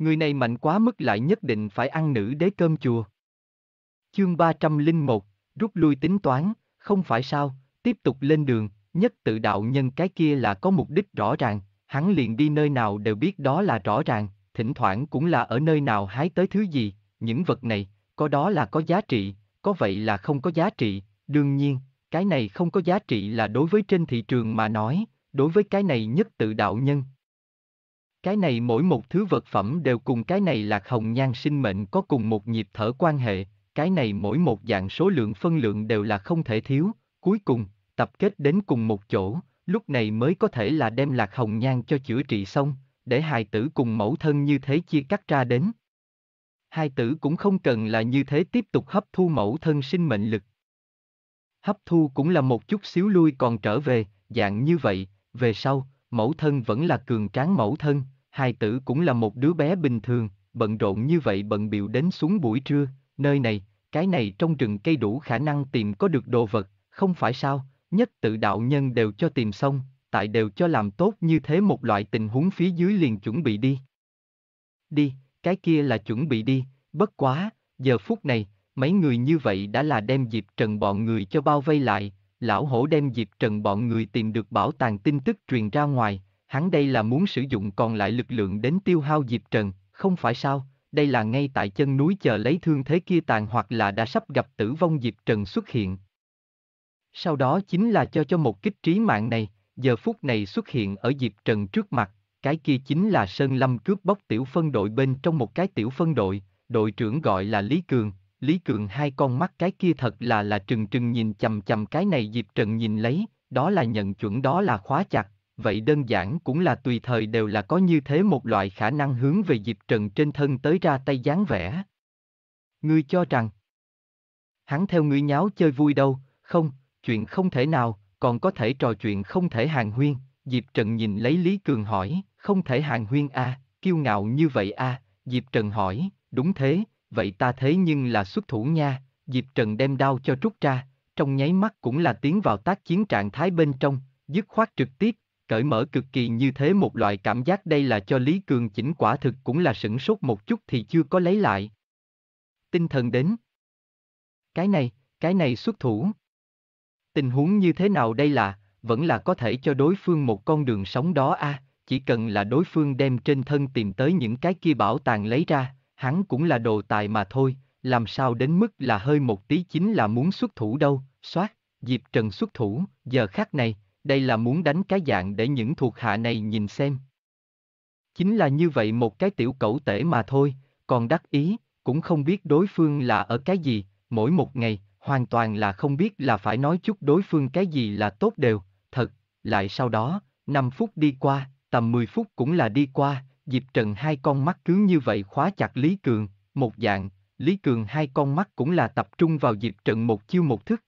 Người này mạnh quá mức lại nhất định phải ăn nữ đế cơm chùa. Chương 301, rút lui tính toán, không phải sao, tiếp tục lên đường, nhất tự đạo nhân cái kia là có mục đích rõ ràng, hắn liền đi nơi nào đều biết đó là rõ ràng, thỉnh thoảng cũng là ở nơi nào hái tới thứ gì, những vật này, có đó là có giá trị, có vậy là không có giá trị, đương nhiên, cái này không có giá trị là đối với trên thị trường mà nói, đối với cái này nhất tự đạo nhân, cái này mỗi một thứ vật phẩm đều cùng cái này lạc hồng nhan sinh mệnh có cùng một nhịp thở quan hệ, cái này mỗi một dạng số lượng phân lượng đều là không thể thiếu, cuối cùng, tập kết đến cùng một chỗ, lúc này mới có thể là đem lạc hồng nhan cho chữa trị xong, để hài tử cùng mẫu thân như thế chia cắt ra đến. Hai tử cũng không cần là như thế tiếp tục hấp thu mẫu thân sinh mệnh lực. Hấp thu cũng là một chút xíu lui còn trở về, dạng như vậy, về sau, mẫu thân vẫn là cường tráng mẫu thân, hai tử cũng là một đứa bé bình thường, bận rộn như vậy bận biểu đến xuống buổi trưa, nơi này, cái này trong rừng cây đủ khả năng tìm có được đồ vật, không phải sao, nhất tự đạo nhân đều cho tìm xong, tại đều cho làm tốt như thế một loại tình huống phía dưới liền chuẩn bị đi. Đi, cái kia là chuẩn bị đi, bất quá, giờ phút này, mấy người như vậy đã là đem dịp trần bọn người cho bao vây lại, lão hổ đem Diệp Trần bọn người tìm được bảo tàng tin tức truyền ra ngoài, hắn đây là muốn sử dụng còn lại lực lượng đến tiêu hao Diệp Trần, không phải sao, đây là ngay tại chân núi chờ lấy thương thế kia tàn hoặc là đã sắp gặp tử vong Diệp Trần xuất hiện. Sau đó chính là cho cho một kích trí mạng này, giờ phút này xuất hiện ở Diệp Trần trước mặt, cái kia chính là Sơn Lâm cướp bóc tiểu phân đội bên trong một cái tiểu phân đội, đội trưởng gọi là Lý Cường, Lý Cường hai con mắt cái kia thật là là trừng trừng nhìn chầm chầm cái này dịp Trần nhìn lấy, đó là nhận chuẩn đó là khóa chặt, vậy đơn giản cũng là tùy thời đều là có như thế một loại khả năng hướng về dịp Trần trên thân tới ra tay dáng vẻ. Ngươi cho rằng, hắn theo ngươi nháo chơi vui đâu, không, chuyện không thể nào, còn có thể trò chuyện không thể hàng huyên, Dịp Trần nhìn lấy Lý Cường hỏi, không thể hàng huyên a à, kiêu ngạo như vậy a à, Diệp Trần hỏi, đúng thế, vậy ta thế nhưng là xuất thủ nha, Diệp Trần đem đao cho trúc ra, trong nháy mắt cũng là tiến vào tác chiến trạng thái bên trong, dứt khoát trực tiếp, cởi mở cực kỳ như thế một loại cảm giác đây là cho Lý Cường chỉnh quả thực cũng là sửng sốt một chút thì chưa có lấy lại. Tinh thần đến. Cái này, cái này xuất thủ. Tình huống như thế nào đây là, vẫn là có thể cho đối phương một con đường sống đó a à, chỉ cần là đối phương đem trên thân tìm tới những cái kia bảo tàng lấy ra, hắn cũng là đồ tài mà thôi, làm sao đến mức là hơi một tí chính là muốn xuất thủ đâu, soát, dịp Trần xuất thủ, giờ khác này, đây là muốn đánh cái dạng để những thuộc hạ này nhìn xem. Chính là như vậy một cái tiểu cẩu tể mà thôi, còn đắc ý, cũng không biết đối phương là ở cái gì, mỗi một ngày, hoàn toàn là không biết là phải nói chút đối phương cái gì là tốt đều, thật, lại sau đó, 5 phút đi qua, tầm 10 phút cũng là đi qua, Diệp Trần hai con mắt cứ như vậy khóa chặt Lý Cường, một dạng, Lý Cường hai con mắt cũng là tập trung vào Diệp Trần một chiêu một thức.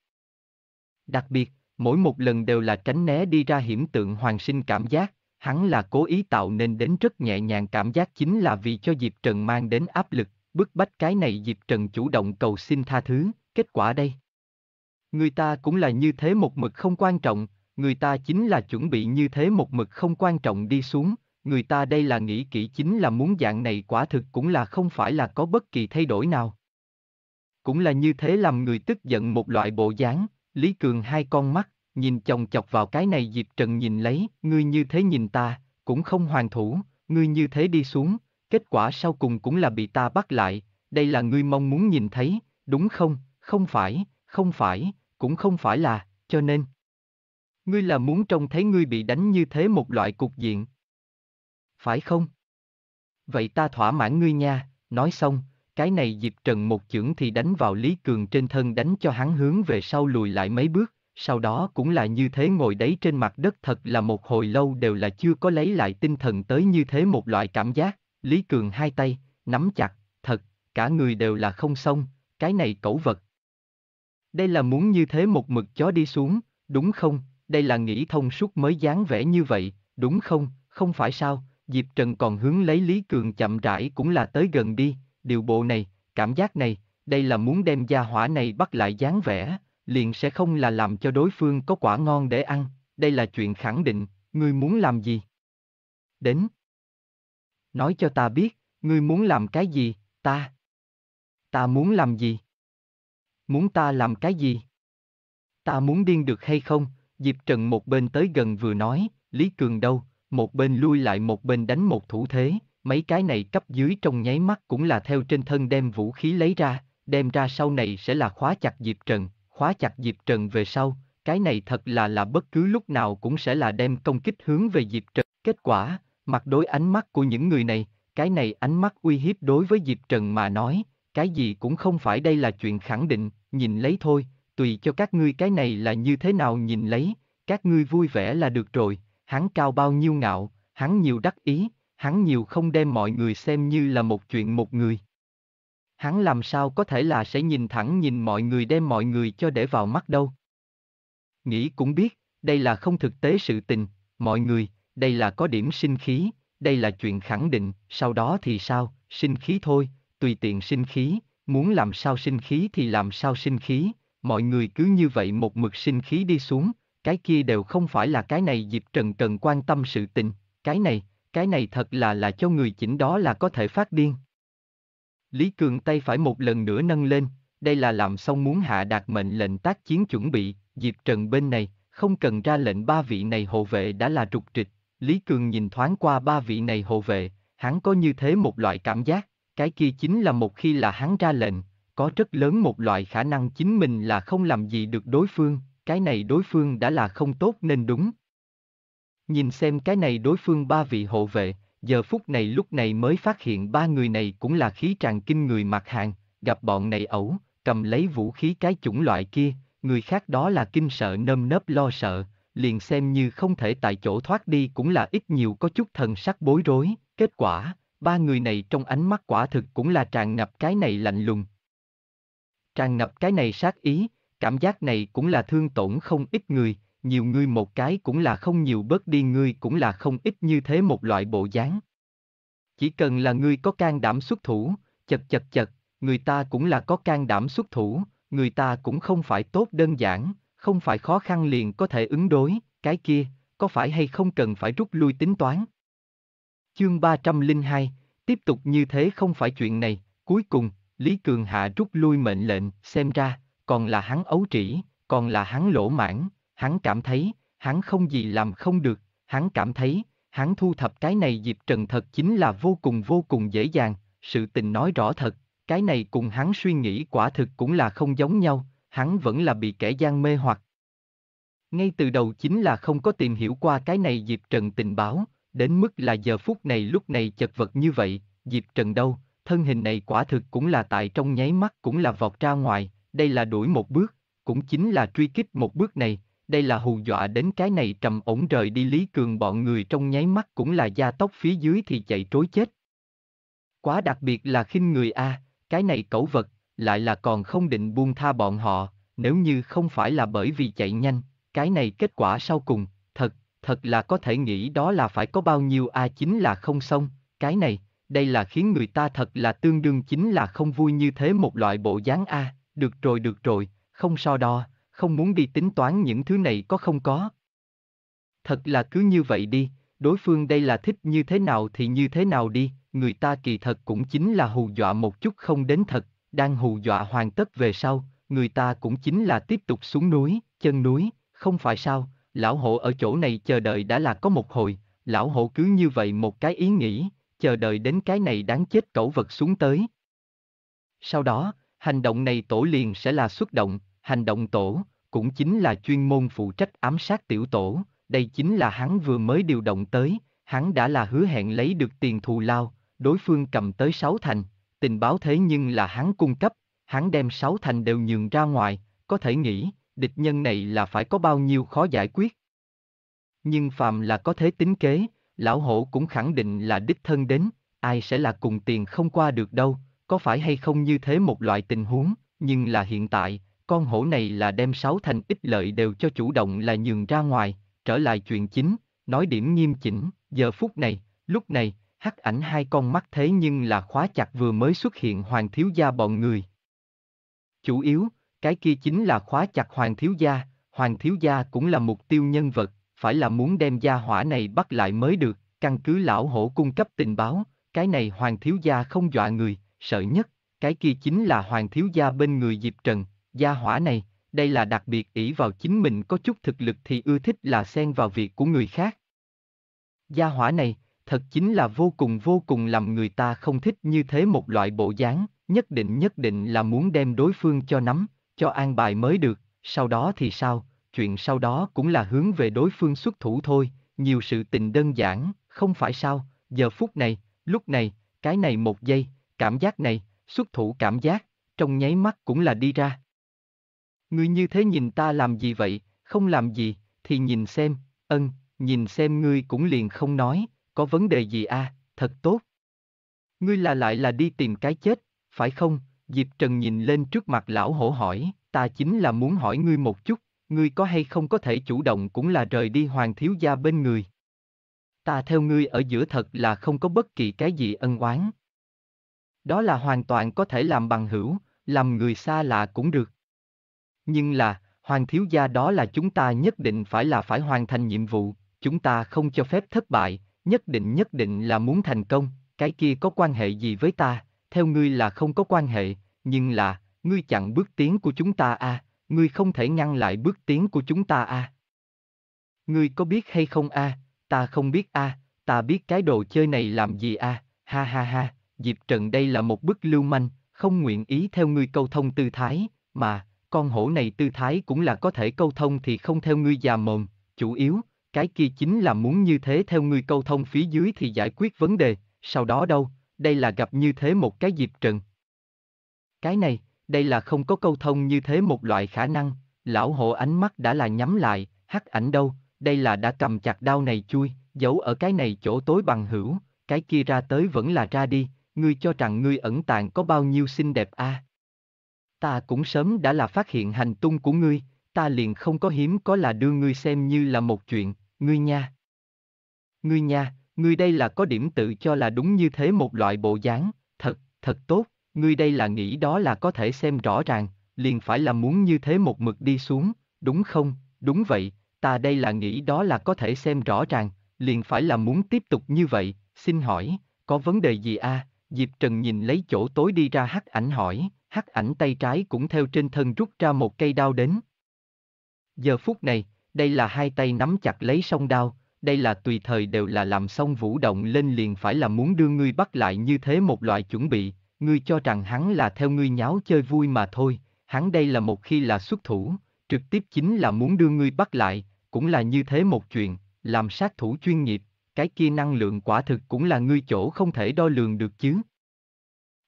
Đặc biệt, mỗi một lần đều là tránh né đi ra hiểm tượng hoàng sinh cảm giác, hắn là cố ý tạo nên đến rất nhẹ nhàng cảm giác chính là vì cho Diệp Trần mang đến áp lực, bức bách cái này Diệp Trần chủ động cầu xin tha thứ, kết quả đây. Người ta cũng là như thế một mực không quan trọng, người ta chính là chuẩn bị như thế một mực không quan trọng đi xuống, người ta đây là nghĩ kỹ chính là muốn dạng này quả thực cũng là không phải là có bất kỳ thay đổi nào. Cũng là như thế làm người tức giận một loại bộ dáng, Lý Cường hai con mắt, nhìn chồng chọc vào cái này Diệp Trần nhìn lấy, ngươi như thế nhìn ta, cũng không hoàn thủ, ngươi như thế đi xuống, kết quả sau cùng cũng là bị ta bắt lại, đây là ngươi mong muốn nhìn thấy, đúng không, không phải, không phải, cũng không phải là, cho nên. Ngươi là muốn trông thấy ngươi bị đánh như thế một loại cục diện, phải không? Vậy ta thỏa mãn ngươi nha, nói xong, cái này dịp Trần một chưởng thì đánh vào Lý Cường trên thân đánh cho hắn hướng về sau lùi lại mấy bước, sau đó cũng là như thế ngồi đấy trên mặt đất thật là một hồi lâu đều là chưa có lấy lại tinh thần tới như thế một loại cảm giác, Lý Cường hai tay, nắm chặt, thật, cả người đều là không xong, cái này cẩu vật. Đây là muốn như thế một mực chó đi xuống, đúng không, đây là nghĩ thông suốt mới dáng vẻ như vậy, đúng không, không phải sao, Diệp Trần còn hướng lấy Lý Cường chậm rãi cũng là tới gần đi, điều bộ này, cảm giác này, đây là muốn đem gia hỏa này bắt lại dáng vẻ, liền sẽ không là làm cho đối phương có quả ngon để ăn, đây là chuyện khẳng định, ngươi muốn làm gì? Đến. Nói cho ta biết, ngươi muốn làm cái gì, ta? Ta muốn làm gì? Muốn ta làm cái gì? Ta muốn điên được hay không? Diệp Trần một bên tới gần vừa nói, Lý Cường đâu, một bên lui lại một bên đánh một thủ thế, mấy cái này cấp dưới trong nháy mắt cũng là theo trên thân đem vũ khí lấy ra, đem ra sau này sẽ là khóa chặt Diệp Trần, khóa chặt Diệp Trần về sau, cái này thật là là bất cứ lúc nào cũng sẽ là đem công kích hướng về Diệp Trần. Kết quả, mặt đối ánh mắt của những người này, cái này ánh mắt uy hiếp đối với Diệp Trần mà nói, cái gì cũng không phải đây là chuyện khẳng định, nhìn lấy thôi, tùy cho các ngươi cái này là như thế nào nhìn lấy, các ngươi vui vẻ là được rồi, hắn cao bao nhiêu ngạo, hắn nhiều đắc ý, hắn nhiều không đem mọi người xem như là một chuyện một người. Hắn làm sao có thể là sẽ nhìn thẳng nhìn mọi người đem mọi người cho để vào mắt đâu. Nghĩ cũng biết, đây là không thực tế sự tình, mọi người, đây là có điểm sinh khí, đây là chuyện khẳng định, sau đó thì sao, sinh khí thôi, tùy tiện sinh khí, muốn làm sao sinh khí thì làm sao sinh khí, mọi người cứ như vậy một mực sinh khí đi xuống, cái kia đều không phải là cái này Diệp Trần cần quan tâm sự tình, cái này, cái này thật là là cho người chỉnh đó là có thể phát điên. Lý Cường tay phải một lần nữa nâng lên, đây là làm xong muốn hạ đạt mệnh lệnh tác chiến chuẩn bị, Diệp Trần bên này, không cần ra lệnh ba vị này hộ vệ đã là trục trịch, Lý Cường nhìn thoáng qua ba vị này hộ vệ, hắn có như thế một loại cảm giác, cái kia chính là một khi là hắn ra lệnh, có rất lớn một loại khả năng chính mình là không làm gì được đối phương, cái này đối phương đã là không tốt nên đúng. Nhìn xem cái này đối phương ba vị hộ vệ, giờ phút này lúc này mới phát hiện ba người này cũng là khí tràng kinh người mặt hàng, gặp bọn này ẩu, cầm lấy vũ khí cái chủng loại kia, người khác đó là kinh sợ nơm nớp lo sợ, liền xem như không thể tại chỗ thoát đi cũng là ít nhiều có chút thần sắc bối rối, kết quả, ba người này trong ánh mắt quả thực cũng là tràn ngập cái này lạnh lùng. Tràn ngập cái này sát ý, Cảm giác này cũng là thương tổn không ít người, nhiều ngươi một cái cũng là không nhiều bớt đi ngươi cũng là không ít như thế một loại bộ dáng. Chỉ cần là ngươi có can đảm xuất thủ, chật chật chật, người ta cũng là có can đảm xuất thủ, người ta cũng không phải tốt đơn giản, không phải khó khăn liền có thể ứng đối, cái kia, có phải hay không cần phải rút lui tính toán. Chương 302, tiếp tục như thế không phải chuyện này, cuối cùng, Lý Cường Hạ rút lui mệnh lệnh, xem ra, còn là hắn ấu trĩ, còn là hắn lỗ mãn, hắn cảm thấy, hắn không gì làm không được, hắn cảm thấy, hắn thu thập cái này Diệp Trần thật chính là vô cùng vô cùng dễ dàng, sự tình nói rõ thật, cái này cùng hắn suy nghĩ quả thực cũng là không giống nhau, hắn vẫn là bị kẻ gian mê hoặc. Ngay từ đầu chính là không có tìm hiểu qua cái này Diệp Trần tình báo, đến mức là giờ phút này lúc này chật vật như vậy, Diệp Trần đâu, thân hình này quả thực cũng là tại trong nháy mắt cũng là vọt ra ngoài, đây là đuổi một bước, cũng chính là truy kích một bước này, đây là hù dọa đến cái này trầm ổn rời đi Lý Cường bọn người trong nháy mắt cũng là gia tốc phía dưới thì chạy trối chết. Quá đặc biệt là khinh người A, cái này cẩu vật, lại là còn không định buông tha bọn họ, nếu như không phải là bởi vì chạy nhanh, cái này kết quả sau cùng, thật, thật là có thể nghĩ đó là phải có bao nhiêu A chính là không xong, cái này, đây là khiến người ta thật là tương đương chính là không vui như thế một loại bộ dáng A được rồi được rồi, không so đo, không muốn đi tính toán những thứ này có không có. Thật là cứ như vậy đi, đối phương đây là thích như thế nào thì như thế nào đi, người ta kỳ thật cũng chính là hù dọa một chút không đến thật, đang hù dọa hoàn tất về sau, người ta cũng chính là tiếp tục xuống núi, chân núi, không phải sao, lão hộ ở chỗ này chờ đợi đã là có một hồi, lão hộ cứ như vậy một cái ý nghĩ, chờ đợi đến cái này đáng chết cẩu vật xuống tới. Sau đó, Hành động này tổ liền sẽ là xuất động, hành động tổ, cũng chính là chuyên môn phụ trách ám sát tiểu tổ, đây chính là hắn vừa mới điều động tới, hắn đã là hứa hẹn lấy được tiền thù lao, đối phương cầm tới sáu thành, tình báo thế nhưng là hắn cung cấp, hắn đem sáu thành đều nhường ra ngoài, có thể nghĩ, địch nhân này là phải có bao nhiêu khó giải quyết. Nhưng phàm là có thế tính kế, lão hổ cũng khẳng định là đích thân đến, ai sẽ là cùng tiền không qua được đâu, có phải hay không như thế một loại tình huống, nhưng là hiện tại, con hổ này là đem sáu thành ích lợi đều cho chủ động là nhường ra ngoài, trở lại chuyện chính, nói điểm nghiêm chỉnh, giờ phút này, lúc này, hắc ảnh hai con mắt thế nhưng là khóa chặt vừa mới xuất hiện hoàng thiếu gia bọn người. Chủ yếu, cái kia chính là khóa chặt hoàng thiếu gia, hoàng thiếu gia cũng là mục tiêu nhân vật, phải là muốn đem gia hỏa này bắt lại mới được, căn cứ lão hổ cung cấp tình báo, cái này hoàng thiếu gia không dọa người, sợ nhất, cái kia chính là hoàng thiếu gia bên người Diệp Trần, gia hỏa này, đây là đặc biệt ỷ vào chính mình có chút thực lực thì ưa thích là xen vào việc của người khác. Gia hỏa này, thật chính là vô cùng vô cùng làm người ta không thích như thế một loại bộ dáng, nhất định nhất định là muốn đem đối phương cho nắm, cho an bài mới được, sau đó thì sao, chuyện sau đó cũng là hướng về đối phương xuất thủ thôi, nhiều sự tình đơn giản, không phải sao, giờ phút này, lúc này, cái này một giây, Cảm giác này, xuất thủ cảm giác, trong nháy mắt cũng là đi ra. Ngươi như thế nhìn ta làm gì vậy, không làm gì, thì nhìn xem, ân, nhìn xem ngươi cũng liền không nói, có vấn đề gì a, à, thật tốt. Ngươi là lại là đi tìm cái chết, phải không? Diệp Trần nhìn lên trước mặt lão hổ hỏi, ta chính là muốn hỏi ngươi một chút, ngươi có hay không có thể chủ động cũng là rời đi hoàng thiếu gia bên người. Ta theo ngươi ở giữa thật là không có bất kỳ cái gì ân oán, đó là hoàn toàn có thể làm bằng hữu, làm người xa lạ cũng được. Nhưng là, hoàng thiếu gia đó là chúng ta nhất định phải là phải hoàn thành nhiệm vụ, chúng ta không cho phép thất bại, nhất định nhất định là muốn thành công, cái kia có quan hệ gì với ta, theo ngươi là không có quan hệ, nhưng là, ngươi chặn bước tiến của chúng ta à, ngươi không thể ngăn lại bước tiến của chúng ta à. Ngươi có biết hay không a? À? ta không biết a, à? ta biết cái đồ chơi này làm gì a, à? ha ha ha. Diệp Trần đây là một bức lưu manh, không nguyện ý theo ngươi câu thông tư thái, mà, con hổ này tư thái cũng là có thể câu thông thì không theo ngươi già mồm, chủ yếu, cái kia chính là muốn như thế theo ngươi câu thông phía dưới thì giải quyết vấn đề, sau đó đâu, đây là gặp như thế một cái Diệp Trần. Cái này, đây là không có câu thông như thế một loại khả năng, lão Hổ ánh mắt đã là nhắm lại, hắc ảnh đâu, đây là đã cầm chặt đao này chui, giấu ở cái này chỗ tối bằng hữu, cái kia ra tới vẫn là ra đi, ngươi cho rằng ngươi ẩn tàng có bao nhiêu xinh đẹp a? À? Ta cũng sớm đã là phát hiện hành tung của ngươi, ta liền không có hiếm có là đưa ngươi xem như là một chuyện, ngươi nha. Ngươi nha, ngươi đây là có điểm tự cho là đúng như thế một loại bộ dáng, thật, thật tốt, ngươi đây là nghĩ đó là có thể xem rõ ràng, liền phải là muốn như thế một mực đi xuống, đúng không, đúng vậy, ta đây là nghĩ đó là có thể xem rõ ràng, liền phải là muốn tiếp tục như vậy, xin hỏi, có vấn đề gì a? À? Diệp Trần nhìn lấy chỗ tối đi ra hắc ảnh hỏi, hắc ảnh tay trái cũng theo trên thân rút ra một cây đao đến. Giờ phút này, đây là hai tay nắm chặt lấy song đao, đây là tùy thời đều là làm xong vũ động lên liền phải là muốn đưa ngươi bắt lại như thế một loại chuẩn bị, ngươi cho rằng hắn là theo ngươi nháo chơi vui mà thôi, hắn đây là một khi là xuất thủ, trực tiếp chính là muốn đưa ngươi bắt lại, cũng là như thế một chuyện, làm sát thủ chuyên nghiệp, cái kia năng lượng quả thực cũng là ngươi chỗ không thể đo lường được chứ.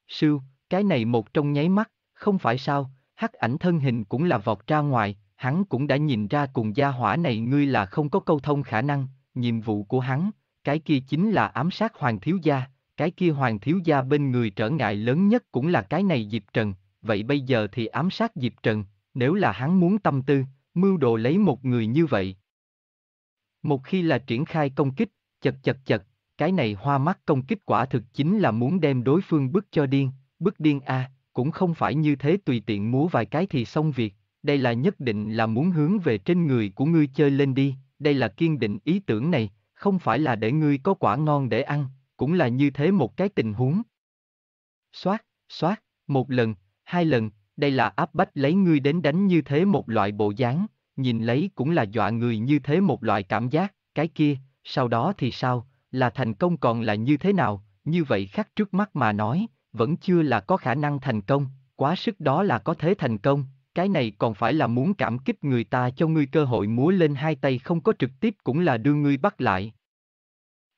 sư cái này một trong nháy mắt, không phải sao, hắc ảnh thân hình cũng là vọt ra ngoài, hắn cũng đã nhìn ra cùng gia hỏa này ngươi là không có câu thông khả năng, nhiệm vụ của hắn, cái kia chính là ám sát hoàng thiếu gia, cái kia hoàng thiếu gia bên người trở ngại lớn nhất cũng là cái này Diệp Trần, vậy bây giờ thì ám sát Diệp Trần, nếu là hắn muốn tâm tư, mưu đồ lấy một người như vậy. Một khi là triển khai công kích, chật chật chật, cái này hoa mắt công kích quả thực chính là muốn đem đối phương bức cho điên, bức điên a, à, cũng không phải như thế tùy tiện múa vài cái thì xong việc, đây là nhất định là muốn hướng về trên người của ngươi chơi lên đi, đây là kiên định ý tưởng này, không phải là để ngươi có quả ngon để ăn, cũng là như thế một cái tình huống. Xoát, xoát, một lần, hai lần, đây là áp bách lấy ngươi đến đánh như thế một loại bộ dáng, nhìn lấy cũng là dọa người như thế một loại cảm giác, cái kia, sau đó thì sao, là thành công còn là như thế nào, như vậy khác trước mắt mà nói, vẫn chưa là có khả năng thành công, quá sức đó là có thể thành công, cái này còn phải là muốn cảm kích người ta cho ngươi cơ hội múa lên hai tay không có trực tiếp cũng là đưa ngươi bắt lại.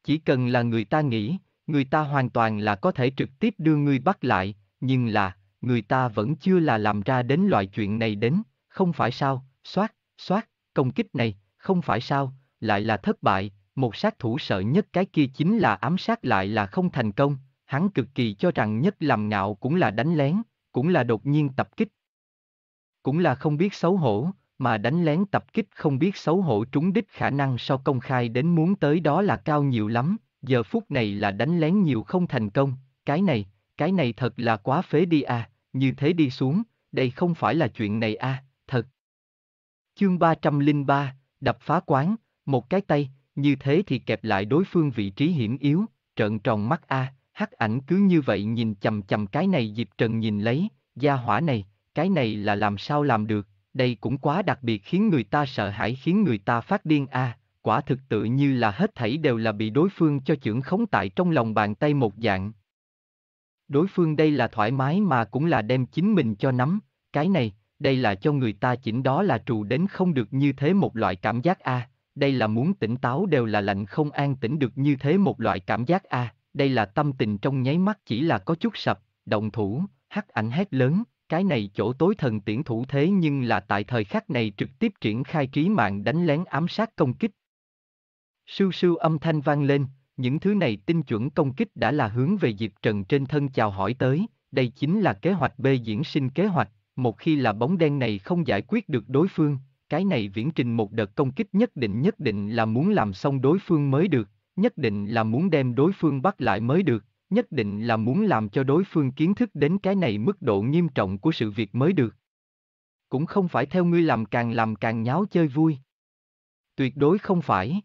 Chỉ cần là người ta nghĩ, người ta hoàn toàn là có thể trực tiếp đưa ngươi bắt lại, nhưng là, người ta vẫn chưa là làm ra đến loại chuyện này đến, không phải sao, xoát, xoát, công kích này, không phải sao, lại là thất bại, một sát thủ sợ nhất cái kia chính là ám sát lại là không thành công, hắn cực kỳ cho rằng nhất làm ngạo cũng là đánh lén, cũng là đột nhiên tập kích. Cũng là không biết xấu hổ, mà đánh lén tập kích không biết xấu hổ trúng đích khả năng so công khai đến muốn tới đó là cao nhiều lắm, giờ phút này là đánh lén nhiều không thành công, cái này, cái này thật là quá phế đi à, như thế đi xuống, đây không phải là chuyện này à, thật. Chương 303, đập phá quán, một cái tay, như thế thì kẹp lại đối phương vị trí hiểm yếu, trợn tròn mắt a, à, hắc ảnh cứ như vậy nhìn chầm chầm cái này dịp Trần nhìn lấy, gia hỏa này, cái này là làm sao làm được, đây cũng quá đặc biệt khiến người ta sợ hãi khiến người ta phát điên a, à, quả thực tự như là hết thảy đều là bị đối phương cho chưởng khống tại trong lòng bàn tay một dạng. Đối phương đây là thoải mái mà cũng là đem chính mình cho nắm, cái này, đây là cho người ta chỉnh đó là trù đến không được như thế một loại cảm giác a, à đây là muốn tỉnh táo đều là lạnh không an tĩnh được như thế một loại cảm giác a, à, đây là tâm tình trong nháy mắt chỉ là có chút sập, động thủ, hắc ảnh hét lớn, cái này chỗ tối thần tiễn thủ thế nhưng là tại thời khắc này trực tiếp triển khai trí mạng đánh lén ám sát công kích. Sư sư âm thanh vang lên, những thứ này tinh chuẩn công kích đã là hướng về Diệp Trần trên thân chào hỏi tới, đây chính là kế hoạch B diễn sinh kế hoạch, một khi là bóng đen này không giải quyết được đối phương, cái này viễn trình một đợt công kích nhất định nhất định là muốn làm xong đối phương mới được, nhất định là muốn đem đối phương bắt lại mới được, nhất định là muốn làm cho đối phương kiến thức đến cái này mức độ nghiêm trọng của sự việc mới được. Cũng không phải theo ngươi làm càng làm càng nháo chơi vui. Tuyệt đối không phải.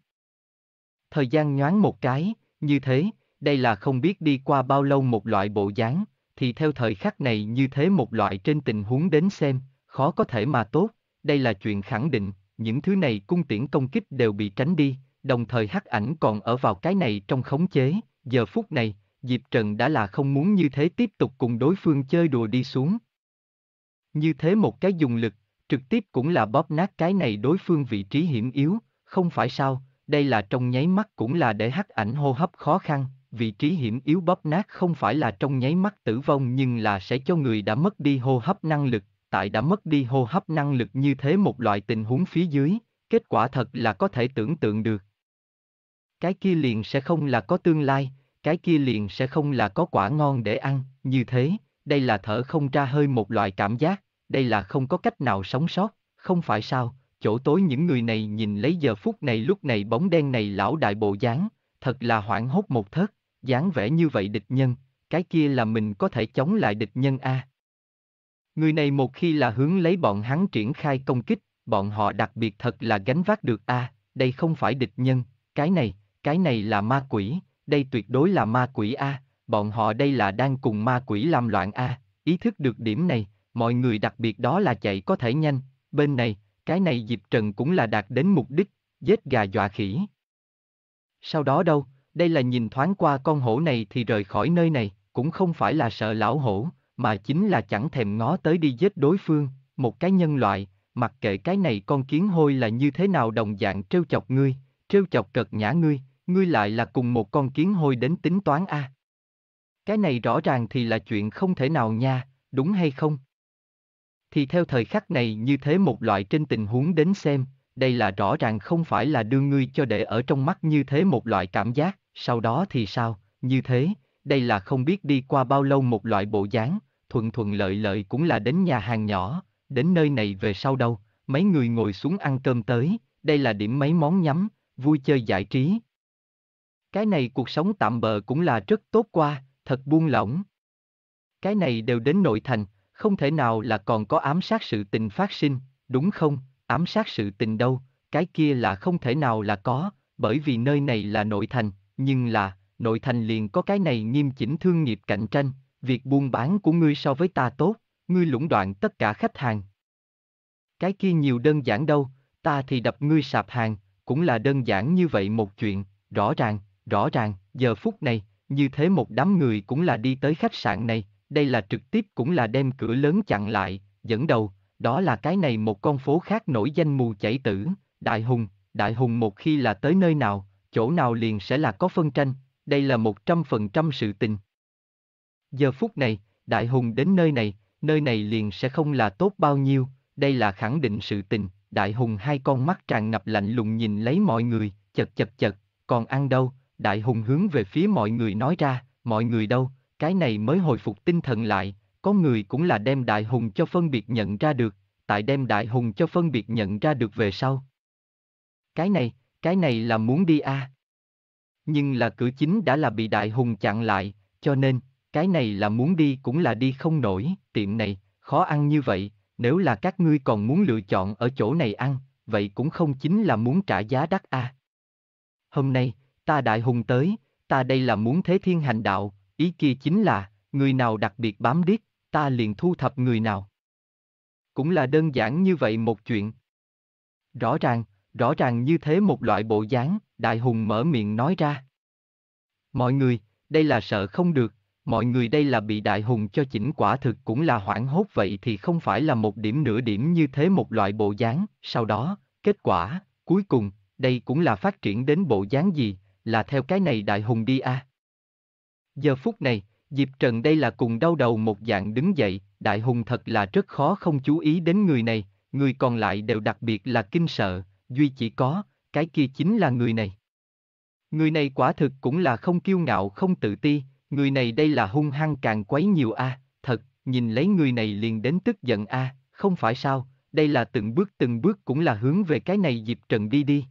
Thời gian nhoáng một cái, như thế, đây là không biết đi qua bao lâu một loại bộ dáng, thì theo thời khắc này như thế một loại trên tình huống đến xem, khó có thể mà tốt, đây là chuyện khẳng định, những thứ này cung tiễn công kích đều bị tránh đi, đồng thời hắc ảnh còn ở vào cái này trong khống chế, giờ phút này, Diệp Trần đã là không muốn như thế tiếp tục cùng đối phương chơi đùa đi xuống. Như thế một cái dùng lực, trực tiếp cũng là bóp nát cái này đối phương vị trí hiểm yếu, không phải sao, đây là trong nháy mắt cũng là để hắc ảnh hô hấp khó khăn, vị trí hiểm yếu bóp nát không phải là trong nháy mắt tử vong nhưng là sẽ cho người đã mất đi hô hấp năng lực, tại đã mất đi hô hấp năng lực như thế một loại tình huống phía dưới, kết quả thật là có thể tưởng tượng được. Cái kia liền sẽ không là có tương lai, cái kia liền sẽ không là có quả ngon để ăn, như thế, đây là thở không ra hơi một loại cảm giác, đây là không có cách nào sống sót, không phải sao, chỗ tối những người này nhìn lấy giờ phút này lúc này bóng đen này lão đại bộ dáng, thật là hoảng hốt một thất, dáng vẻ như vậy địch nhân, cái kia là mình có thể chống lại địch nhân a. À Người này một khi là hướng lấy bọn hắn triển khai công kích, bọn họ đặc biệt thật là gánh vác được a, à, đây không phải địch nhân, cái này, cái này là ma quỷ, đây tuyệt đối là ma quỷ a, à, bọn họ đây là đang cùng ma quỷ làm loạn a, à, ý thức được điểm này, mọi người đặc biệt đó là chạy có thể nhanh, bên này, cái này dịp Trần cũng là đạt đến mục đích, giết gà dọa khỉ. Sau đó đâu, đây là nhìn thoáng qua con hổ này thì rời khỏi nơi này, cũng không phải là sợ lão hổ, mà chính là chẳng thèm ngó tới đi giết đối phương, một cái nhân loại, mặc kệ cái này con kiến hôi là như thế nào đồng dạng trêu chọc ngươi, trêu chọc cợt nhã ngươi, ngươi lại là cùng một con kiến hôi đến tính toán a. À. Cái này rõ ràng thì là chuyện không thể nào nha, đúng hay không? Thì theo thời khắc này như thế một loại trên tình huống đến xem, đây là rõ ràng không phải là đưa ngươi cho để ở trong mắt như thế một loại cảm giác, sau đó thì sao, như thế, đây là không biết đi qua bao lâu một loại bộ dáng, thuận thuận lợi lợi cũng là đến nhà hàng nhỏ, đến nơi này về sau đâu, mấy người ngồi xuống ăn cơm tới, đây là điểm mấy món nhắm, vui chơi giải trí. Cái này cuộc sống tạm bờ cũng là rất tốt qua, thật buông lỏng. Cái này đều đến nội thành, không thể nào là còn có ám sát sự tình phát sinh, đúng không, ám sát sự tình đâu, cái kia là không thể nào là có, bởi vì nơi này là nội thành, nhưng là, nội thành liền có cái này nghiêm chỉnh thương nghiệp cạnh tranh, việc buôn bán của ngươi so với ta tốt, ngươi lũng đoạn tất cả khách hàng. Cái kia nhiều đơn giản đâu, ta thì đập ngươi sạp hàng, cũng là đơn giản như vậy một chuyện, rõ ràng, rõ ràng, giờ phút này, như thế một đám người cũng là đi tới khách sạn này, đây là trực tiếp cũng là đem cửa lớn chặn lại, dẫn đầu, đó là cái này một con phố khác nổi danh mù chảy tử, Đại Hùng, Đại Hùng một khi là tới nơi nào, chỗ nào liền sẽ là có phân tranh, đây là một trăm phần trăm sự tình. Giờ phút này, Đại Hùng đến nơi này, nơi này liền sẽ không là tốt bao nhiêu, đây là khẳng định sự tình, Đại Hùng hai con mắt tràn ngập lạnh lùng nhìn lấy mọi người, chật chật chật, còn ăn đâu, Đại Hùng hướng về phía mọi người nói ra, mọi người đâu, cái này mới hồi phục tinh thần lại, có người cũng là đem Đại Hùng cho phân biệt nhận ra được, tại đem Đại Hùng cho phân biệt nhận ra được về sau. Cái này, cái này là muốn đi a à nhưng là cửa chính đã là bị đại hùng chặn lại, cho nên, cái này là muốn đi cũng là đi không nổi, tiệm này, khó ăn như vậy, nếu là các ngươi còn muốn lựa chọn ở chỗ này ăn, vậy cũng không chính là muốn trả giá đắt a. À. Hôm nay, ta đại hùng tới, ta đây là muốn thế thiên hành đạo, ý kia chính là, người nào đặc biệt bám điếc, ta liền thu thập người nào. Cũng là đơn giản như vậy một chuyện. Rõ ràng, rõ ràng như thế một loại bộ dáng, Đại Hùng mở miệng nói ra. Mọi người, đây là sợ không được, mọi người đây là bị Đại Hùng cho chỉnh quả thực cũng là hoảng hốt vậy thì không phải là một điểm nửa điểm như thế một loại bộ dáng, sau đó, kết quả, cuối cùng, đây cũng là phát triển đến bộ dáng gì, là theo cái này Đại Hùng đi à. Giờ phút này, Diệp Trần đây là cùng đau đầu một dạng đứng dậy, Đại Hùng thật là rất khó không chú ý đến người này, người còn lại đều đặc biệt là kinh sợ, duy chỉ có, cái kia chính là người này. Người này quả thực cũng là không kiêu ngạo không tự ti, người này đây là hung hăng càng quấy nhiều a, à, thật, nhìn lấy người này liền đến tức giận a, à, không phải sao, đây là từng bước từng bước cũng là hướng về cái này Diệp Trần đi đi.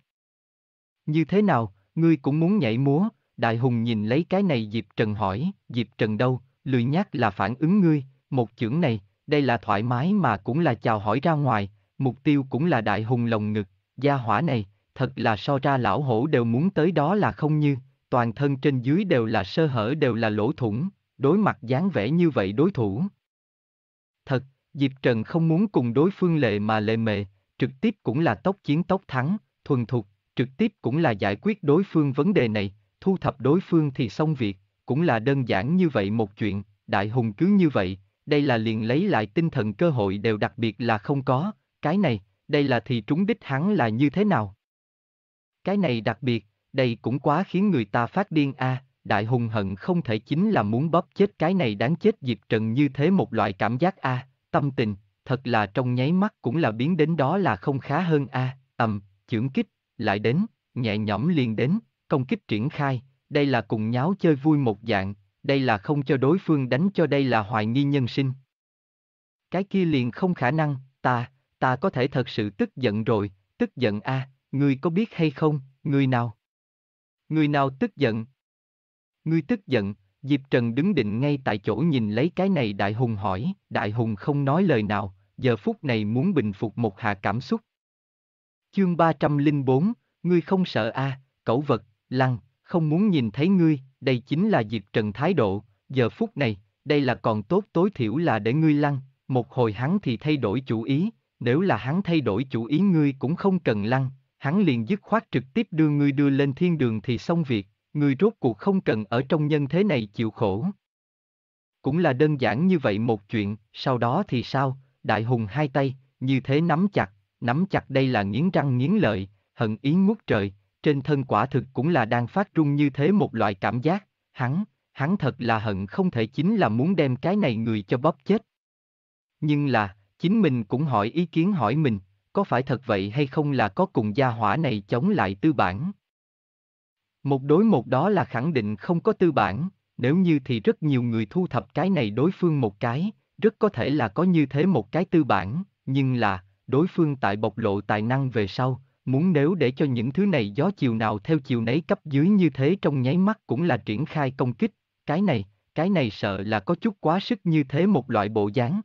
Như thế nào, ngươi cũng muốn nhảy múa, Đại Hùng nhìn lấy cái này Diệp Trần hỏi, Diệp Trần đâu, lười nhát là phản ứng ngươi, một chưởng này, đây là thoải mái mà cũng là chào hỏi ra ngoài, mục tiêu cũng là Đại Hùng lồng ngực, gia hỏa này, thật là so ra lão hổ đều muốn tới đó là không như, toàn thân trên dưới đều là sơ hở đều là lỗ thủng, đối mặt dáng vẻ như vậy đối thủ. Thật, Diệp Trần không muốn cùng đối phương lệ mà lệ mề, trực tiếp cũng là tốc chiến tốc thắng, thuần thục, trực tiếp cũng là giải quyết đối phương vấn đề này, thu thập đối phương thì xong việc, cũng là đơn giản như vậy một chuyện, đại hùng cứ như vậy, đây là liền lấy lại tinh thần cơ hội đều đặc biệt là không có, cái này, đây là thì trúng đích hắn là như thế nào? Cái này đặc biệt, đây cũng quá khiến người ta phát điên a. À, đại hùng hận không thể chính là muốn bóp chết cái này đáng chết Diệp Trần như thế một loại cảm giác a, à, tâm tình, thật là trong nháy mắt cũng là biến đến đó là không khá hơn a, à, ầm, chưởng kích, lại đến, nhẹ nhõm liền đến, công kích triển khai, đây là cùng nháo chơi vui một dạng, đây là không cho đối phương đánh cho đây là hoài nghi nhân sinh. Cái kia liền không khả năng, ta, ta có thể thật sự tức giận rồi, tức giận a, à, Ngươi có biết hay không, người nào? Người nào tức giận? Ngươi tức giận, Diệp Trần đứng định ngay tại chỗ nhìn lấy cái này Đại Hùng hỏi, Đại Hùng không nói lời nào, giờ phút này muốn bình phục một hạ cảm xúc. Chương 304, ngươi không sợ a, à, cẩu vật, lăng, không muốn nhìn thấy ngươi, đây chính là Diệp Trần thái độ, giờ phút này, đây là còn tốt tối thiểu là để ngươi lăng, một hồi hắn thì thay đổi chủ ý, nếu là hắn thay đổi chủ ý ngươi cũng không cần lăng, hắn liền dứt khoát trực tiếp đưa ngươi đưa lên thiên đường thì xong việc, ngươi rốt cuộc không cần ở trong nhân thế này chịu khổ. Cũng là đơn giản như vậy một chuyện, sau đó thì sao, đại hùng hai tay, như thế nắm chặt, nắm chặt đây là nghiến răng nghiến lợi, hận ý ngút trời, trên thân quả thực cũng là đang phát trung như thế một loại cảm giác, hắn, hắn thật là hận không thể chính là muốn đem cái này người cho bóp chết. Nhưng là, chính mình cũng hỏi ý kiến hỏi mình, có phải thật vậy hay không là có cùng gia hỏa này chống lại tư bản? Một đối một đó là khẳng định không có tư bản, nếu như thì rất nhiều người thu thập cái này đối phương một cái, rất có thể là có như thế một cái tư bản, nhưng là, đối phương tại bộc lộ tài năng về sau, muốn nếu để cho những thứ này gió chiều nào theo chiều nấy cấp dưới như thế trong nháy mắt cũng là triển khai công kích, cái này, cái này sợ là có chút quá sức như thế một loại bộ dáng,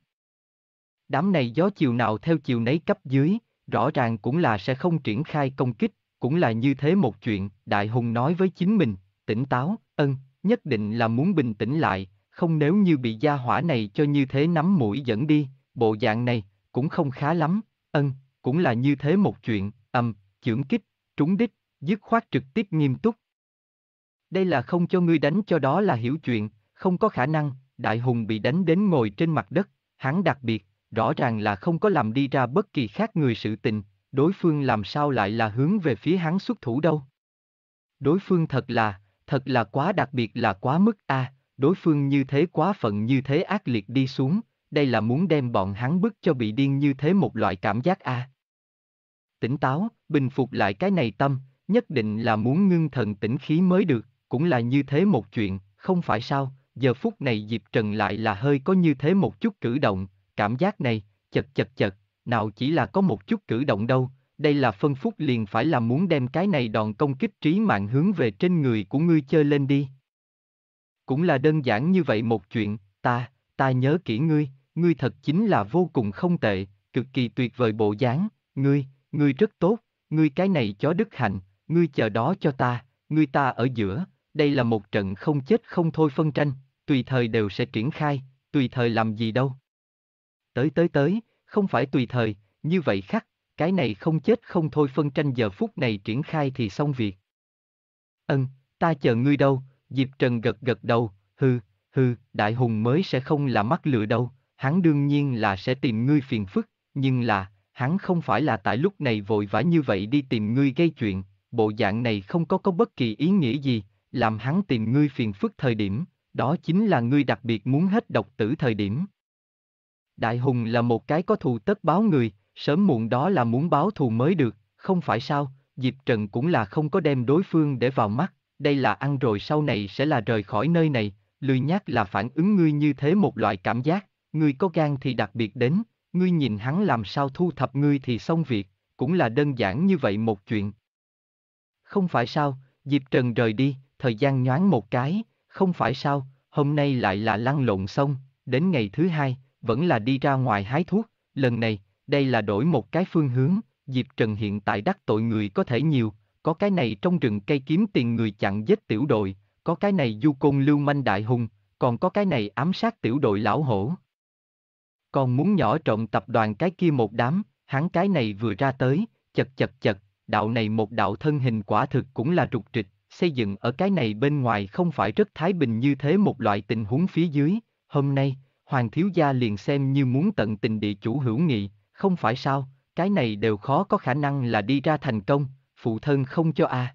đám này gió chiều nào theo chiều nấy cấp dưới, rõ ràng cũng là sẽ không triển khai công kích, cũng là như thế một chuyện, Đại Hùng nói với chính mình, tỉnh táo, ân, nhất định là muốn bình tĩnh lại, không nếu như bị gia hỏa này cho như thế nắm mũi dẫn đi, bộ dạng này, cũng không khá lắm, ân, cũng là như thế một chuyện, ầm, chưởng kích, trúng đích, dứt khoát trực tiếp nghiêm túc. Đây là không cho ngươi đánh cho đó là hiểu chuyện, không có khả năng, Đại Hùng bị đánh đến ngồi trên mặt đất, hắn đặc biệt, rõ ràng là không có làm đi ra bất kỳ khác người sự tình, đối phương làm sao lại là hướng về phía hắn xuất thủ đâu. Đối phương thật là, thật là quá đặc biệt là quá mức a, à, đối phương như thế quá phận như thế ác liệt đi xuống, đây là muốn đem bọn hắn bức cho bị điên như thế một loại cảm giác a. À. Tỉnh táo, bình phục lại cái này tâm, nhất định là muốn ngưng thần tĩnh khí mới được, cũng là như thế một chuyện, không phải sao, giờ phút này dịp Trần lại là hơi có như thế một chút cử động, cảm giác này, chật chật chật, nào chỉ là có một chút cử động đâu, đây là phân phúc liền phải là muốn đem cái này đòn công kích trí mạng hướng về trên người của ngươi chơi lên đi. Cũng là đơn giản như vậy một chuyện, ta, ta nhớ kỹ ngươi, ngươi thật chính là vô cùng không tệ, cực kỳ tuyệt vời bộ dáng, ngươi, ngươi rất tốt, ngươi cái này chó đức hạnh, ngươi chờ đó cho ta, ngươi ta ở giữa, đây là một trận không chết không thôi phân tranh, tùy thời đều sẽ triển khai, tùy thời làm gì đâu tới tới tới, không phải tùy thời, như vậy khắc, cái này không chết không thôi phân tranh giờ phút này triển khai thì xong việc. Ân, ta chờ ngươi đâu, Diệp Trần gật gật đầu, hừ, hừ, đại hùng mới sẽ không là mắt lựa đâu, hắn đương nhiên là sẽ tìm ngươi phiền phức, nhưng là, hắn không phải là tại lúc này vội vã như vậy đi tìm ngươi gây chuyện, bộ dạng này không có có bất kỳ ý nghĩa gì, làm hắn tìm ngươi phiền phức thời điểm, đó chính là ngươi đặc biệt muốn hết độc tử thời điểm. Đại Hùng là một cái có thù tất báo người, sớm muộn đó là muốn báo thù mới được, không phải sao, Diệp Trần cũng là không có đem đối phương để vào mắt, đây là ăn rồi sau này sẽ là rời khỏi nơi này, lười nhắc là phản ứng ngươi như thế một loại cảm giác, ngươi có gan thì đặc biệt đến, ngươi nhìn hắn làm sao thu thập ngươi thì xong việc, cũng là đơn giản như vậy một chuyện. Không phải sao, Diệp Trần rời đi, thời gian nhoáng một cái, không phải sao, hôm nay lại là lăn lộn xong, đến ngày thứ hai, vẫn là đi ra ngoài hái thuốc, lần này, đây là đổi một cái phương hướng, Diệp Trần hiện tại đắc tội người có thể nhiều, có cái này trong rừng cây kiếm tiền người chặn giết tiểu đội, có cái này du côn lưu manh đại hùng, còn có cái này ám sát tiểu đội lão hổ. Còn muốn nhỏ trộn tập đoàn cái kia một đám, hắn cái này vừa ra tới, chật chật chật, đạo này một đạo thân hình quả thực cũng là trục trịch, xây dựng ở cái này bên ngoài không phải rất thái bình như thế một loại tình huống phía dưới, hôm nay, Hoàng thiếu gia liền xem như muốn tận tình địa chủ hữu nghị, không phải sao, cái này đều khó có khả năng là đi ra thành công, phụ thân không cho à.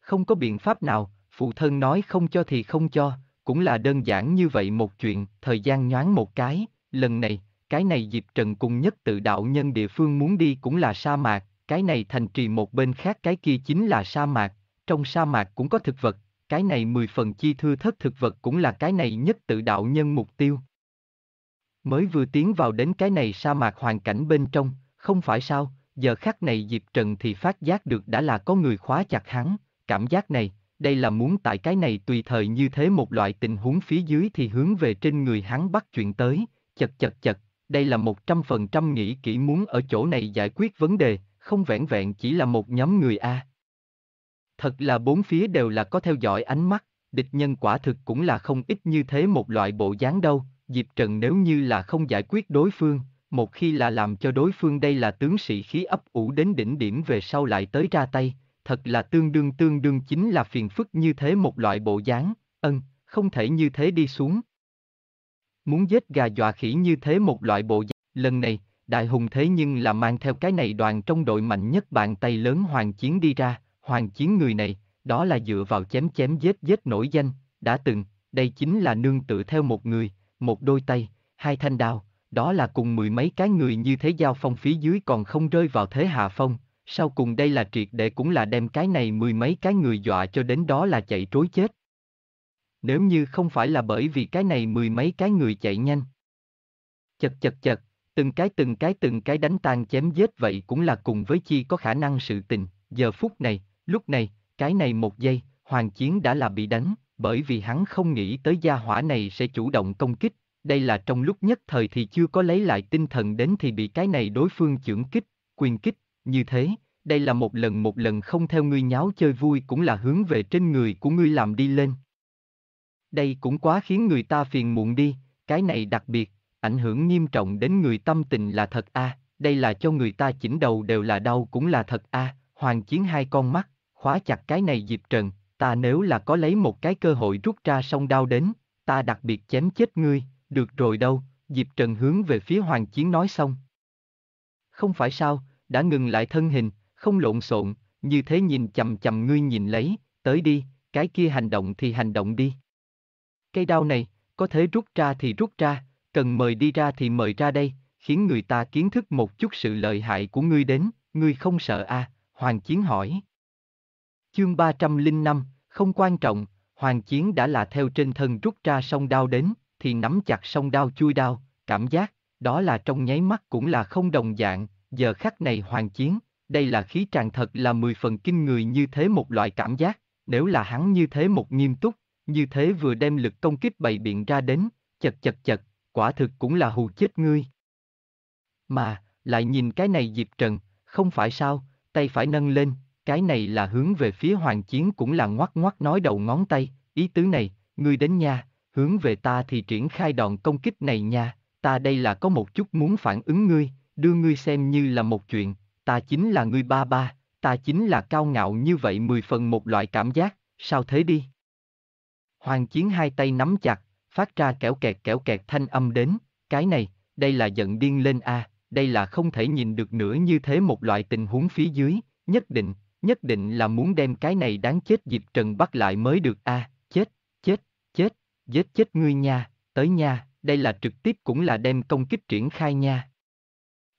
Không có biện pháp nào, phụ thân nói không cho thì không cho, cũng là đơn giản như vậy một chuyện, thời gian nhoáng một cái, lần này, cái này dịp Trần cùng nhất tự đạo nhân địa phương muốn đi cũng là sa mạc, cái này thành trì một bên khác cái kia chính là sa mạc, trong sa mạc cũng có thực vật, cái này mười phần chi thư thất thực vật cũng là cái này nhất tự đạo nhân mục tiêu. Mới vừa tiến vào đến cái này sa mạc hoàn cảnh bên trong, không phải sao, giờ khắc này dịp Trần thì phát giác được đã là có người khóa chặt hắn, cảm giác này, đây là muốn tại cái này tùy thời như thế một loại tình huống phía dưới thì hướng về trên người hắn bắt chuyện tới, chật chật chật, đây là một trăm phần trăm nghĩ kỹ muốn ở chỗ này giải quyết vấn đề, không vẹn vẹn chỉ là một nhóm người A, Thật là bốn phía đều là có theo dõi ánh mắt, địch nhân quả thực cũng là không ít như thế một loại bộ dáng đâu, Diệp Trần nếu như là không giải quyết đối phương, một khi là làm cho đối phương đây là tướng sĩ khí ấp ủ đến đỉnh điểm về sau lại tới ra tay, thật là tương đương tương đương chính là phiền phức như thế một loại bộ dáng, ân, không thể như thế đi xuống. Muốn giết gà dọa khỉ như thế một loại bộ dáng, lần này, Đại Hùng thế nhưng là mang theo cái này đoàn trong đội mạnh nhất bàn tay lớn hoàng chiến đi ra, Hoàng chiến người này, đó là dựa vào chém chém giết giết nổi danh, đã từng, đây chính là nương tự theo một người, một đôi tay, hai thanh đao, đó là cùng mười mấy cái người như thế giao phong phía dưới còn không rơi vào thế hạ phong, sau cùng đây là triệt để cũng là đem cái này mười mấy cái người dọa cho đến đó là chạy trối chết. Nếu như không phải là bởi vì cái này mười mấy cái người chạy nhanh. Chật chật chật, từng cái từng cái từng cái đánh tan chém giết vậy cũng là cùng với chi có khả năng sự tình, giờ phút này, Lúc này, cái này một giây, Hoàng Chiến đã là bị đánh, bởi vì hắn không nghĩ tới gia hỏa này sẽ chủ động công kích, đây là trong lúc nhất thời thì chưa có lấy lại tinh thần đến thì bị cái này đối phương trưởng kích, quyền kích, như thế, đây là một lần một lần không theo ngươi nháo chơi vui cũng là hướng về trên người của ngươi làm đi lên. Đây cũng quá khiến người ta phiền muộn đi, cái này đặc biệt, ảnh hưởng nghiêm trọng đến người tâm tình là thật a, à, đây là cho người ta chỉnh đầu đều là đau cũng là thật a, à, Hoàng Chiến hai con mắt, khóa chặt cái này Diệp Trần, ta nếu là có lấy một cái cơ hội rút ra sông đao đến, ta đặc biệt chém chết ngươi, được rồi đâu, Diệp Trần hướng về phía Hoàng Chiến nói xong. Không phải sao, đã ngừng lại thân hình, không lộn xộn, như thế nhìn chầm chầm ngươi nhìn lấy, tới đi, cái kia hành động thì hành động đi. Cây đao này, có thể rút ra thì rút ra, cần mời đi ra thì mời ra đây, khiến người ta kiến thức một chút sự lợi hại của ngươi đến, ngươi không sợ a à, Hoàng Chiến hỏi. Chương 305, không quan trọng, Hoàng Chiến đã là theo trên thân rút ra song đao đến, thì nắm chặt song đao chui đao, cảm giác, đó là trong nháy mắt cũng là không đồng dạng, giờ khắc này Hoàng Chiến, đây là khí tràn thật là mười phần kinh người như thế một loại cảm giác, nếu là hắn như thế một nghiêm túc, như thế vừa đem lực công kích bày biện ra đến, chật chật chật, quả thực cũng là hù chết ngươi. Mà, lại nhìn cái này Diệp Trần, không phải sao, tay phải nâng lên, cái này là hướng về phía hoàng chiến cũng là ngoắc ngoắc nói đầu ngón tay, ý tứ này, ngươi đến nha, hướng về ta thì triển khai đòn công kích này nha, ta đây là có một chút muốn phản ứng ngươi, đưa ngươi xem như là một chuyện, ta chính là ngươi ba ba, ta chính là cao ngạo như vậy mười phần một loại cảm giác, sao thế đi? Hoàng chiến hai tay nắm chặt, phát ra kẻo kẹt kẻo kẹt thanh âm đến, cái này, đây là giận điên lên a, à, đây là không thể nhìn được nữa như thế một loại tình huống phía dưới, nhất định, nhất định là muốn đem cái này đáng chết Diệp Trần bắt lại mới được a à, chết, chết, chết, giết chết ngươi nha, tới nha, đây là trực tiếp cũng là đem công kích triển khai nha.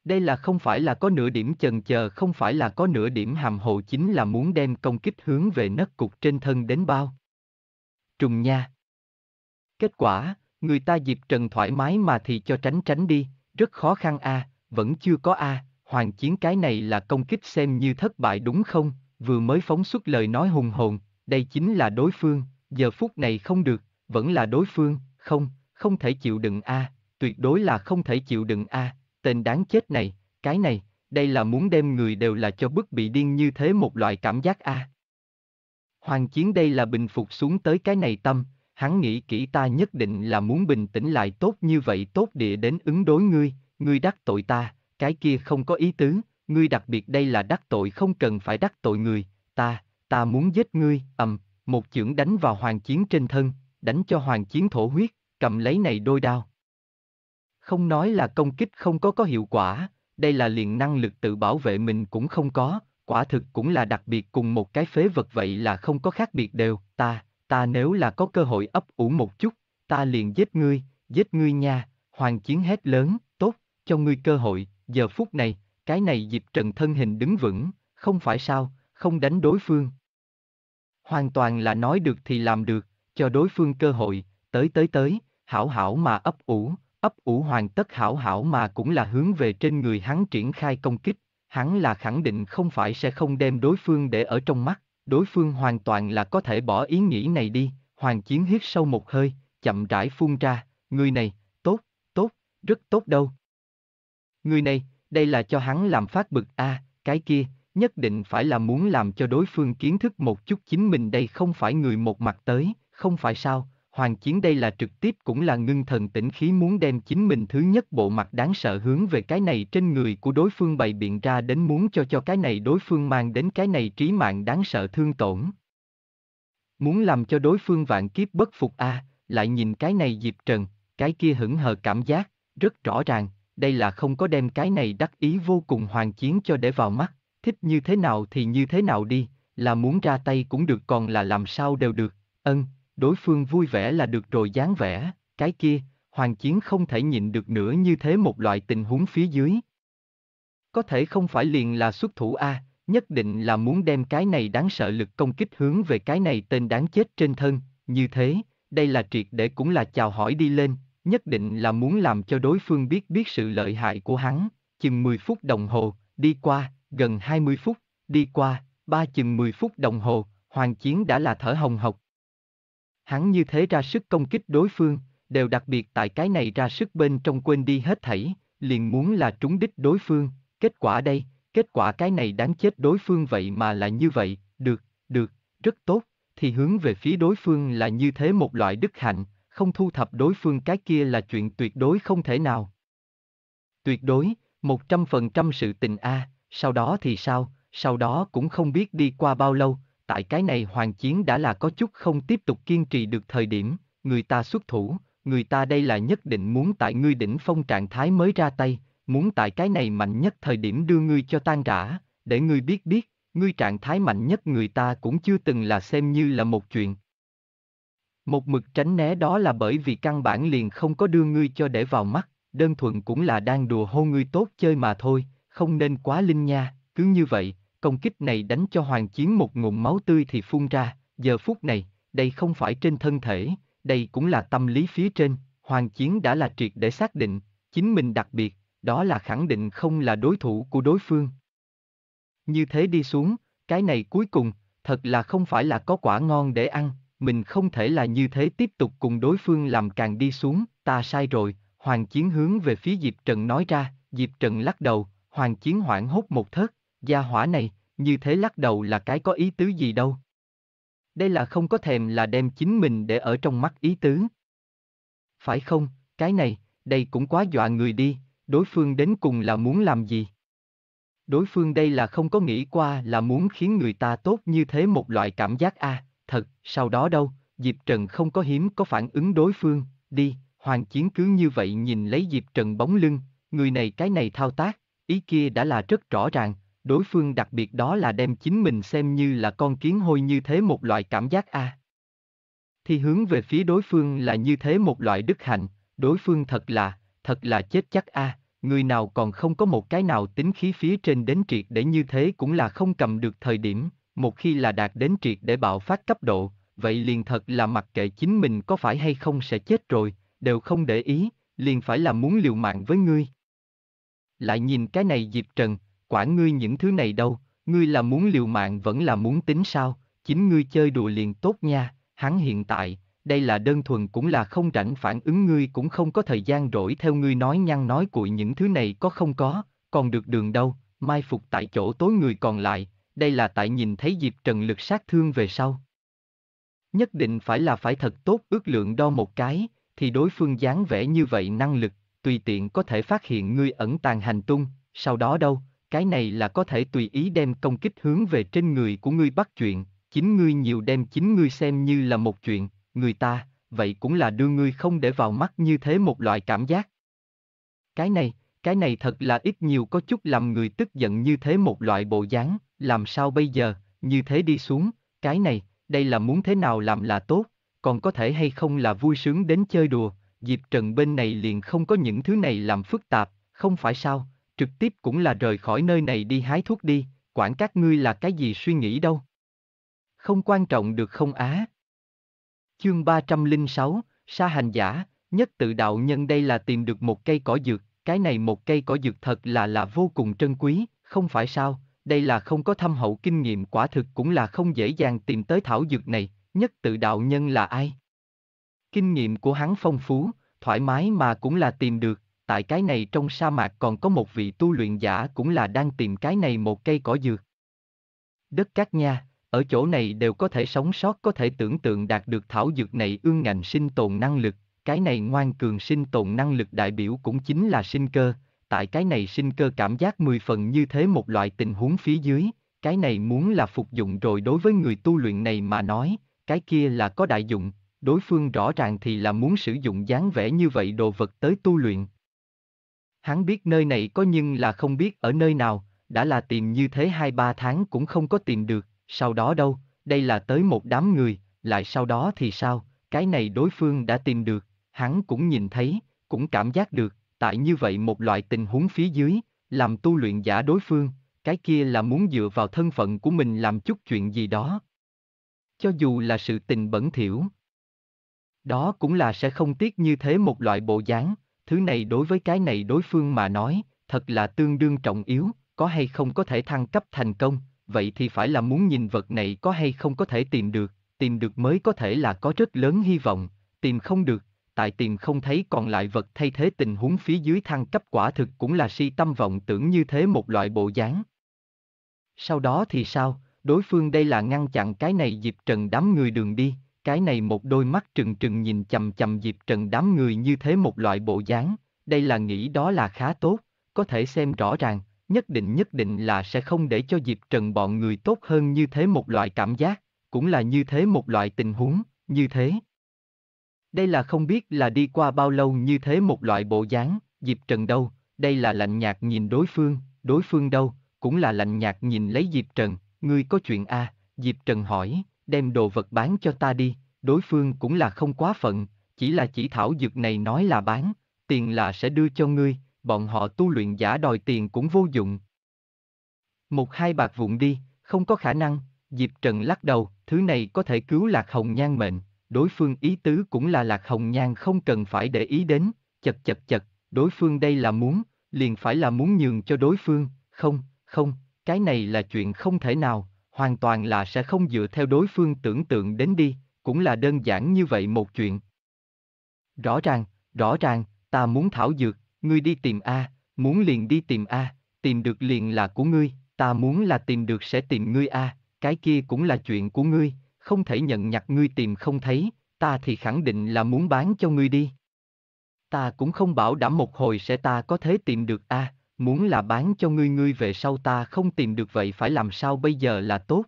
Đây là không phải là có nửa điểm chần chờ không phải là có nửa điểm hàm hồ chính là muốn đem công kích hướng về nấc cục trên thân đến bao. Trùng nha. Kết quả, người ta Diệp Trần thoải mái mà thì cho tránh tránh đi, rất khó khăn a à, vẫn chưa có a, hoàng chiến cái này là công kích xem như thất bại đúng không, vừa mới phóng xuất lời nói hùng hồn, đây chính là đối phương, giờ phút này không được, vẫn là đối phương, không, không thể chịu đựng a, tuyệt đối là không thể chịu đựng a, tên đáng chết này, cái này, đây là muốn đem người đều là cho bức bị điên như thế một loại cảm giác a. Hoàng chiến đây là bình phục xuống tới cái này tâm, hắn nghĩ kỹ ta nhất định là muốn bình tĩnh lại tốt như vậy tốt địa đến ứng đối ngươi, ngươi đắc tội ta, cái kia không có ý tứ, ngươi đặc biệt đây là đắc tội không cần phải đắc tội người, ta, ta muốn giết ngươi, ầm, một chưởng đánh vào hoàng chiến trên thân, đánh cho hoàng chiến thổ huyết, cầm lấy này đôi đao. Không nói là công kích không có có hiệu quả, đây là liền năng lực tự bảo vệ mình cũng không có, quả thực cũng là đặc biệt cùng một cái phế vật vậy là không có khác biệt đều, ta, ta nếu là có cơ hội ấp ủ một chút, ta liền giết ngươi, giết ngươi nha, hoàng chiến hét lớn, cho ngươi cơ hội, giờ phút này, cái này dịp Trần thân hình đứng vững, không phải sao, không đánh đối phương. Hoàn toàn là nói được thì làm được, cho đối phương cơ hội, tới tới tới, hảo hảo mà ấp ủ, ấp ủ hoàn tất hảo hảo mà cũng là hướng về trên người hắn triển khai công kích, hắn là khẳng định không phải sẽ không đem đối phương để ở trong mắt, đối phương hoàn toàn là có thể bỏ ý nghĩ này đi, hoàng chiến hít sâu một hơi, chậm rãi phun ra, người này, tốt, tốt, rất tốt đâu. Người này, đây là cho hắn làm phát bực a, à, cái kia, nhất định phải là muốn làm cho đối phương kiến thức một chút chính mình đây không phải người một mặt tới, không phải sao, hoàng chiến đây là trực tiếp cũng là ngưng thần tĩnh khí muốn đem chính mình thứ nhất bộ mặt đáng sợ hướng về cái này trên người của đối phương bày biện ra đến muốn cho cho cái này đối phương mang đến cái này trí mạng đáng sợ thương tổn. Muốn làm cho đối phương vạn kiếp bất phục a, à, lại nhìn cái này Diệp Trần, cái kia hững hờ cảm giác, rất rõ ràng, đây là không có đem cái này đắc ý vô cùng hoàng chiến cho để vào mắt, thích như thế nào thì như thế nào đi, là muốn ra tay cũng được còn là làm sao đều được, ân, đối phương vui vẻ là được rồi dáng vẻ, cái kia, hoàng chiến không thể nhịn được nữa như thế một loại tình huống phía dưới. Có thể không phải liền là xuất thủ A, nhất định là muốn đem cái này đáng sợ lực công kích hướng về cái này tên đáng chết trên thân, như thế, đây là triệt để cũng là chào hỏi đi lên, nhất định là muốn làm cho đối phương biết biết sự lợi hại của hắn, chừng 10 phút đồng hồ, đi qua, gần 20 phút, đi qua, ba chừng 10 phút đồng hồ, hoàng chiến đã là thở hồng hộc. Hắn như thế ra sức công kích đối phương, đều đặc biệt tại cái này ra sức bên trong quên đi hết thảy, liền muốn là trúng đích đối phương, kết quả đây, kết quả cái này đáng chết đối phương vậy mà là như vậy, được, được, rất tốt, thì hướng về phía đối phương là như thế một loại đức hạnh, không thu thập đối phương cái kia là chuyện tuyệt đối không thể nào. Tuyệt đối, 100% sự tình A, à, sau đó thì sao, sau đó cũng không biết đi qua bao lâu, tại cái này hoàng chiến đã là có chút không tiếp tục kiên trì được thời điểm, người ta xuất thủ, người ta đây là nhất định muốn tại ngươi đỉnh phong trạng thái mới ra tay, muốn tại cái này mạnh nhất thời điểm đưa ngươi cho tan rã, để ngươi biết biết, ngươi trạng thái mạnh nhất người ta cũng chưa từng là xem như là một chuyện, một mực tránh né đó là bởi vì căn bản liền không có đưa ngươi cho để vào mắt, đơn thuần cũng là đang đùa hô ngươi tốt chơi mà thôi, không nên quá linh nha, cứ như vậy, công kích này đánh cho hoàng chiến một ngụm máu tươi thì phun ra, giờ phút này, đây không phải trên thân thể, đây cũng là tâm lý phía trên, hoàng chiến đã là triệt để xác định, chính mình đặc biệt, đó là khẳng định không là đối thủ của đối phương. Như thế đi xuống, cái này cuối cùng, thật là không phải là có quả ngon để ăn, mình không thể là như thế tiếp tục cùng đối phương làm càng đi xuống, ta sai rồi, Hoàng Chiến hướng về phía Diệp Trần nói ra, Diệp Trần lắc đầu, Hoàng Chiến hoảng hốt một thớt, gia hỏa này, như thế lắc đầu là cái có ý tứ gì đâu. Đây là không có thèm là đem chính mình để ở trong mắt ý tứ. Phải không, cái này, đây cũng quá dọa người đi, đối phương đến cùng là muốn làm gì? Đối phương đây là không có nghĩ qua là muốn khiến người ta tốt như thế một loại cảm giác a. À Thật, sau đó đâu, Diệp Trần không có hiếm có phản ứng đối phương, đi, Hoàng Chiến cứ như vậy nhìn lấy Diệp Trần bóng lưng, người này cái này thao tác, ý kia đã là rất rõ ràng, đối phương đặc biệt đó là đem chính mình xem như là con kiến hôi như thế một loại cảm giác a. À. Thì hướng về phía đối phương là như thế một loại đức hạnh, đối phương thật là, thật là chết chắc a, à. người nào còn không có một cái nào tính khí phía trên đến triệt để như thế cũng là không cầm được thời điểm, một khi là đạt đến triệt để bạo phát cấp độ, vậy liền thật là mặc kệ chính mình có phải hay không sẽ chết rồi, đều không để ý, liền phải là muốn liều mạng với ngươi. Lại nhìn cái này Diệp Trần, quản ngươi những thứ này đâu, ngươi là muốn liều mạng vẫn là muốn tính sao, chính ngươi chơi đùa liền tốt nha, hắn hiện tại, đây là đơn thuần cũng là không rảnh phản ứng ngươi cũng không có thời gian rỗi theo ngươi nói nhăn nói cuội những thứ này có không có, còn được đường đâu, mai phục tại chỗ tối người còn lại, đây là tại nhìn thấy dịp Trần lực sát thương về sau. Nhất định phải là phải thật tốt ước lượng đo một cái, thì đối phương dáng vẻ như vậy năng lực, tùy tiện có thể phát hiện ngươi ẩn tàng hành tung, sau đó đâu, cái này là có thể tùy ý đem công kích hướng về trên người của ngươi bắt chuyện, chính ngươi nhiều đem chính ngươi xem như là một chuyện, người ta, vậy cũng là đưa ngươi không để vào mắt như thế một loại cảm giác. Cái này, cái này thật là ít nhiều có chút làm người tức giận như thế một loại bộ dáng, làm sao bây giờ, như thế đi xuống, cái này, đây là muốn thế nào làm là tốt, còn có thể hay không là vui sướng đến chơi đùa, dịp Trần bên này liền không có những thứ này làm phức tạp, không phải sao, trực tiếp cũng là rời khỏi nơi này đi hái thuốc đi, quản các ngươi là cái gì suy nghĩ đâu. Không quan trọng được không á. Chương 306, Sa hành giả, nhất tự đạo nhân đây là tìm được một cây cỏ dược, cái này một cây cỏ dược thật là là vô cùng trân quý, không phải sao, đây là không có thâm hậu kinh nghiệm quả thực cũng là không dễ dàng tìm tới thảo dược này, nhất tự đạo nhân là ai. Kinh nghiệm của hắn phong phú, thoải mái mà cũng là tìm được, tại cái này trong sa mạc còn có một vị tu luyện giả cũng là đang tìm cái này một cây cỏ dược. Đất cát nha, ở chỗ này đều có thể sống sót có thể tưởng tượng đạt được thảo dược này ương ngành sinh tồn năng lực, cái này ngoan cường sinh tồn năng lực đại biểu cũng chính là sinh cơ, tại cái này sinh cơ cảm giác mười phần như thế một loại tình huống phía dưới, cái này muốn là phục dụng rồi đối với người tu luyện này mà nói, cái kia là có đại dụng, đối phương rõ ràng thì là muốn sử dụng dáng vẻ như vậy đồ vật tới tu luyện. Hắn biết nơi này có nhưng là không biết ở nơi nào, đã là tìm như thế hai ba tháng cũng không có tìm được, sau đó đâu, đây là tới một đám người, lại sau đó thì sao, cái này đối phương đã tìm được, hắn cũng nhìn thấy, cũng cảm giác được, tại như vậy một loại tình huống phía dưới, làm tu luyện giả đối phương, cái kia là muốn dựa vào thân phận của mình làm chút chuyện gì đó. Cho dù là sự tình bẩn thỉu, đó cũng là sẽ không tiếc như thế một loại bộ dáng, thứ này đối với cái này đối phương mà nói, thật là tương đương trọng yếu, có hay không có thể thăng cấp thành công, vậy thì phải là muốn nhìn vật này có hay không có thể tìm được, tìm được mới có thể là có rất lớn hy vọng, tìm không được, tại tìm không thấy còn lại vật thay thế tình huống phía dưới thăng cấp quả thực cũng là si tâm vọng tưởng như thế một loại bộ dáng. Sau đó thì sao, đối phương đây là ngăn chặn cái này Diệp Trần đám người đường đi, cái này một đôi mắt trừng trừng nhìn chầm chầm Diệp Trần đám người như thế một loại bộ dáng, đây là nghĩ đó là khá tốt, có thể xem rõ ràng, nhất định nhất định là sẽ không để cho Diệp Trần bọn người tốt hơn như thế một loại cảm giác, cũng là như thế một loại tình huống, như thế. Đây là không biết là đi qua bao lâu như thế một loại bộ dáng, Diệp Trần đâu, đây là lạnh nhạt nhìn đối phương, đối phương đâu, cũng là lạnh nhạt nhìn lấy Diệp Trần, ngươi có chuyện a? À? Diệp Trần hỏi, đem đồ vật bán cho ta đi, đối phương cũng là không quá phận, chỉ là chỉ thảo dược này nói là bán, tiền là sẽ đưa cho ngươi, bọn họ tu luyện giả đòi tiền cũng vô dụng. Một hai bạc vụn đi, không có khả năng, Diệp Trần lắc đầu, thứ này có thể cứu lạc hồng nhan mệnh đối phương ý tứ cũng là lạc hồng nhan không cần phải để ý đến, chật chật chật, đối phương đây là muốn, liền phải là muốn nhường cho đối phương, không, không, cái này là chuyện không thể nào, hoàn toàn là sẽ không dựa theo đối phương tưởng tượng đến đi, cũng là đơn giản như vậy một chuyện. Rõ ràng, rõ ràng, ta muốn thảo dược, ngươi đi tìm A, muốn liền đi tìm A, tìm được liền là của ngươi, ta muốn là tìm được sẽ tìm ngươi A, cái kia cũng là chuyện của ngươi, không thể nhận nhặt ngươi tìm không thấy, ta thì khẳng định là muốn bán cho ngươi đi. Ta cũng không bảo đảm một hồi sẽ ta có thể tìm được a, à, muốn là bán cho ngươi ngươi về sau ta không tìm được vậy phải làm sao bây giờ là tốt.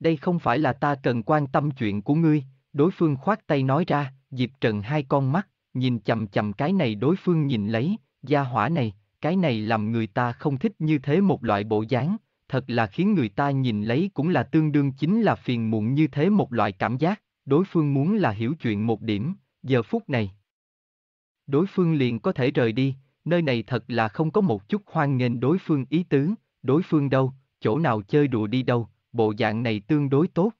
Đây không phải là ta cần quan tâm chuyện của ngươi, đối phương khoát tay nói ra, Diệp Trần hai con mắt, nhìn chầm chầm cái này đối phương nhìn lấy, gia hỏa này, cái này làm người ta không thích như thế một loại bộ dáng, thật là khiến người ta nhìn lấy cũng là tương đương chính là phiền muộn như thế một loại cảm giác, đối phương muốn là hiểu chuyện một điểm, giờ phút này. Đối phương liền có thể rời đi, nơi này thật là không có một chút hoan nghênh đối phương ý tứ, đối phương đâu, chỗ nào chơi đùa đi đâu, bộ dạng này tương đối tốt.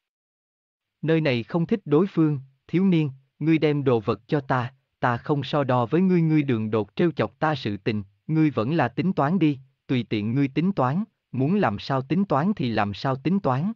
Nơi này không thích đối phương, thiếu niên, ngươi đem đồ vật cho ta, ta không so đo với ngươi ngươi đường đột trêu chọc ta sự tình, ngươi vẫn là tính toán đi, tùy tiện ngươi tính toán, muốn làm sao tính toán thì làm sao tính toán.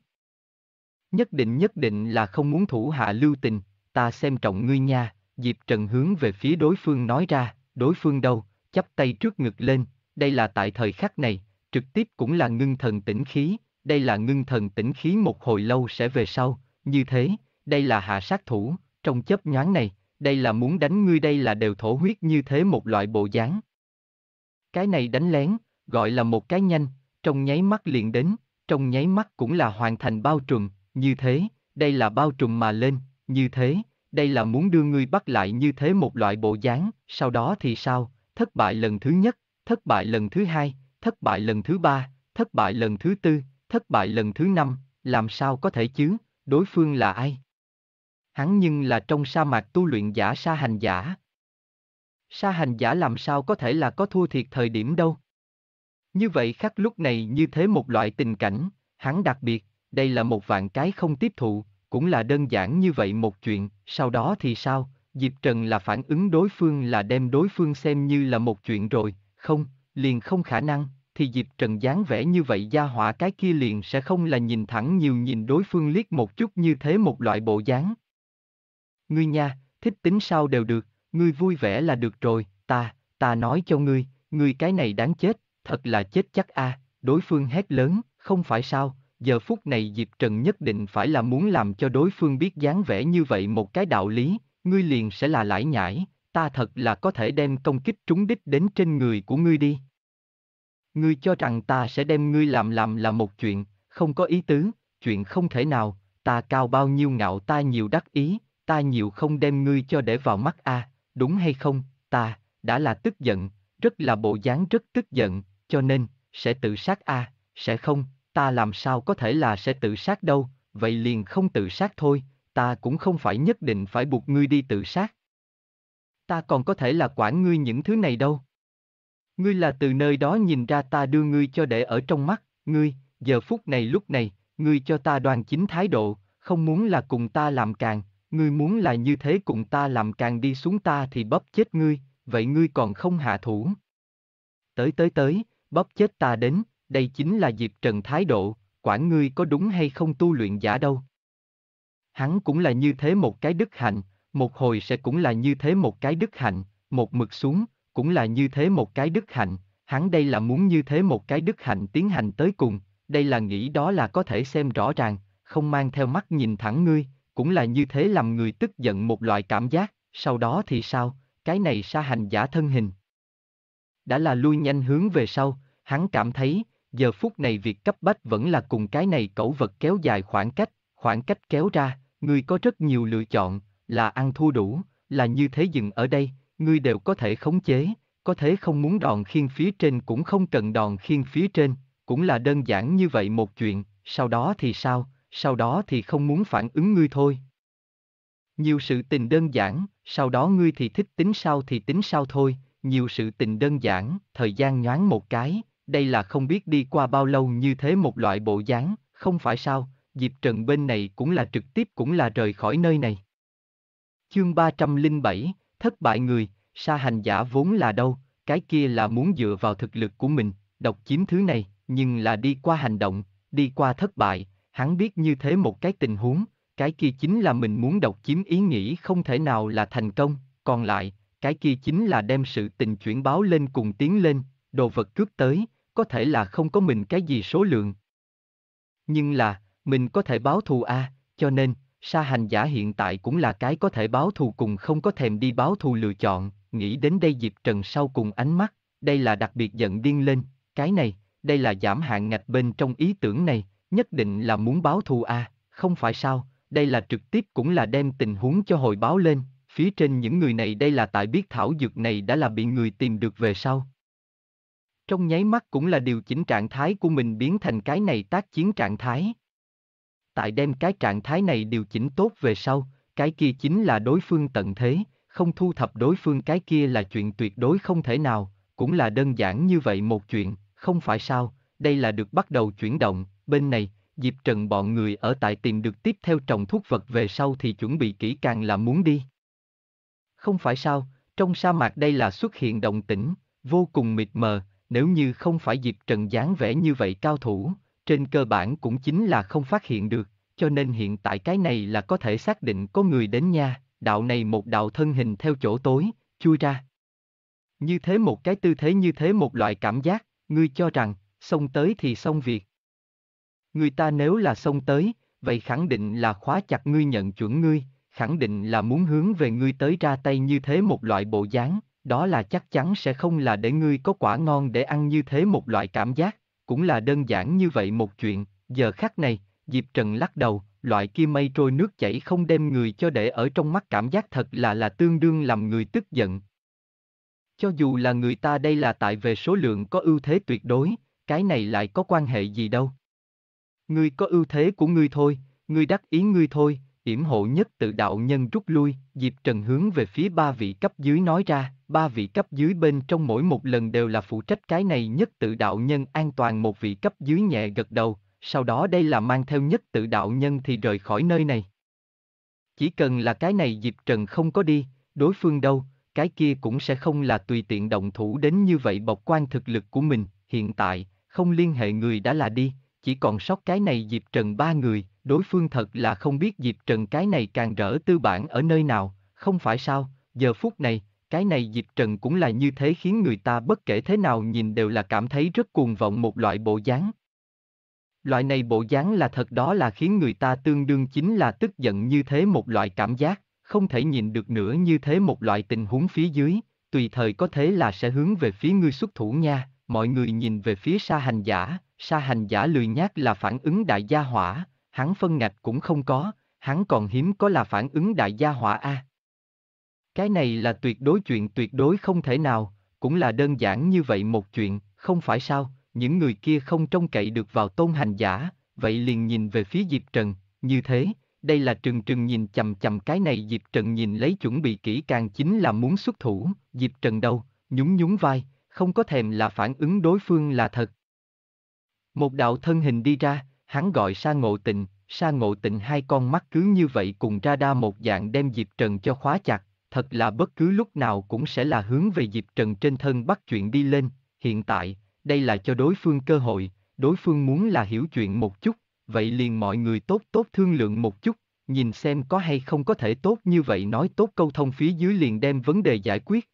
Nhất định nhất định là không muốn thủ hạ lưu tình, ta xem trọng ngươi nha, Diệp Trần hướng về phía đối phương nói ra, đối phương đâu, chắp tay trước ngực lên, đây là tại thời khắc này, trực tiếp cũng là ngưng thần tĩnh khí, đây là ngưng thần tĩnh khí một hồi lâu sẽ về sau, như thế, đây là hạ sát thủ, trong chớp nhoáng này, đây là muốn đánh ngươi đây là đều thổ huyết như thế một loại bộ dáng. Cái này đánh lén, gọi là một cái nhanh, trong nháy mắt liền đến, trong nháy mắt cũng là hoàn thành bao trùm, như thế, đây là bao trùm mà lên, như thế, đây là muốn đưa ngươi bắt lại như thế một loại bộ dáng, sau đó thì sao, thất bại lần thứ nhất, thất bại lần thứ hai, thất bại lần thứ ba, thất bại lần thứ tư, thất bại lần thứ năm, làm sao có thể chứ, đối phương là ai? Hắn nhưng là trong sa mạc tu luyện giả sa hành giả. Sa hành giả làm sao có thể là có thua thiệt thời điểm đâu? Như vậy khắc lúc này như thế một loại tình cảnh, hắn đặc biệt, đây là một vạn cái không tiếp thụ, cũng là đơn giản như vậy một chuyện, sau đó thì sao, Diệp Trần là phản ứng đối phương là đem đối phương xem như là một chuyện rồi, không, liền không khả năng, thì Diệp Trần dáng vẻ như vậy gia hỏa cái kia liền sẽ không là nhìn thẳng nhiều nhìn đối phương liếc một chút như thế một loại bộ dáng. Ngươi nha, thích tính sao đều được, ngươi vui vẻ là được rồi, ta, ta nói cho ngươi, ngươi cái này đáng chết, Thật là chết chắc a, à, đối phương hét lớn, không phải sao, giờ phút này Diệp Trần nhất định phải là muốn làm cho đối phương biết dáng vẻ như vậy một cái đạo lý, ngươi liền sẽ là lãi nhãi, ta thật là có thể đem công kích trúng đích đến trên người của ngươi đi. Ngươi cho rằng ta sẽ đem ngươi làm làm là một chuyện, không có ý tứ, chuyện không thể nào, ta cao bao nhiêu ngạo ta nhiều đắc ý, ta nhiều không đem ngươi cho để vào mắt a, à, đúng hay không, ta, đã là tức giận, rất là bộ dáng rất tức giận, cho nên, sẽ tự sát à, sẽ không, ta làm sao có thể là sẽ tự sát đâu, vậy liền không tự sát thôi, ta cũng không phải nhất định phải buộc ngươi đi tự sát. Ta còn có thể là quản ngươi những thứ này đâu. Ngươi là từ nơi đó nhìn ra ta đưa ngươi cho để ở trong mắt, ngươi, giờ phút này lúc này, ngươi cho ta đoàn chính thái độ, không muốn là cùng ta làm càng, ngươi muốn là như thế cùng ta làm càng đi xuống ta thì bóp chết ngươi, vậy ngươi còn không hạ thủ. Tới tới tới, bóp chết ta đến, đây chính là dịp Trần thái độ, quản ngươi có đúng hay không tu luyện giả đâu. Hắn cũng là như thế một cái đức hạnh, một hồi sẽ cũng là như thế một cái đức hạnh, một mực xuống, cũng là như thế một cái đức hạnh, hắn đây là muốn như thế một cái đức hạnh tiến hành tới cùng, đây là nghĩ đó là có thể xem rõ ràng, không mang theo mắt nhìn thẳng ngươi, cũng là như thế làm người tức giận một loại cảm giác, sau đó thì sao, cái này sa hành giả thân hình. Đã là lui nhanh hướng về sau, hắn cảm thấy, giờ phút này việc cấp bách vẫn là cùng cái này cẩu vật kéo dài khoảng cách, khoảng cách kéo ra, ngươi có rất nhiều lựa chọn, là ăn thua đủ, là như thế dừng ở đây, ngươi đều có thể khống chế, có thể không muốn đòn khiên phía trên cũng không cần đòn khiên phía trên, cũng là đơn giản như vậy một chuyện, sau đó thì sao, sau đó thì không muốn phản ứng ngươi thôi. Nhiều sự tình đơn giản, sau đó ngươi thì thích tính sao thì tính sao thôi, nhiều sự tình đơn giản, thời gian nhoáng một cái, đây là không biết đi qua bao lâu như thế một loại bộ dáng, không phải sao, Diệp Trần bên này cũng là trực tiếp cũng là rời khỏi nơi này. Chương 307, thất bại người, sa hành giả vốn là đâu, cái kia là muốn dựa vào thực lực của mình, độc chiếm thứ này, nhưng là đi qua hành động, đi qua thất bại, hắn biết như thế một cái tình huống, cái kia chính là mình muốn độc chiếm ý nghĩ không thể nào là thành công, còn lại, cái kia chính là đem sự tình chuyển báo lên cùng tiến lên, đồ vật cướp tới, có thể là không có mình cái gì số lượng. Nhưng là, mình có thể báo thù a, à, cho nên, sa hành giả hiện tại cũng là cái có thể báo thù cùng không có thèm đi báo thù lựa chọn, nghĩ đến đây dịp Trần sau cùng ánh mắt, đây là đặc biệt giận điên lên, cái này, đây là giảm hạn ngạch bên trong ý tưởng này, nhất định là muốn báo thù a, à, không phải sao, đây là trực tiếp cũng là đem tình huống cho hồi báo lên, phía trên những người này đây là tại biết thảo dược này đã là bị người tìm được về sau, trong nháy mắt cũng là điều chỉnh trạng thái của mình biến thành cái này tác chiến trạng thái. Tại đem cái trạng thái này điều chỉnh tốt về sau, cái kia chính là đối phương tận thế, không thu thập đối phương cái kia là chuyện tuyệt đối không thể nào, cũng là đơn giản như vậy một chuyện, không phải sao, đây là được bắt đầu chuyển động, bên này, dịp Trần bọn người ở tại tìm được tiếp theo trồng thuốc vật về sau thì chuẩn bị kỹ càng là muốn đi. Không phải sao, trong sa mạc đây là xuất hiện động tĩnh, vô cùng mịt mờ, nếu như không phải Diệp Trần dáng vẻ như vậy cao thủ, trên cơ bản cũng chính là không phát hiện được, cho nên hiện tại cái này là có thể xác định có người đến nha, đạo này một đạo thân hình theo chỗ tối, chui ra. Như thế một cái tư thế như thế một loại cảm giác, ngươi cho rằng, xong tới thì xong việc. Người ta nếu là xong tới, vậy khẳng định là khóa chặt ngươi nhận chuẩn ngươi, khẳng định là muốn hướng về ngươi tới ra tay như thế một loại bộ dáng, đó là chắc chắn sẽ không là để ngươi có quả ngon để ăn như thế một loại cảm giác, cũng là đơn giản như vậy một chuyện, giờ khắc này, Diệp Trần lắc đầu, loại kia mây trôi nước chảy không đem người cho để ở trong mắt cảm giác thật là là tương đương làm người tức giận. Cho dù là người ta đây là tại về số lượng có ưu thế tuyệt đối, cái này lại có quan hệ gì đâu. Ngươi có ưu thế của ngươi thôi, ngươi đắc ý ngươi thôi, hiểm hộ nhất tự đạo nhân rút lui, Diệp Trần hướng về phía ba vị cấp dưới nói ra, ba vị cấp dưới bên trong mỗi một lần đều là phụ trách cái này nhất tự đạo nhân an toàn một vị cấp dưới nhẹ gật đầu, sau đó đây là mang theo nhất tự đạo nhân thì rời khỏi nơi này. Chỉ cần là cái này Diệp Trần không có đi, đối phương đâu, cái kia cũng sẽ không là tùy tiện động thủ đến như vậy bộc quan thực lực của mình, hiện tại, không liên hệ người đã là đi, chỉ còn sót cái này dịp Trần ba người, đối phương thật là không biết dịp Trần cái này càng rỡ tư bản ở nơi nào, không phải sao, giờ phút này, cái này dịp Trần cũng là như thế khiến người ta bất kể thế nào nhìn đều là cảm thấy rất cuồng vọng một loại bộ dáng. Loại này bộ dáng là thật đó là khiến người ta tương đương chính là tức giận như thế một loại cảm giác, không thể nhìn được nữa như thế một loại tình huống phía dưới, tùy thời có thế là sẽ hướng về phía ngươi xuất thủ nha, mọi người nhìn về phía xa hành giả, sa hành giả lười nhác là phản ứng đại gia hỏa, hắn phân ngạch cũng không có, hắn còn hiếm có là phản ứng đại gia hỏa A. Cái này là tuyệt đối chuyện tuyệt đối không thể nào, cũng là đơn giản như vậy một chuyện, không phải sao, những người kia không trông cậy được vào tôn hành giả, vậy liền nhìn về phía Diệp Trần, như thế, đây là trừng trừng nhìn chầm chầm cái này Diệp Trần nhìn lấy chuẩn bị kỹ càng chính là muốn xuất thủ, Diệp Trần đâu, nhún nhún vai, không có thèm là phản ứng đối phương là thật, một đạo thân hình đi ra, hắn gọi Sa Ngộ Tịnh, Sa Ngộ Tịnh hai con mắt cứ như vậy cùng ra đa một dạng đem dịp Trần cho khóa chặt, thật là bất cứ lúc nào cũng sẽ là hướng về dịp Trần trên thân bắt chuyện đi lên, hiện tại, đây là cho đối phương cơ hội, đối phương muốn là hiểu chuyện một chút, vậy liền mọi người tốt tốt thương lượng một chút, nhìn xem có hay không có thể tốt như vậy nói tốt câu thông phía dưới liền đem vấn đề giải quyết.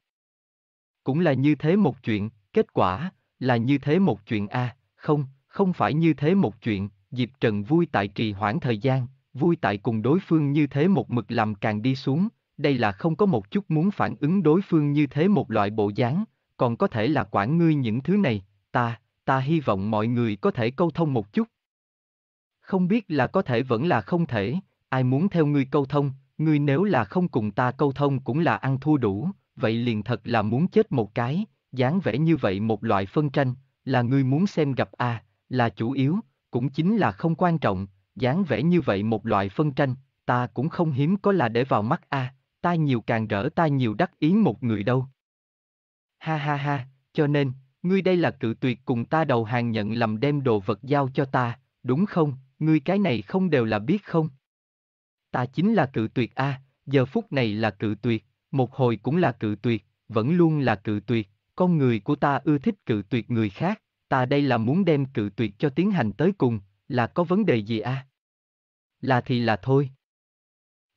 Cũng là như thế một chuyện, kết quả, là như thế một chuyện a à, không, không phải như thế một chuyện, Diệp Trần vui tại trì hoãn thời gian, vui tại cùng đối phương như thế một mực làm càng đi xuống, đây là không có một chút muốn phản ứng đối phương như thế một loại bộ dáng, còn có thể là quản ngươi những thứ này, ta, ta hy vọng mọi người có thể câu thông một chút. Không biết là có thể vẫn là không thể, ai muốn theo ngươi câu thông, ngươi nếu là không cùng ta câu thông cũng là ăn thua đủ, vậy liền thật là muốn chết một cái, dáng vẻ như vậy một loại phân tranh, là ngươi muốn xem gặp a à, là chủ yếu, cũng chính là không quan trọng, dáng vẻ như vậy một loại phân tranh, ta cũng không hiếm có là để vào mắt a, à, ta nhiều càng rỡ ta nhiều đắc ý một người đâu. Ha ha ha, cho nên, ngươi đây là cự tuyệt cùng ta đầu hàng nhận lầm đem đồ vật giao cho ta, đúng không, ngươi cái này không đều là biết không? Ta chính là cự tuyệt a, à, giờ phút này là cự tuyệt, một hồi cũng là cự tuyệt, vẫn luôn là cự tuyệt, con người của ta ưa thích cự tuyệt người khác, ta đây là muốn đem cự tuyệt cho tiến hành tới cùng, là có vấn đề gì a? À? Là thì là thôi.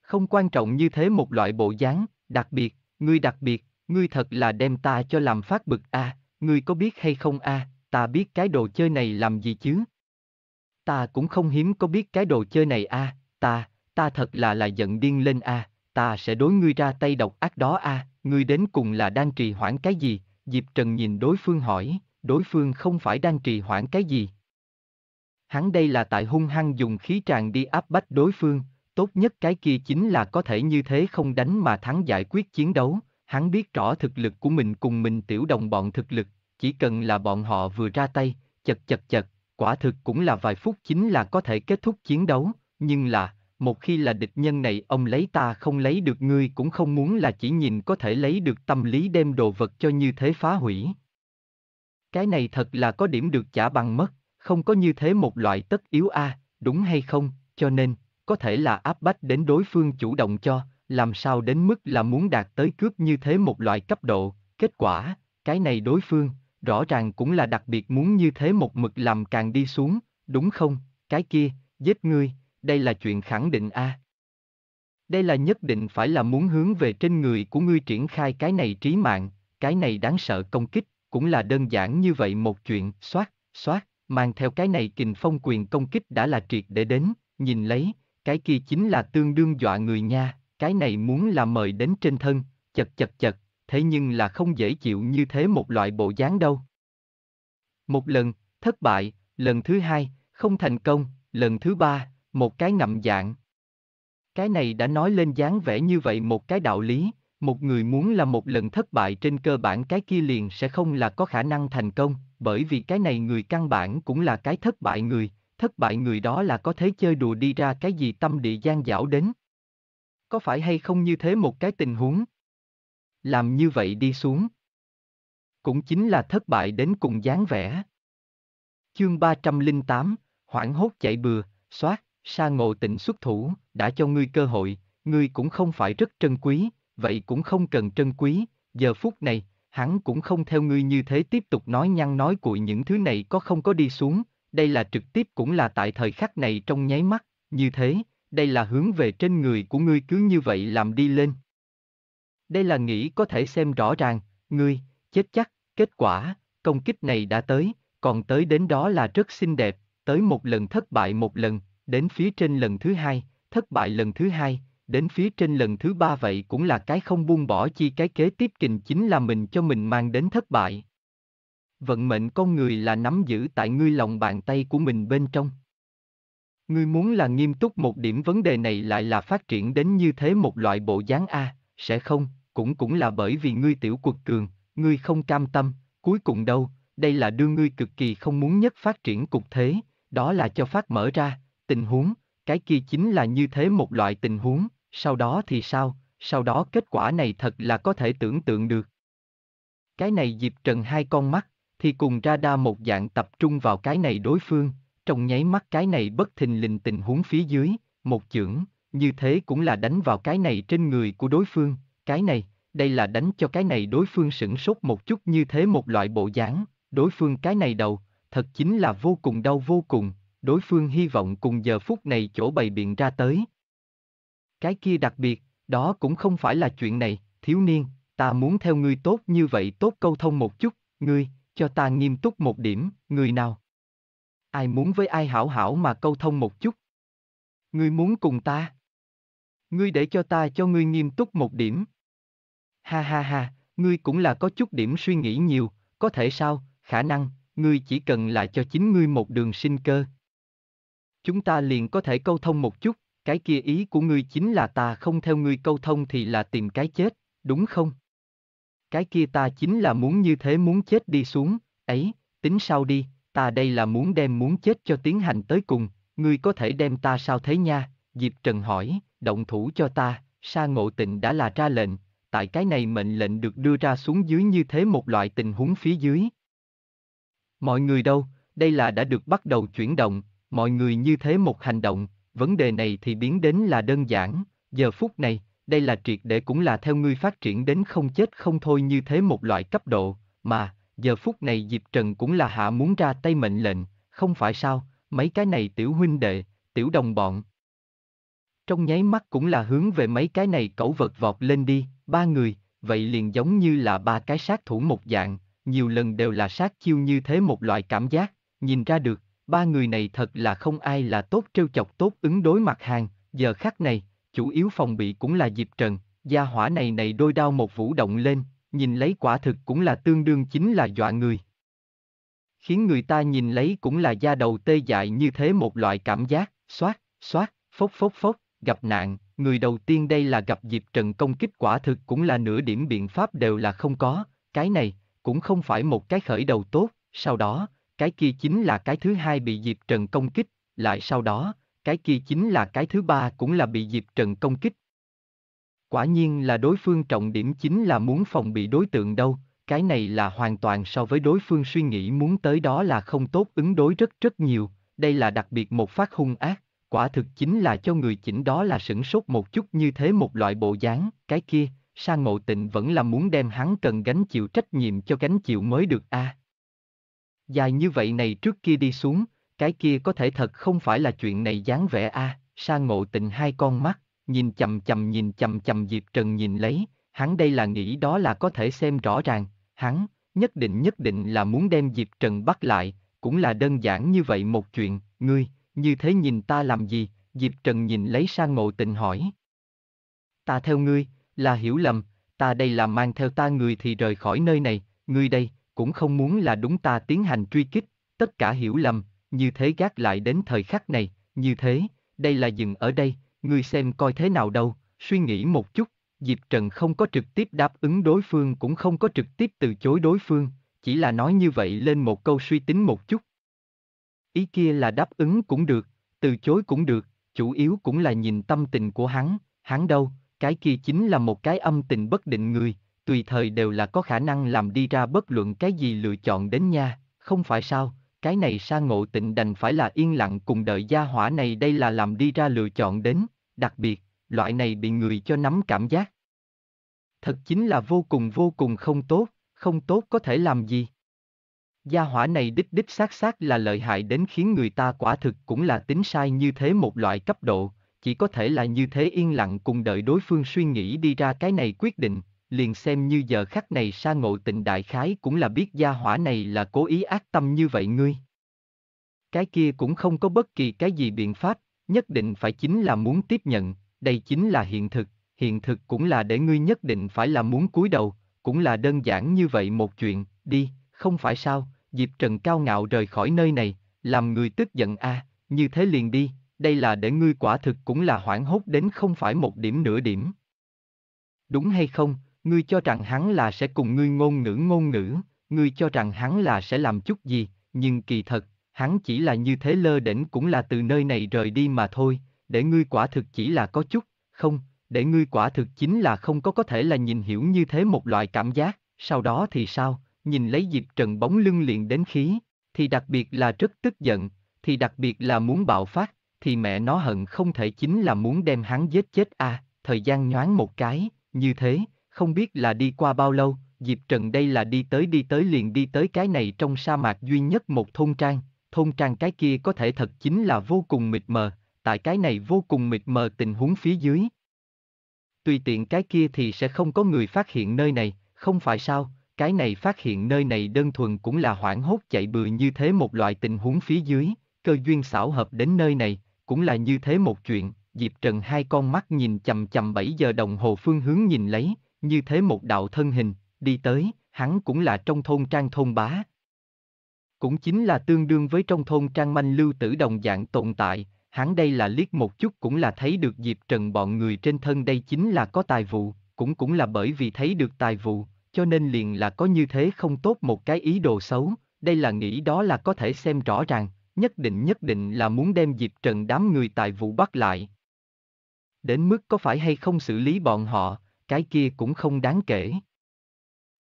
Không quan trọng như thế một loại bộ dáng, đặc biệt, ngươi đặc biệt, ngươi thật là đem ta cho làm phát bực a, à, ngươi có biết hay không a, à, ta biết cái đồ chơi này làm gì chứ? Ta cũng không hiếm có biết cái đồ chơi này a, à, ta, ta thật là là giận điên lên a, à, ta sẽ đối ngươi ra tay độc ác đó a, à, ngươi đến cùng là đang trì hoãn cái gì? Diệp Trần nhìn đối phương hỏi, đối phương không phải đang trì hoãn cái gì. Hắn đây là tại hung hăng dùng khí tràn đi áp bách đối phương, tốt nhất cái kia chính là có thể như thế không đánh mà thắng giải quyết chiến đấu, hắn biết rõ thực lực của mình cùng mình tiểu đồng bọn thực lực, chỉ cần là bọn họ vừa ra tay, chật chật chật, quả thực cũng là vài phút chính là có thể kết thúc chiến đấu, nhưng là, một khi là địch nhân này ông lấy ta không lấy được ngươi cũng không muốn là chỉ nhìn có thể lấy được tâm lý đem đồ vật cho như thế phá hủy. Cái này thật là có điểm được trả bằng mất, không có như thế một loại tất yếu a, à, đúng hay không, cho nên, có thể là áp bách đến đối phương chủ động cho, làm sao đến mức là muốn đạt tới cướp như thế một loại cấp độ, kết quả, cái này đối phương, rõ ràng cũng là đặc biệt muốn như thế một mực làm càng đi xuống, đúng không, cái kia, giết ngươi, đây là chuyện khẳng định a. À. Đây là nhất định phải là muốn hướng về trên người của ngươi triển khai cái này trí mạng, cái này đáng sợ công kích, cũng là đơn giản như vậy một chuyện, xoát, xoát, mang theo cái này kình phong quyền công kích đã là triệt để đến, nhìn lấy, cái kia chính là tương đương dọa người nha, cái này muốn là mời đến trên thân, chật chật chật, thế nhưng là không dễ chịu như thế một loại bộ dáng đâu. Một lần, thất bại, lần thứ hai, không thành công, lần thứ ba, một cái ngậm dạng. Cái này đã nói lên dáng vẻ như vậy một cái đạo lý, một người muốn là một lần thất bại trên cơ bản cái kia liền sẽ không là có khả năng thành công bởi vì cái này người căn bản cũng là cái thất bại người thất bại người đó là có thế chơi đùa đi ra cái gì tâm địa gian dảo đến có phải hay không như thế một cái tình huống làm như vậy đi xuống cũng chính là thất bại đến cùng dáng vẻ chương 308, hoảng hốt chạy bừa xoát sa ngộ tịnh xuất thủ đã cho ngươi cơ hội ngươi cũng không phải rất trân quý vậy cũng không cần trân quý, giờ phút này, hắn cũng không theo ngươi như thế tiếp tục nói nhăn nói cuội những thứ này có không có đi xuống, đây là trực tiếp cũng là tại thời khắc này trong nháy mắt, như thế, đây là hướng về trên người của ngươi cứ như vậy làm đi lên. Đây là nghĩ có thể xem rõ ràng, ngươi, chết chắc, kết quả, công kích này đã tới, còn tới đến đó là rất xinh đẹp, tới một lần thất bại một lần, đến phía trên lần thứ hai, thất bại lần thứ hai, đến phía trên lần thứ ba vậy cũng là cái không buông bỏ chi cái kế tiếp kình chính là mình cho mình mang đến thất bại. Vận mệnh con người là nắm giữ tại ngươi lòng bàn tay của mình bên trong. Ngươi muốn là nghiêm túc một điểm vấn đề này lại là phát triển đến như thế một loại bộ dáng A, sẽ không, cũng cũng là bởi vì ngươi tiểu quật cường, ngươi không cam tâm, cuối cùng đâu, đây là đưa ngươi cực kỳ không muốn nhất phát triển cục thế, đó là cho phát mở ra, tình huống, cái kia chính là như thế một loại tình huống, sau đó thì sao, sau đó kết quả này thật là có thể tưởng tượng được. Cái này dịp Trần hai con mắt, thì cùng ra đa một dạng tập trung vào cái này đối phương, trong nháy mắt cái này bất thình lình tình huống phía dưới, một chưởng, như thế cũng là đánh vào cái này trên người của đối phương, cái này, đây là đánh cho cái này đối phương sửng sốt một chút như thế một loại bộ dáng, đối phương cái này đầu, thật chính là vô cùng đau vô cùng, đối phương hy vọng cùng giờ phút này chỗ bày biện ra tới. Cái kia đặc biệt, đó cũng không phải là chuyện này, thiếu niên, ta muốn theo ngươi tốt như vậy tốt câu thông một chút, ngươi, cho ta nghiêm túc một điểm, người nào. Ai muốn với ai hảo hảo mà câu thông một chút. Ngươi muốn cùng ta. Ngươi để cho ta cho ngươi nghiêm túc một điểm. Ha ha ha, ngươi cũng là có chút điểm suy nghĩ nhiều, có thể sao, khả năng, ngươi chỉ cần là cho chính ngươi một đường sinh cơ, chúng ta liền có thể câu thông một chút, cái kia ý của ngươi chính là ta không theo ngươi câu thông thì là tìm cái chết, đúng không? Cái kia ta chính là muốn như thế muốn chết đi xuống, ấy, tính sao đi, ta đây là muốn đem muốn chết cho tiến hành tới cùng, ngươi có thể đem ta sao thế nha, Diệp Trần hỏi, động thủ cho ta, sa ngộ tịnh đã là ra lệnh, tại cái này mệnh lệnh được đưa ra xuống dưới như thế một loại tình huống phía dưới. Mọi người đâu, đây là đã được bắt đầu chuyển động, mọi người như thế một hành động, vấn đề này thì biến đến là đơn giản, giờ phút này, đây là triệt để cũng là theo ngươi phát triển đến không chết không thôi như thế một loại cấp độ, mà, giờ phút này Diệp Trần cũng là hạ muốn ra tay mệnh lệnh, không phải sao, mấy cái này tiểu huynh đệ, tiểu đồng bọn. Trong nháy mắt cũng là hướng về mấy cái này cẩu vật vọt lên đi, ba người, vậy liền giống như là ba cái sát thủ một dạng, nhiều lần đều là sát chiêu như thế một loại cảm giác, nhìn ra được, ba người này thật là không ai là tốt trêu chọc tốt ứng đối mặt hàng, giờ khắc này, chủ yếu phòng bị cũng là dịp Trần, gia hỏa này này đôi đao một vũ động lên, nhìn lấy quả thực cũng là tương đương chính là dọa người. Khiến người ta nhìn lấy cũng là da đầu tê dại như thế một loại cảm giác, xoát, xoát, phốc phốc phốc, gặp nạn, người đầu tiên đây là gặp dịp Trần công kích quả thực cũng là nửa điểm biện pháp đều là không có, cái này, cũng không phải một cái khởi đầu tốt, sau đó, cái kia chính là cái thứ hai bị Diệp Trần công kích, lại sau đó, cái kia chính là cái thứ ba cũng là bị Diệp Trần công kích. Quả nhiên là đối phương trọng điểm chính là muốn phòng bị đối tượng đâu, cái này là hoàn toàn so với đối phương suy nghĩ muốn tới đó là không tốt ứng đối rất rất nhiều, đây là đặc biệt một phát hung ác, quả thực chính là cho người chỉnh đó là sửng sốt một chút như thế một loại bộ dáng, cái kia, sang ngộ tịnh vẫn là muốn đem hắn cần gánh chịu trách nhiệm cho gánh chịu mới được a. À. Dài như vậy này trước kia đi xuống, cái kia có thể thật không phải là chuyện này dáng vẻ a. À. Sa ngộ tình hai con mắt, nhìn chầm chầm nhìn chầm chầm Diệp Trần nhìn lấy, hắn đây là nghĩ đó là có thể xem rõ ràng, hắn, nhất định nhất định là muốn đem Diệp Trần bắt lại, cũng là đơn giản như vậy một chuyện, ngươi, như thế nhìn ta làm gì, Diệp Trần nhìn lấy sang ngộ tình hỏi. Ta theo ngươi, là hiểu lầm, ta đây là mang theo ta người thì rời khỏi nơi này, ngươi đây, cũng không muốn là đúng ta tiến hành truy kích, tất cả hiểu lầm, như thế gác lại đến thời khắc này, như thế, đây là dừng ở đây, ngươi xem coi thế nào đâu, suy nghĩ một chút, Diệp Trần không có trực tiếp đáp ứng đối phương cũng không có trực tiếp từ chối đối phương, chỉ là nói như vậy lên một câu suy tính một chút. Ý kia là đáp ứng cũng được, từ chối cũng được, chủ yếu cũng là nhìn tâm tình của hắn, hắn đâu, cái kia chính là một cái âm tình bất định người, tùy thời đều là có khả năng làm đi ra bất luận cái gì lựa chọn đến nha, không phải sao, cái này sa ngộ tịnh đành phải là yên lặng cùng đợi gia hỏa này đây là làm đi ra lựa chọn đến, đặc biệt, loại này bị người cho nắm cảm giác. Thật chính là vô cùng vô cùng không tốt, không tốt có thể làm gì. Gia hỏa này đích đích xác xác là lợi hại đến khiến người ta quả thực cũng là tính sai như thế một loại cấp độ, chỉ có thể là như thế yên lặng cùng đợi đối phương suy nghĩ đi ra cái này quyết định, liền xem như giờ khắc này sa ngộ tịnh đại khái cũng là biết gia hỏa này là cố ý ác tâm như vậy ngươi. Cái kia cũng không có bất kỳ cái gì biện pháp, nhất định phải chính là muốn tiếp nhận, đây chính là hiện thực, hiện thực cũng là để ngươi nhất định phải là muốn cúi đầu, cũng là đơn giản như vậy một chuyện, đi, không phải sao, Diệp Trần cao ngạo rời khỏi nơi này, làm người tức giận a, à, như thế liền đi, đây là để ngươi quả thực cũng là hoảng hốt đến không phải một điểm nửa điểm. Đúng hay không, ngươi cho rằng hắn là sẽ cùng ngươi ngôn ngữ ngôn ngữ, ngươi cho rằng hắn là sẽ làm chút gì, nhưng kỳ thật, hắn chỉ là như thế lơ đỉnh cũng là từ nơi này rời đi mà thôi, để ngươi quả thực chỉ là có chút, không, để ngươi quả thực chính là không có có thể là nhìn hiểu như thế một loại cảm giác, sau đó thì sao, nhìn lấy dịp trần bóng lưng liền đến khí, thì đặc biệt là rất tức giận, thì đặc biệt là muốn bạo phát, thì mẹ nó hận không thể chính là muốn đem hắn giết chết a à, thời gian nhoáng một cái, như thế, không biết là đi qua bao lâu, Diệp Trần đây là đi tới đi tới liền đi tới cái này trong sa mạc duy nhất một thôn trang, thôn trang cái kia có thể thật chính là vô cùng mịt mờ, tại cái này vô cùng mịt mờ tình huống phía dưới. Tùy tiện cái kia thì sẽ không có người phát hiện nơi này, không phải sao, cái này phát hiện nơi này đơn thuần cũng là hoảng hốt chạy bừa như thế một loại tình huống phía dưới, cơ duyên xảo hợp đến nơi này, cũng là như thế một chuyện, Diệp Trần hai con mắt nhìn chầm chầm 7 giờ đồng hồ phương hướng nhìn lấy, như thế một đạo thân hình, đi tới, hắn cũng là trong thôn trang thôn bá. Cũng chính là tương đương với trong thôn trang manh lưu tử đồng dạng tồn tại, hắn đây là liếc một chút cũng là thấy được Diệp Trần bọn người trên thân đây chính là có tài vụ, cũng cũng là bởi vì thấy được tài vụ, cho nên liền là có như thế không tốt một cái ý đồ xấu, đây là nghĩ đó là có thể xem rõ ràng, nhất định nhất định là muốn đem Diệp Trần đám người tài vụ bắt lại. Đến mức có phải hay không xử lý bọn họ, cái kia cũng không đáng kể.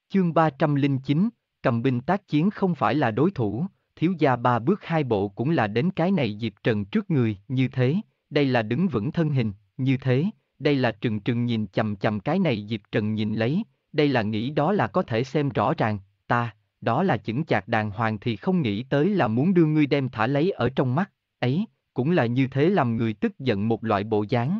Chương 309, cầm binh tác chiến không phải là đối thủ, thiếu gia ba bước hai bộ cũng là đến cái này Diệp Trần trước người, như thế, đây là đứng vững thân hình, như thế, đây là trừng trừng nhìn chầm chầm cái này Diệp Trần nhìn lấy, đây là nghĩ đó là có thể xem rõ ràng, ta, đó là chững chạc đàng hoàng thì không nghĩ tới là muốn đưa ngươi đem thả lấy ở trong mắt, ấy, cũng là như thế làm người tức giận một loại bộ dáng.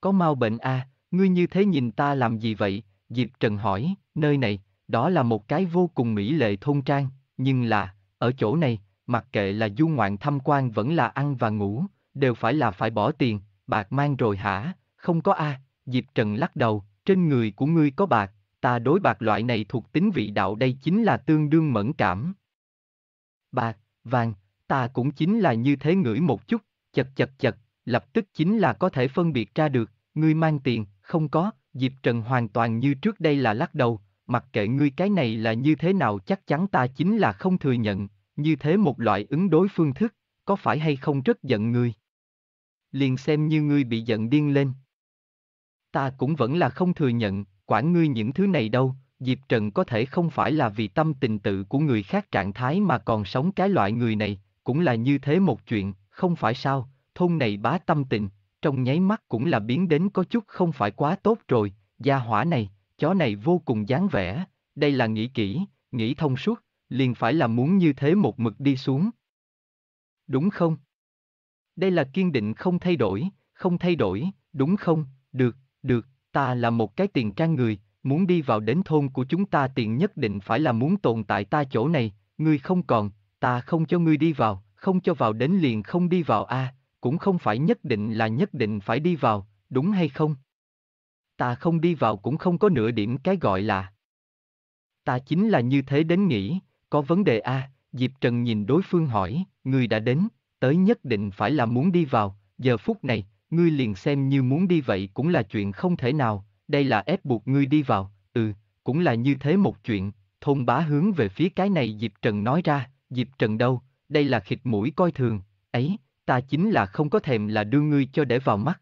Có mau bệnh a à, Ngươi như thế nhìn ta làm gì vậy? Diệp Trần hỏi, nơi này, đó là một cái vô cùng mỹ lệ thôn trang, nhưng là, ở chỗ này, mặc kệ là du ngoạn tham quan vẫn là ăn và ngủ, đều phải là phải bỏ tiền, bạc mang rồi hả? Không có a à. Diệp Trần lắc đầu, trên người của ngươi có bạc, ta đối bạc loại này thuộc tính vị đạo đây chính là tương đương mẫn cảm. Bạc, vàng, ta cũng chính là như thế ngửi một chút, chật chật chật, lập tức chính là có thể phân biệt ra được, ngươi mang tiền, không có, Diệp Trần hoàn toàn như trước đây là lắc đầu, mặc kệ ngươi cái này là như thế nào chắc chắn ta chính là không thừa nhận, như thế một loại ứng đối phương thức, có phải hay không rất giận ngươi. Liền xem như ngươi bị giận điên lên. Ta cũng vẫn là không thừa nhận, quản ngươi những thứ này đâu, Diệp Trần có thể không phải là vì tâm tình tự của người khác trạng thái mà còn sống cái loại người này, cũng là như thế một chuyện, không phải sao, thôn này bá tâm tình, trong nháy mắt cũng là biến đến có chút không phải quá tốt rồi, gia hỏa này, chó này vô cùng dáng vẻ, đây là nghĩ kỹ, nghĩ thông suốt, liền phải là muốn như thế một mực đi xuống. Đúng không? Đây là kiên định không thay đổi, không thay đổi, đúng không? Được, được, ta là một cái tiền trang người, muốn đi vào đến thôn của chúng ta tiền nhất định phải là muốn tồn tại ta chỗ này, ngươi không còn, ta không cho ngươi đi vào, không cho vào đến liền không đi vào a, à, cũng không phải nhất định là nhất định phải đi vào, đúng hay không? Ta không đi vào cũng không có nửa điểm cái gọi là. Ta chính là như thế đến nghĩ, có vấn đề a, Diệp Trần nhìn đối phương hỏi, người đã đến, tới nhất định phải là muốn đi vào, giờ phút này, ngươi liền xem như muốn đi vậy cũng là chuyện không thể nào, đây là ép buộc ngươi đi vào, ừ, cũng là như thế một chuyện, thôn bá hướng về phía cái này Diệp Trần nói ra, Diệp Trần đâu, đây là khịt mũi coi thường, ấy, ta chính là không có thèm là đưa ngươi cho để vào mắt.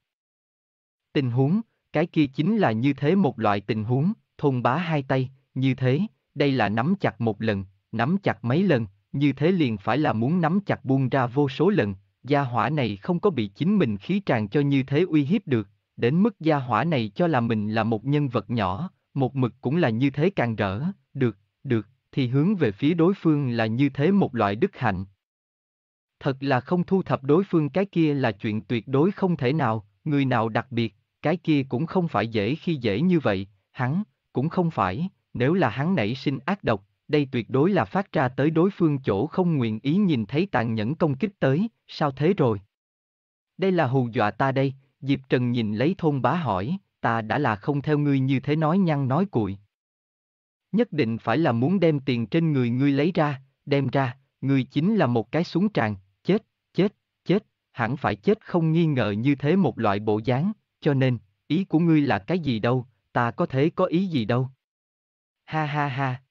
Tình huống, cái kia chính là như thế một loại tình huống, thôn bá hai tay, như thế, đây là nắm chặt một lần, nắm chặt mấy lần, như thế liền phải là muốn nắm chặt buông ra vô số lần, gia hỏa này không có bị chính mình khí tràn cho như thế uy hiếp được, đến mức gia hỏa này cho là mình là một nhân vật nhỏ, một mực cũng là như thế càng rỡ, được, được, thì hướng về phía đối phương là như thế một loại đức hạnh, thật là không thu thập đối phương cái kia là chuyện tuyệt đối không thể nào, người nào đặc biệt, cái kia cũng không phải dễ khi dễ như vậy, hắn, cũng không phải, nếu là hắn nảy sinh ác độc, đây tuyệt đối là phát ra tới đối phương chỗ không nguyện ý nhìn thấy tàn nhẫn công kích tới, sao thế rồi? Đây là hù dọa ta đây, Diệp Trần nhìn lấy thôn bá hỏi, ta đã là không theo ngươi như thế nói nhăn nói cuội. Nhất định phải là muốn đem tiền trên người ngươi lấy ra, đem ra, ngươi chính là một cái súng tràng chết, chết, hẳn phải chết không nghi ngờ như thế một loại bộ dáng, cho nên, ý của ngươi là cái gì đâu, ta có thể có ý gì đâu. Ha ha ha.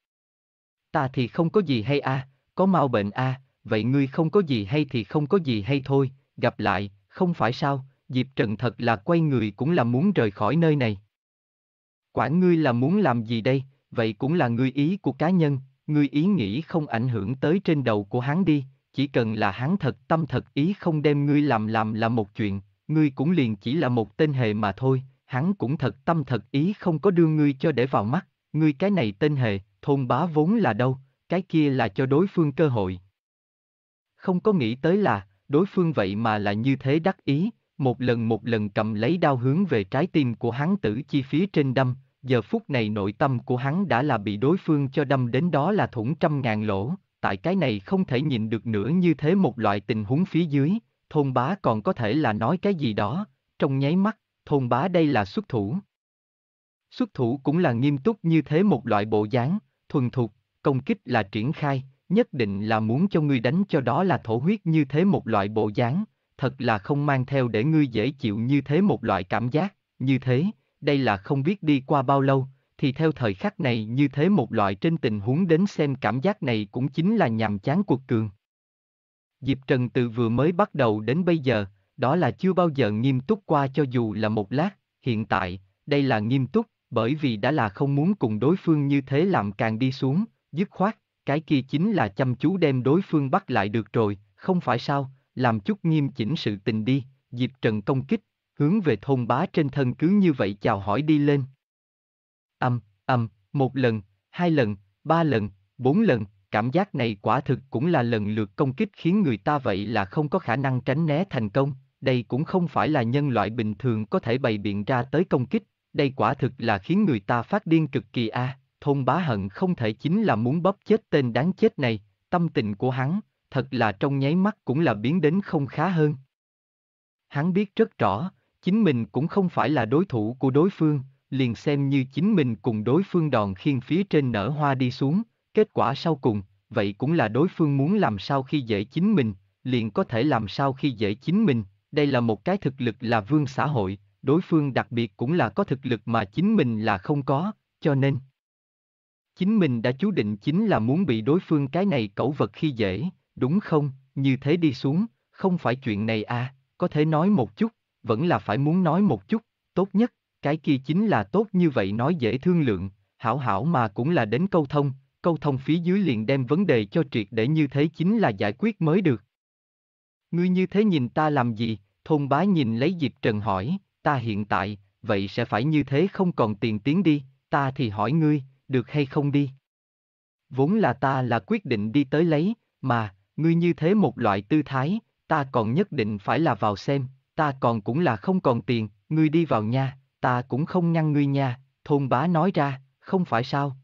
Ta thì không có gì hay a, à, có mau bệnh a, à, vậy ngươi không có gì hay thì không có gì hay thôi, gặp lại, không phải sao, Diệp Trần thật là quay người cũng là muốn rời khỏi nơi này. Quản ngươi là muốn làm gì đây, vậy cũng là ngươi ý của cá nhân, ngươi ý nghĩ không ảnh hưởng tới trên đầu của hắn đi, chỉ cần là hắn thật tâm thật ý không đem ngươi làm làm là một chuyện, ngươi cũng liền chỉ là một tên hề mà thôi, hắn cũng thật tâm thật ý không có đưa ngươi cho để vào mắt, ngươi cái này tên hề, thôn bá vốn là đâu, cái kia là cho đối phương cơ hội. Không có nghĩ tới là, đối phương vậy mà là như thế đắc ý, một lần một lần cầm lấy đao hướng về trái tim của hắn tử chi phía trên đâm, giờ phút này nội tâm của hắn đã là bị đối phương cho đâm đến đó là thủng trăm ngàn lỗ, tại cái này không thể nhìn được nữa như thế một loại tình huống phía dưới, thôn bá còn có thể là nói cái gì đó, trong nháy mắt, thôn bá đây là xuất thủ. Xuất thủ cũng là nghiêm túc như thế một loại bộ dáng, thuần thục, công kích là triển khai, nhất định là muốn cho ngươi đánh cho đó là thổ huyết như thế một loại bộ dáng, thật là không mang theo để ngươi dễ chịu như thế một loại cảm giác, như thế, đây là không biết đi qua bao lâu, thì theo thời khắc này như thế một loại trên tình huống đến xem cảm giác này cũng chính là nhàm chán cuộc cường. Diệp Trần từ vừa mới bắt đầu đến bây giờ, đó là chưa bao giờ nghiêm túc qua cho dù là một lát, hiện tại, đây là nghiêm túc, bởi vì đã là không muốn cùng đối phương như thế làm càng đi xuống, dứt khoát, cái kia chính là chăm chú đem đối phương bắt lại được rồi, không phải sao, làm chút nghiêm chỉnh sự tình đi, Diệp Trần công kích, hướng về thôn bá trên thân cứ như vậy chào hỏi đi lên ầm, ầm, một lần, hai lần, ba lần, bốn lần, cảm giác này quả thực cũng là lần lượt công kích khiến người ta vậy là không có khả năng tránh né thành công, đây cũng không phải là nhân loại bình thường có thể bày biện ra tới công kích, đây quả thực là khiến người ta phát điên cực kỳ a. À. Thôn bá hận không thể chính là muốn bóp chết tên đáng chết này, tâm tình của hắn, thật là trong nháy mắt cũng là biến đến không khá hơn. Hắn biết rất rõ, chính mình cũng không phải là đối thủ của đối phương, liền xem như chính mình cùng đối phương đòn khiên phía trên nở hoa đi xuống, kết quả sau cùng, vậy cũng là đối phương muốn làm sao khi dễ chính mình, liền có thể làm sao khi dễ chính mình, đây là một cái thực lực là vương xã hội, đối phương đặc biệt cũng là có thực lực mà chính mình là không có, cho nên chính mình đã chú định chính là muốn bị đối phương cái này cẩu vật khi dễ, đúng không, như thế đi xuống, không phải chuyện này à, có thể nói một chút, vẫn là phải muốn nói một chút, tốt nhất cái kia chính là tốt như vậy nói dễ thương lượng, hảo hảo mà cũng là đến câu thông, câu thông phía dưới liền đem vấn đề cho triệt để như thế chính là giải quyết mới được. Ngươi như thế nhìn ta làm gì, thôn bá nhìn lấy Diệp Trần hỏi, ta hiện tại, vậy sẽ phải như thế không còn tiền tiến đi, ta thì hỏi ngươi, được hay không đi? Vốn là ta là quyết định đi tới lấy, mà, ngươi như thế một loại tư thái, ta còn nhất định phải là vào xem, ta còn cũng là không còn tiền, ngươi đi vào nha, Ta cũng không ngăn ngươi nha, thôn bá nói ra, không phải sao.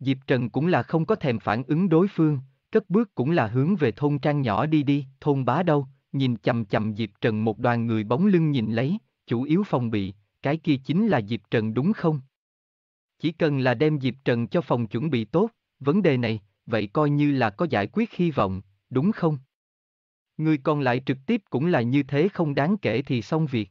Diệp Trần cũng là không có thèm phản ứng đối phương, cất bước cũng là hướng về thôn trang nhỏ đi đi, thôn bá đâu, nhìn chầm chầm Diệp Trần một đoàn người bóng lưng nhìn lấy, chủ yếu phòng bị, cái kia chính là Diệp Trần đúng không? Chỉ cần là đem Diệp Trần cho phòng chuẩn bị tốt, vấn đề này, vậy coi như là có giải quyết hy vọng, đúng không? Người còn lại trực tiếp cũng là như thế không đáng kể thì xong việc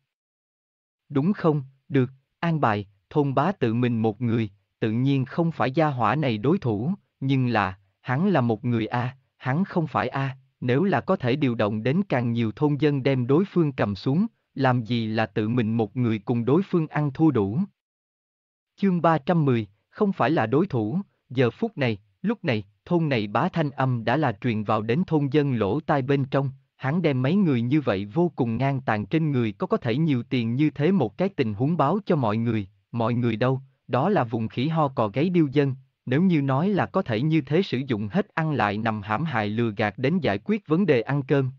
đúng không, được, an bài, thôn bá tự mình một người, tự nhiên không phải gia hỏa này đối thủ, nhưng là, hắn là một người A, hắn không phải A, nếu là có thể điều động đến càng nhiều thôn dân đem đối phương cầm xuống, làm gì là tự mình một người cùng đối phương ăn thua đủ. Chương 310, không phải là đối thủ, giờ phút này, lúc này, thôn này bá thanh âm đã là truyền vào đến thôn dân lỗ tai bên trong, hắn đem mấy người như vậy vô cùng ngang tàn trên người có có thể nhiều tiền như thế một cái tình huống báo cho mọi người, mọi người đâu, đó là vùng khỉ ho cò gáy điêu dân, nếu như nói là có thể như thế sử dụng hết ăn lại nằm hãm hại lừa gạt đến giải quyết vấn đề ăn cơm.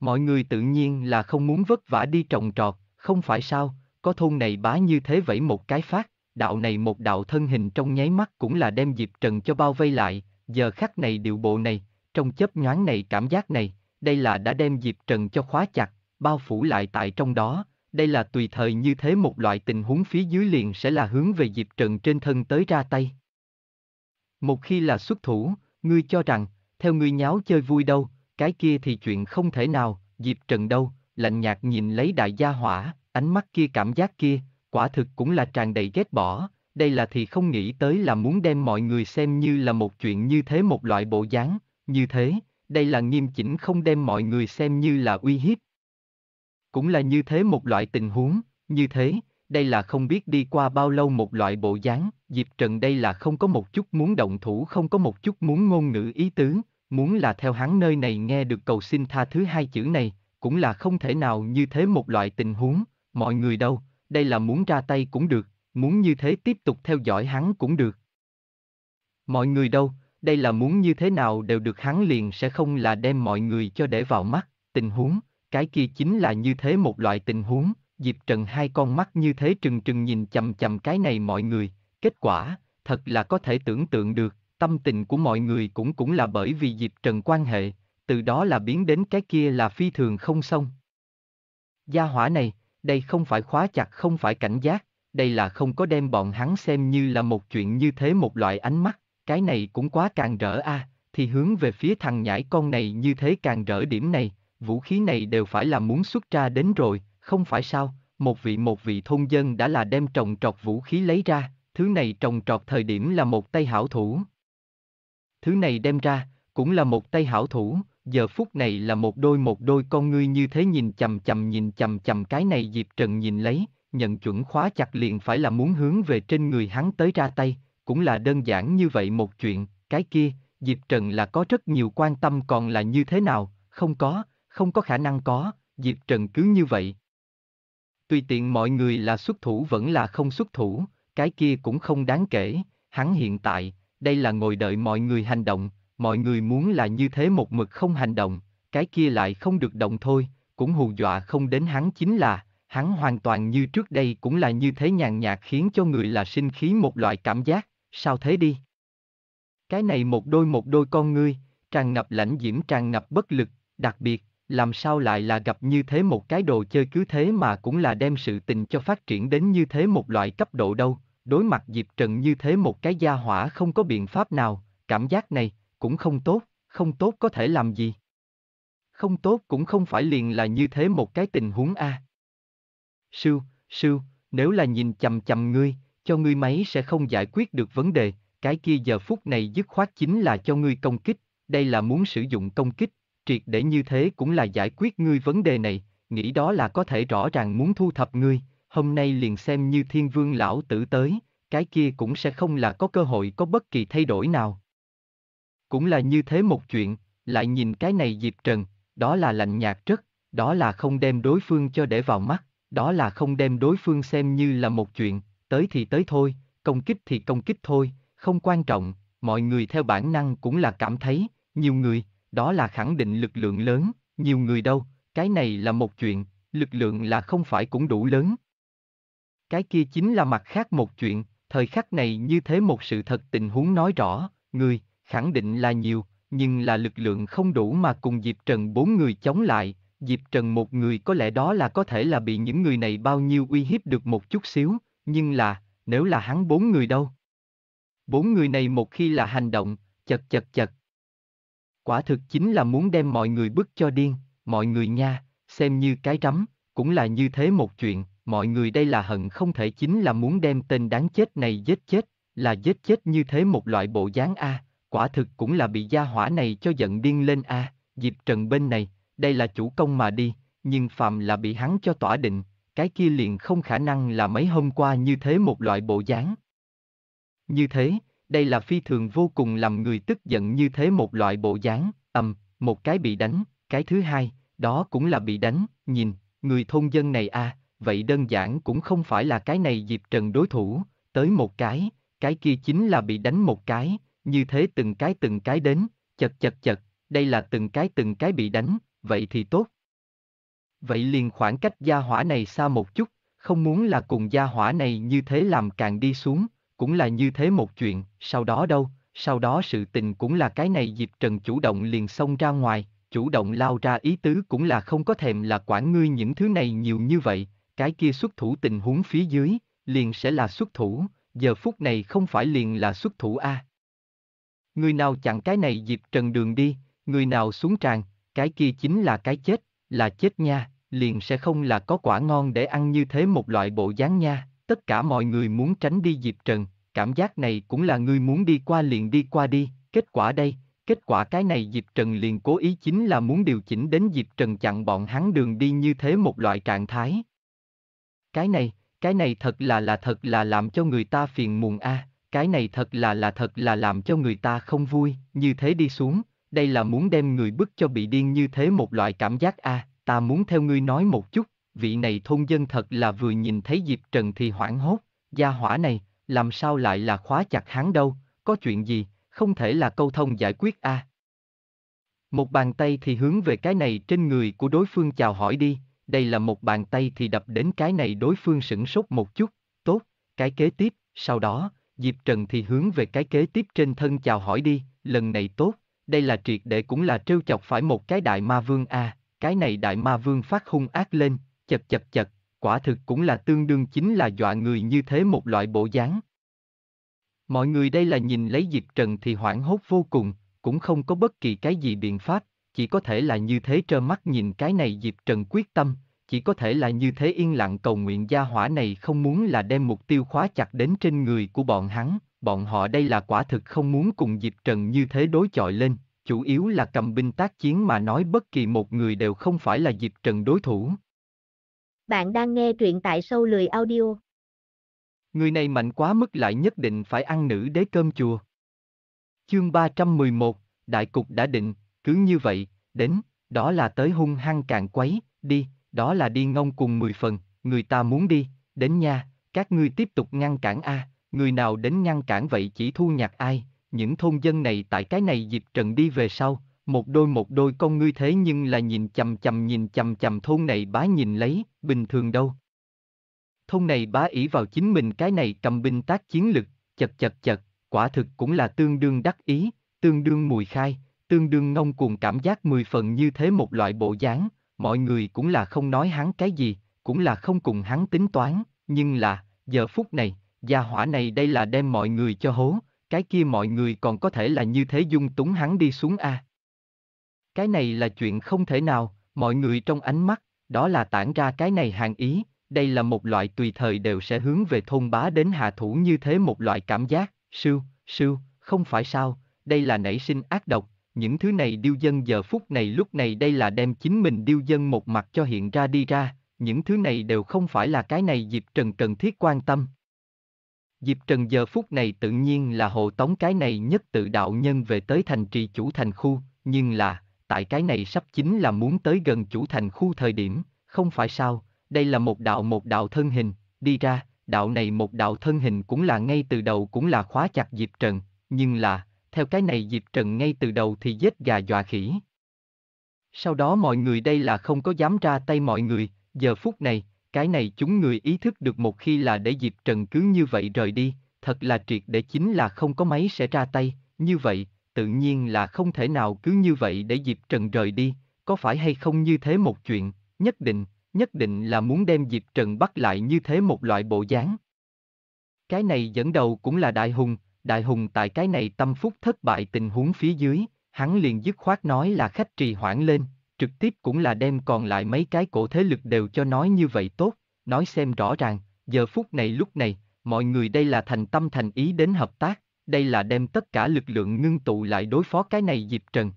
Mọi người tự nhiên là không muốn vất vả đi trồng trọt, không phải sao, có thôn này bá như thế vậy một cái phát, đạo này một đạo thân hình trong nháy mắt cũng là đem dịp Trần cho bao vây lại, giờ khắc này điệu bộ này, trong chớp nhoáng này cảm giác này, đây là đã đem Diệp Trần cho khóa chặt, bao phủ lại tại trong đó, đây là tùy thời như thế một loại tình huống phía dưới liền sẽ là hướng về Diệp Trần trên thân tới ra tay. Một khi là xuất thủ, ngươi cho rằng, theo ngươi nháo chơi vui đâu, cái kia thì chuyện không thể nào, Diệp Trần đâu, lạnh nhạt nhìn lấy đại gia hỏa, ánh mắt kia cảm giác kia, quả thực cũng là tràn đầy ghét bỏ, đây là thì không nghĩ tới là muốn đem mọi người xem như là một chuyện như thế một loại bộ dáng, như thế, đây là nghiêm chỉnh không đem mọi người xem như là uy hiếp. Cũng là như thế một loại tình huống, như thế, đây là không biết đi qua bao lâu một loại bộ dáng, Diệp Trần đây là không có một chút muốn động thủ không có một chút muốn ngôn ngữ ý tứ, muốn là theo hắn nơi này nghe được cầu xin tha thứ hai chữ này, cũng là không thể nào như thế một loại tình huống, mọi người đâu, đây là muốn ra tay cũng được, muốn như thế tiếp tục theo dõi hắn cũng được. Mọi người đâu, đây là muốn như thế nào đều được hắn liền sẽ không là đem mọi người cho để vào mắt, tình huống, cái kia chính là như thế một loại tình huống, Diệp Trần hai con mắt như thế trừng trừng nhìn chầm chầm cái này mọi người, kết quả, thật là có thể tưởng tượng được, tâm tình của mọi người cũng cũng là bởi vì Diệp Trần quan hệ, từ đó là biến đến cái kia là phi thường không xong. Gia hỏa này, đây không phải khóa chặt không phải cảnh giác, đây là không có đem bọn hắn xem như là một chuyện như thế một loại ánh mắt, cái này cũng quá càng rỡ a, à, thì hướng về phía thằng nhãi con này như thế càng rỡ điểm này, vũ khí này đều phải là muốn xuất ra đến rồi, không phải sao, một vị một vị thôn dân đã là đem trồng trọt vũ khí lấy ra, thứ này trồng trọt thời điểm là một tay hảo thủ. Thứ này đem ra, cũng là một tay hảo thủ, giờ phút này là một đôi một đôi con ngươi như thế nhìn chầm chầm nhìn chầm chầm cái này Diệp Trần nhìn lấy, nhận chuẩn khóa chặt liền phải là muốn hướng về trên người hắn tới ra tay, cũng là đơn giản như vậy một chuyện, cái kia, Diệp Trần là có rất nhiều quan tâm còn là như thế nào, không có, không có khả năng có, Diệp Trần cứ như vậy. Tùy tiện mọi người là xuất thủ vẫn là không xuất thủ, cái kia cũng không đáng kể, hắn hiện tại, đây là ngồi đợi mọi người hành động, mọi người muốn là như thế một mực không hành động, cái kia lại không được động thôi, cũng hù dọa không đến hắn chính là, hắn hoàn toàn như trước đây cũng là như thế nhàn nhạt khiến cho người là sinh khí một loại cảm giác sao thế đi? Cái này một đôi một đôi con ngươi, tràn ngập lãnh diễm tràn ngập bất lực, đặc biệt, làm sao lại là gặp như thế một cái đồ chơi cứ thế mà cũng là đem sự tình cho phát triển đến như thế một loại cấp độ đâu, đối mặt Diệp Trần như thế một cái gia hỏa không có biện pháp nào, cảm giác này, cũng không tốt, không tốt có thể làm gì. Không tốt cũng không phải liền là như thế một cái tình huống a. À. sư sưu, nếu là nhìn chầm chầm ngươi, cho ngươi máy sẽ không giải quyết được vấn đề, cái kia giờ phút này dứt khoát chính là cho ngươi công kích, đây là muốn sử dụng công kích, triệt để như thế cũng là giải quyết ngươi vấn đề này, nghĩ đó là có thể rõ ràng muốn thu thập ngươi, hôm nay liền xem như thiên vương lão tử tới, cái kia cũng sẽ không là có cơ hội có bất kỳ thay đổi nào. Cũng là như thế một chuyện, lại nhìn cái này Diệp Trần, đó là lạnh nhạt rất, đó là không đem đối phương cho để vào mắt, đó là không đem đối phương xem như là một chuyện, tới thì tới thôi, công kích thì công kích thôi, không quan trọng, mọi người theo bản năng cũng là cảm thấy, nhiều người, đó là khẳng định lực lượng lớn, nhiều người đâu, cái này là một chuyện, lực lượng là không phải cũng đủ lớn. Cái kia chính là mặt khác một chuyện, thời khắc này như thế một sự thật tình huống nói rõ, người, khẳng định là nhiều, nhưng là lực lượng không đủ mà cùng Diệp Trần bốn người chống lại, Diệp Trần một người có lẽ đó là có thể là bị những người này bao nhiêu uy hiếp được một chút xíu, nhưng là, nếu là hắn bốn người đâu? Bốn người này một khi là hành động, chật chật chật. Quả thực chính là muốn đem mọi người bức cho điên, mọi người nha, xem như cái rắm, cũng là như thế một chuyện, mọi người đây là hận không thể chính là muốn đem tên đáng chết này giết chết, là giết chết như thế một loại bộ dáng A, quả thực cũng là bị gia hỏa này cho giận điên lên A, Diệp Trần bên này, đây là chủ công mà đi, nhưng phàm là bị hắn cho tỏa định, cái kia liền không khả năng là mấy hôm qua như thế một loại bộ dáng. Như thế, đây là phi thường vô cùng làm người tức giận như thế một loại bộ dáng, ầm, một cái bị đánh, cái thứ hai, đó cũng là bị đánh, nhìn, người thôn dân này a, à, vậy đơn giản cũng không phải là cái này Diệp Trần đối thủ, tới một cái, cái kia chính là bị đánh một cái, như thế từng cái từng cái đến, chật chật chật, đây là từng cái từng cái bị đánh, vậy thì tốt, Vậy liền khoảng cách gia hỏa này xa một chút, không muốn là cùng gia hỏa này như thế làm càng đi xuống, cũng là như thế một chuyện, sau đó đâu, sau đó sự tình cũng là cái này dịp Trần chủ động liền xông ra ngoài, chủ động lao ra ý tứ cũng là không có thèm là quản ngươi những thứ này nhiều như vậy, cái kia xuất thủ tình huống phía dưới, liền sẽ là xuất thủ, giờ phút này không phải liền là xuất thủ A. Người nào chặn cái này dịp Trần đường đi, người nào xuống tràn, cái kia chính là cái chết, là chết nha, liền sẽ không là có quả ngon để ăn như thế một loại bộ dáng nha, tất cả mọi người muốn tránh đi dịp Trần, cảm giác này cũng là người muốn đi qua liền đi qua đi, kết quả đây, kết quả cái này dịp Trần liền cố ý chính là muốn điều chỉnh đến dịp Trần chặn bọn hắn đường đi như thế một loại trạng thái. Cái này, cái này thật là là thật là làm cho người ta phiền muộn a, à. cái này thật là là thật là làm cho người ta không vui, như thế đi xuống, đây là muốn đem người bức cho bị điên như thế một loại cảm giác a, à, ta muốn theo ngươi nói một chút, vị này thôn dân thật là vừa nhìn thấy Diệp Trần thì hoảng hốt, gia hỏa này, làm sao lại là khóa chặt hắn đâu, có chuyện gì, không thể là câu thông giải quyết a. À. Một bàn tay thì hướng về cái này trên người của đối phương chào hỏi đi, đây là một bàn tay thì đập đến cái này đối phương sửng sốt một chút, tốt, cái kế tiếp, sau đó, Diệp Trần thì hướng về cái kế tiếp trên thân chào hỏi đi, lần này tốt, đây là triệt để cũng là trêu chọc phải một cái đại ma vương a, à, cái này đại ma vương phát hung ác lên, chật chật chật, quả thực cũng là tương đương chính là dọa người như thế một loại bộ dáng. Mọi người đây là nhìn lấy Diệp Trần thì hoảng hốt vô cùng, cũng không có bất kỳ cái gì biện pháp, chỉ có thể là như thế trơ mắt nhìn cái này Diệp Trần quyết tâm, chỉ có thể là như thế yên lặng cầu nguyện gia hỏa này không muốn là đem mục tiêu khóa chặt đến trên người của bọn hắn, bọn họ đây là quả thực không muốn cùng Diệp Trần như thế đối chọi lên, chủ yếu là cầm binh tác chiến mà nói bất kỳ một người đều không phải là Diệp Trần đối thủ. Bạn đang nghe truyện tại sâu lười audio. Người này mạnh quá mức lại nhất định phải ăn nữ đế cơm chùa. Chương 311, đại cục đã định, cứ như vậy, đến, đó là tới hung hăng cạn quấy, đi, đó là đi ngông cùng mười phần, người ta muốn đi, đến nha, các ngươi tiếp tục ngăn cản a, người nào đến ngăn cản vậy chỉ thu nhặt ai, những thôn dân này tại cái này dịp Trần đi về sau, một đôi một đôi con ngươi thế nhưng là nhìn chầm chầm nhìn chầm chầm thôn này bá nhìn lấy, bình thường đâu. Thôn này bá ỷ vào chính mình cái này cầm binh tác chiến lực, chật chật chật, quả thực cũng là tương đương đắc ý, tương đương mùi khai, tương đương ngông cuồng cảm giác mười phần như thế một loại bộ dáng, mọi người cũng là không nói hắn cái gì, cũng là không cùng hắn tính toán, nhưng là, giờ phút này, gia hỏa này đây là đem mọi người cho hố, cái kia mọi người còn có thể là như thế dung túng hắn đi xuống a. Cái này là chuyện không thể nào, mọi người trong ánh mắt, đó là tản ra cái này hàng ý, đây là một loại tùy thời đều sẽ hướng về thôn bá đến hạ thủ như thế một loại cảm giác, sư, sư, không phải sao, đây là nảy sinh ác độc, những thứ này điêu dân giờ phút này lúc này đây là đem chính mình điêu dân một mặt cho hiện ra đi ra, những thứ này đều không phải là cái này dịp Trần cần thiết quan tâm. Dịp Trần giờ phút này tự nhiên là hộ tống cái này nhất tự đạo nhân về tới thành trì chủ thành khu, nhưng là, tại cái này sắp chính là muốn tới gần chủ thành khu thời điểm, không phải sao, đây là một đạo một đạo thân hình, đi ra, đạo này một đạo thân hình cũng là ngay từ đầu cũng là khóa chặt dịp Trần, nhưng là, theo cái này dịp Trần ngay từ đầu thì giết gà dọa khỉ. Sau đó mọi người đây là không có dám ra tay mọi người, giờ phút này, cái này chúng người ý thức được một khi là để Diệp Trần cứ như vậy rời đi, thật là triệt để chính là không có máy sẽ ra tay, như vậy, tự nhiên là không thể nào cứ như vậy để Diệp Trần rời đi, có phải hay không như thế một chuyện, nhất định, nhất định là muốn đem Diệp Trần bắt lại như thế một loại bộ dáng. Cái này dẫn đầu cũng là Đại Hùng, Đại Hùng tại cái này tâm phúc thất bại tình huống phía dưới, hắn liền dứt khoát nói là khách trì hoãn lên, trực tiếp cũng là đem còn lại mấy cái cổ thế lực đều cho nói như vậy tốt, nói xem rõ ràng, giờ phút này lúc này, mọi người đây là thành tâm thành ý đến hợp tác, đây là đem tất cả lực lượng ngưng tụ lại đối phó cái này Diệp Trần.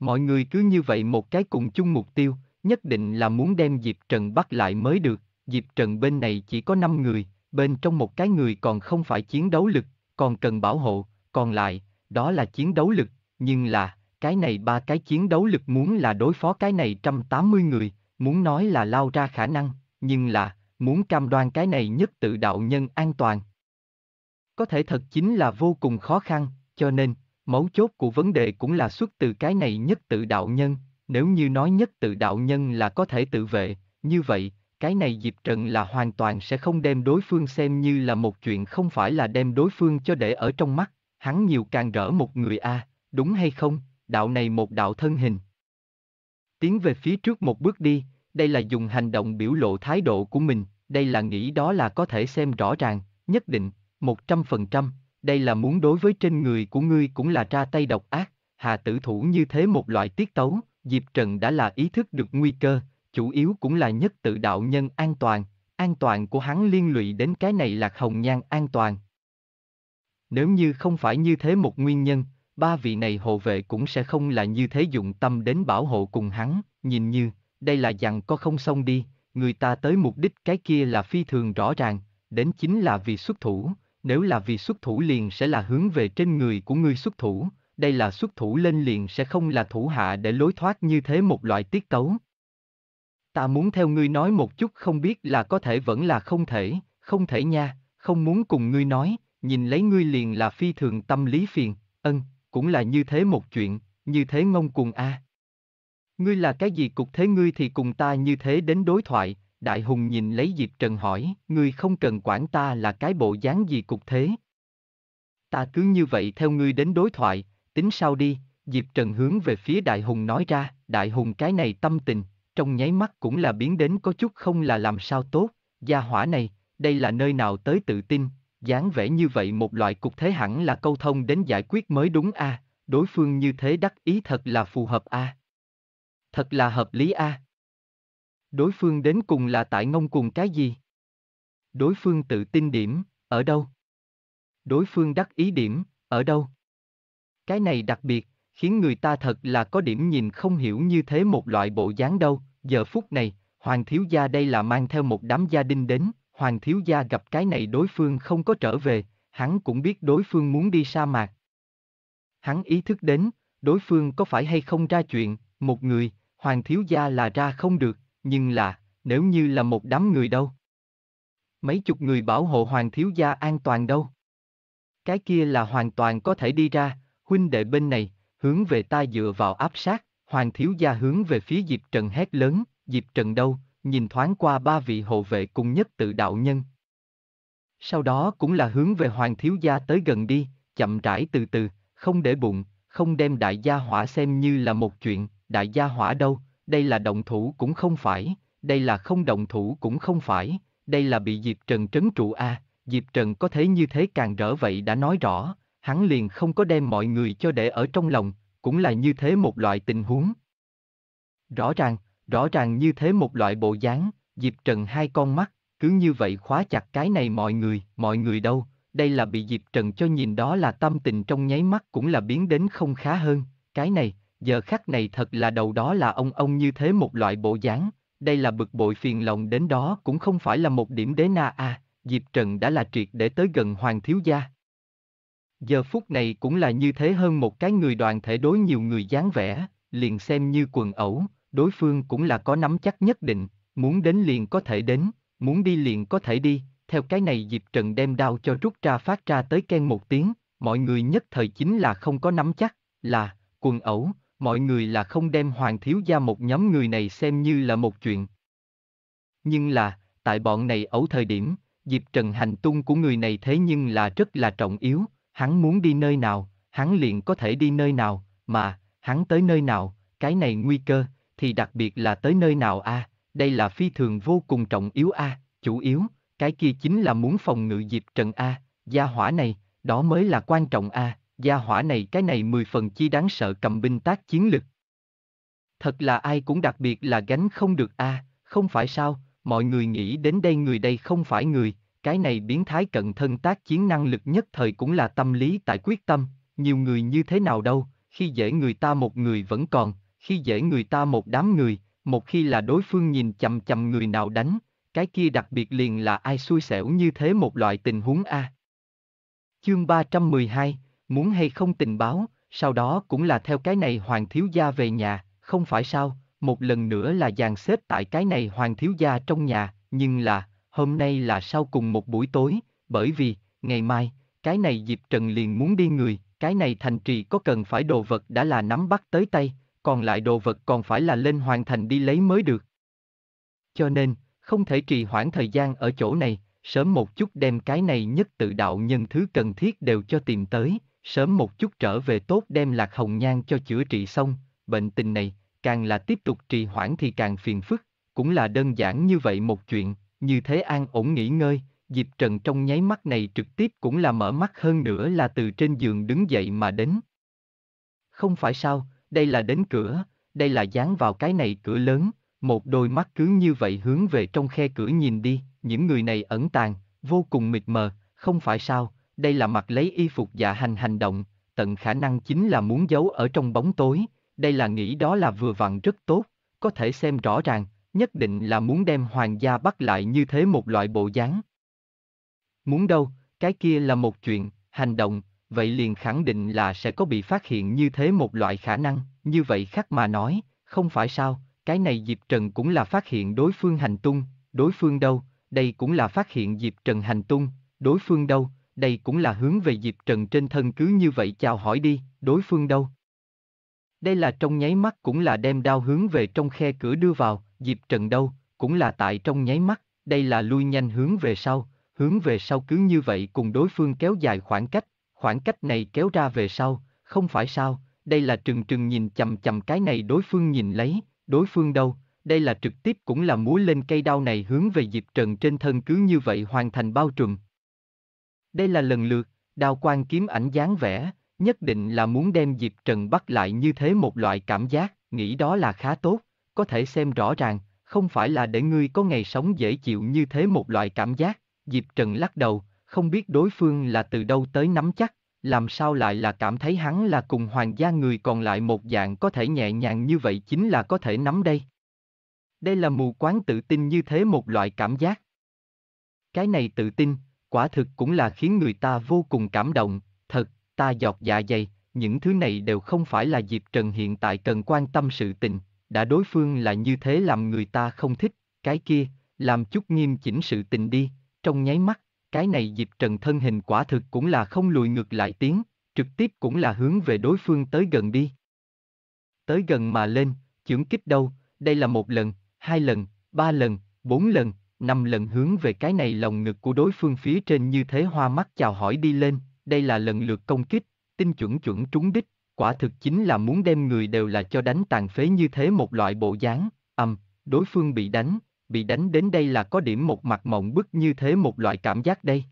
Mọi người cứ như vậy một cái cùng chung mục tiêu, nhất định là muốn đem Diệp Trần bắt lại mới được, Diệp Trần bên này chỉ có 5 người, bên trong một cái người còn không phải chiến đấu lực, còn cần bảo hộ, còn lại, đó là chiến đấu lực, nhưng là, cái này ba cái chiến đấu lực muốn là đối phó cái này trăm tám mươi người, muốn nói là lao ra khả năng, nhưng là, muốn cam đoan cái này nhất tự đạo nhân an toàn. Có thể thật chính là vô cùng khó khăn, cho nên, mấu chốt của vấn đề cũng là xuất từ cái này nhất tự đạo nhân, nếu như nói nhất tự đạo nhân là có thể tự vệ, như vậy, cái này dịp Trần là hoàn toàn sẽ không đem đối phương xem như là một chuyện không phải là đem đối phương cho để ở trong mắt, hắn nhiều càng rỡ một người a, à, đúng hay không, đạo này một đạo thân hình. Tiến về phía trước một bước đi, đây là dùng hành động biểu lộ thái độ của mình, đây là nghĩ đó là có thể xem rõ ràng, nhất định, 100%, đây là muốn đối với trên người của ngươi cũng là ra tay độc ác, hà tử thủ như thế một loại tiết tấu, Diệp Trần đã là ý thức được nguy cơ, chủ yếu cũng là nhất tự đạo nhân an toàn, an toàn của hắn liên lụy đến cái này là hồng nhan an toàn. Nếu như không phải như thế một nguyên nhân, ba vị này hộ vệ cũng sẽ không là như thế dụng tâm đến bảo hộ cùng hắn, nhìn như, đây là dặn có không xong đi, người ta tới mục đích cái kia là phi thường rõ ràng, đến chính là vì xuất thủ, nếu là vì xuất thủ liền sẽ là hướng về trên người của ngươi xuất thủ, đây là xuất thủ lên liền sẽ không là thủ hạ để lối thoát như thế một loại tiết tấu. Ta muốn theo ngươi nói một chút không biết là có thể vẫn là không thể, không thể nha, không muốn cùng ngươi nói, nhìn lấy ngươi liền là phi thường tâm lý phiền, ân, cũng là như thế một chuyện, như thế ngông cuồng a. À. Ngươi là cái gì cục thế ngươi thì cùng ta như thế đến đối thoại, Đại Hùng nhìn lấy Diệp Trần hỏi, ngươi không cần quản ta là cái bộ dáng gì cục thế. Ta cứ như vậy theo ngươi đến đối thoại, tính sao đi, Diệp Trần hướng về phía Đại Hùng nói ra, Đại Hùng cái này tâm tình, trong nháy mắt cũng là biến đến có chút không là làm sao tốt, gia hỏa này, đây là nơi nào tới tự tin, dáng vẻ như vậy một loại cục thế hẳn là câu thông đến giải quyết mới đúng a, à, đối phương như thế đắc ý thật là phù hợp a. À. Thật là hợp lý a. À. Đối phương đến cùng là tại ngông cùng cái gì? Đối phương tự tin điểm, ở đâu? Đối phương đắc ý điểm, ở đâu? Cái này đặc biệt, khiến người ta thật là có điểm nhìn không hiểu như thế một loại bộ dáng đâu, giờ phút này, Hoàng thiếu gia đây là mang theo một đám gia đình đến, Hoàng thiếu gia gặp cái này đối phương không có trở về, hắn cũng biết đối phương muốn đi sa mạc. Hắn ý thức đến, đối phương có phải hay không ra chuyện, một người, hoàng thiếu gia là ra không được, nhưng là, nếu như là một đám người đâu. Mấy chục người bảo hộ hoàng thiếu gia an toàn đâu. Cái kia là hoàn toàn có thể đi ra, huynh đệ bên này, hướng về ta dựa vào áp sát, hoàng thiếu gia hướng về phía Diệp Trần hét lớn, Diệp Trần đâu, nhìn thoáng qua ba vị hộ vệ cùng nhất tự đạo nhân. Sau đó cũng là hướng về Hoàng Thiếu Gia tới gần đi, chậm rãi từ từ, không để bụng, không đem đại gia hỏa xem như là một chuyện, đại gia hỏa đâu, đây là động thủ cũng không phải, đây là không động thủ cũng không phải, đây là bị Diệp Trần trấn trụ a, à, Diệp Trần có thể như thế càng rỡ vậy đã nói rõ, hắn liền không có đem mọi người cho để ở trong lòng, cũng là như thế một loại tình huống. Rõ ràng, Rõ ràng như thế một loại bộ dáng, Diệp Trần hai con mắt, cứ như vậy khóa chặt cái này mọi người, mọi người đâu, đây là bị Diệp Trần cho nhìn đó là tâm tình trong nháy mắt cũng là biến đến không khá hơn, cái này, giờ khắc này thật là đầu đó là ông ông như thế một loại bộ dáng, đây là bực bội phiền lòng đến đó cũng không phải là một điểm đế na à, Diệp Trần đã là triệt để tới gần Hoàng Thiếu Gia. Giờ phút này cũng là như thế hơn một cái người đoàn thể đối nhiều người dáng vẻ, liền xem như quần ẩu, đối phương cũng là có nắm chắc nhất định, muốn đến liền có thể đến, muốn đi liền có thể đi, theo cái này Diệp Trần đem đao cho rút ra phát ra tới ken một tiếng, mọi người nhất thời chính là không có nắm chắc, là, quần ẩu, mọi người là không đem Hoàng Thiếu Gia một nhóm người này xem như là một chuyện. Nhưng là, tại bọn này ẩu thời điểm, Diệp Trần hành tung của người này thế nhưng là rất là trọng yếu, hắn muốn đi nơi nào, hắn liền có thể đi nơi nào, mà, hắn tới nơi nào, cái này nguy cơ, thì đặc biệt là tới nơi nào a, à, đây là phi thường vô cùng trọng yếu a, à, chủ yếu, cái kia chính là muốn phòng ngự Diệp Trần a, à, gia hỏa này, đó mới là quan trọng a, gia hỏa này cái này mười phần chi đáng sợ cầm binh tác chiến lực. Thật là ai cũng đặc biệt là gánh không được a, không phải sao, mọi người nghĩ đến đây người đây không phải người, cái này biến thái cận thân tác chiến năng lực nhất thời cũng là tâm lý tại quyết tâm, nhiều người như thế nào đâu, khi dễ người ta một người vẫn còn, khi dễ người ta một đám người, một khi là đối phương nhìn chầm chầm người nào đánh, cái kia đặc biệt liền là ai xui xẻo như thế một loại tình huống A. Chương 312, muốn hay không tình báo, sau đó cũng là theo cái này hoàng thiếu gia về nhà, không phải sao, một lần nữa là dàn xếp tại cái này hoàng thiếu gia trong nhà, nhưng là, hôm nay là sau cùng một buổi tối, bởi vì, ngày mai, cái này Diệp Trần liền muốn đi người, cái này thành trì có cần phải đồ vật đã là nắm bắt tới tay, còn lại đồ vật còn phải là lên hoàn thành đi lấy mới được. Cho nên, không thể trì hoãn thời gian ở chỗ này, sớm một chút đem cái này nhất tự đạo nhân thứ cần thiết đều cho tìm tới, sớm một chút trở về tốt đem lạc hồng nhan cho chữa trị xong, bệnh tình này, càng là tiếp tục trì hoãn thì càng phiền phức, cũng là đơn giản như vậy một chuyện, như thế an ổn nghỉ ngơi, dịp Trần trong nháy mắt này trực tiếp cũng là mở mắt hơn nữa là từ trên giường đứng dậy mà đến. Không phải sao, đây là đến cửa, đây là dán vào cái này cửa lớn, một đôi mắt cứ như vậy hướng về trong khe cửa nhìn đi, những người này ẩn tàng, vô cùng mịt mờ, không phải sao, đây là mặt lấy y phục dạ hành hành động, tận khả năng chính là muốn giấu ở trong bóng tối, đây là nghĩ đó là vừa vặn rất tốt, có thể xem rõ ràng, nhất định là muốn đem hoàng gia bắt lại như thế một loại bộ dáng. Muốn đâu, cái kia là một chuyện, hành động, vậy liền khẳng định là sẽ có bị phát hiện như thế một loại khả năng, như vậy khác mà nói, không phải sao, cái này Diệp Trần cũng là phát hiện đối phương hành tung, đối phương đâu, đây cũng là phát hiện Diệp Trần hành tung, đối phương đâu, đây cũng là hướng về Diệp Trần trên thân cứ như vậy chào hỏi đi, đối phương đâu. Đây là trong nháy mắt cũng là đem đao hướng về trong khe cửa đưa vào, Diệp Trần đâu, cũng là tại trong nháy mắt, đây là lui nhanh hướng về sau, hướng về sau cứ như vậy cùng đối phương kéo dài khoảng cách, khoảng cách này kéo ra về sau, không phải sao, đây là trừng trừng nhìn chầm chầm cái này đối phương nhìn lấy, đối phương đâu, đây là trực tiếp cũng là múa lên cây đao này hướng về dịp Trần trên thân cứ như vậy hoàn thành bao trùm. Đây là lần lượt, đao quan kiếm ảnh dáng vẻ, nhất định là muốn đem dịp Trần bắt lại như thế một loại cảm giác, nghĩ đó là khá tốt, có thể xem rõ ràng, không phải là để ngươi có ngày sống dễ chịu như thế một loại cảm giác, Dịp Trần lắc đầu, không biết đối phương là từ đâu tới nắm chắc, làm sao lại là cảm thấy hắn là cùng hoàng gia người còn lại một dạng có thể nhẹ nhàng như vậy chính là có thể nắm đây. Đây là mù quáng tự tin như thế một loại cảm giác. Cái này tự tin, quả thực cũng là khiến người ta vô cùng cảm động, thật, ta giọt dạ dày, những thứ này đều không phải là dịp Trần hiện tại cần quan tâm sự tình, đã đối phương là như thế làm người ta không thích, cái kia, làm chút nghiêm chỉnh sự tình đi, trong nháy mắt, cái này dịp Trần thân hình quả thực cũng là không lùi ngược lại tiếng, trực tiếp cũng là hướng về đối phương tới gần đi. Tới gần mà lên, chưởng kích đâu, đây là một lần, hai lần, ba lần, bốn lần, năm lần hướng về cái này lòng ngực của đối phương phía trên như thế hoa mắt chào hỏi đi lên, đây là lần lượt công kích, tinh chuẩn chuẩn trúng đích, quả thực chính là muốn đem người đều là cho đánh tàn phế như thế một loại bộ dáng, ầm, đối phương bị đánh, bị đánh đến đây là có điểm một mặt mộng bức như thế một loại cảm giác đây.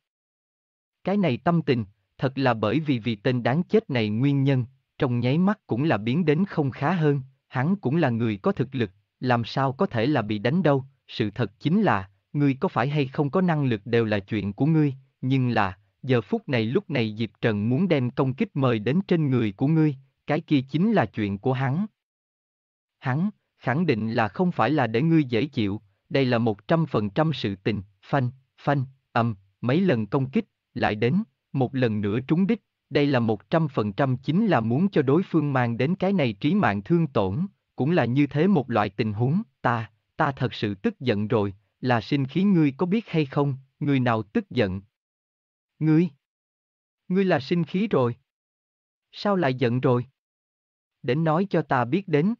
Cái này tâm tình, thật là bởi vì vì tên đáng chết này nguyên nhân, trong nháy mắt cũng là biến đến không khá hơn, hắn cũng là người có thực lực, làm sao có thể là bị đánh đâu, sự thật chính là, ngươi có phải hay không có năng lực đều là chuyện của ngươi, nhưng là, giờ phút này lúc này Diệp Trần muốn đem công kích mời đến trên người của ngươi, cái kia chính là chuyện của hắn. Hắn, khẳng định là không phải là để ngươi dễ chịu, đây là một trăm phần trăm sự tình, phanh, phanh, âm, mấy lần công kích, lại đến, một lần nữa trúng đích, đây là một trăm phần trăm chính là muốn cho đối phương mang đến cái này trí mạng thương tổn, cũng là như thế một loại tình huống, ta, ta thật sự tức giận rồi, là sinh khí ngươi có biết hay không, người nào tức giận? Ngươi? Ngươi là sinh khí rồi. Sao lại giận rồi? Đến nói cho ta biết đến.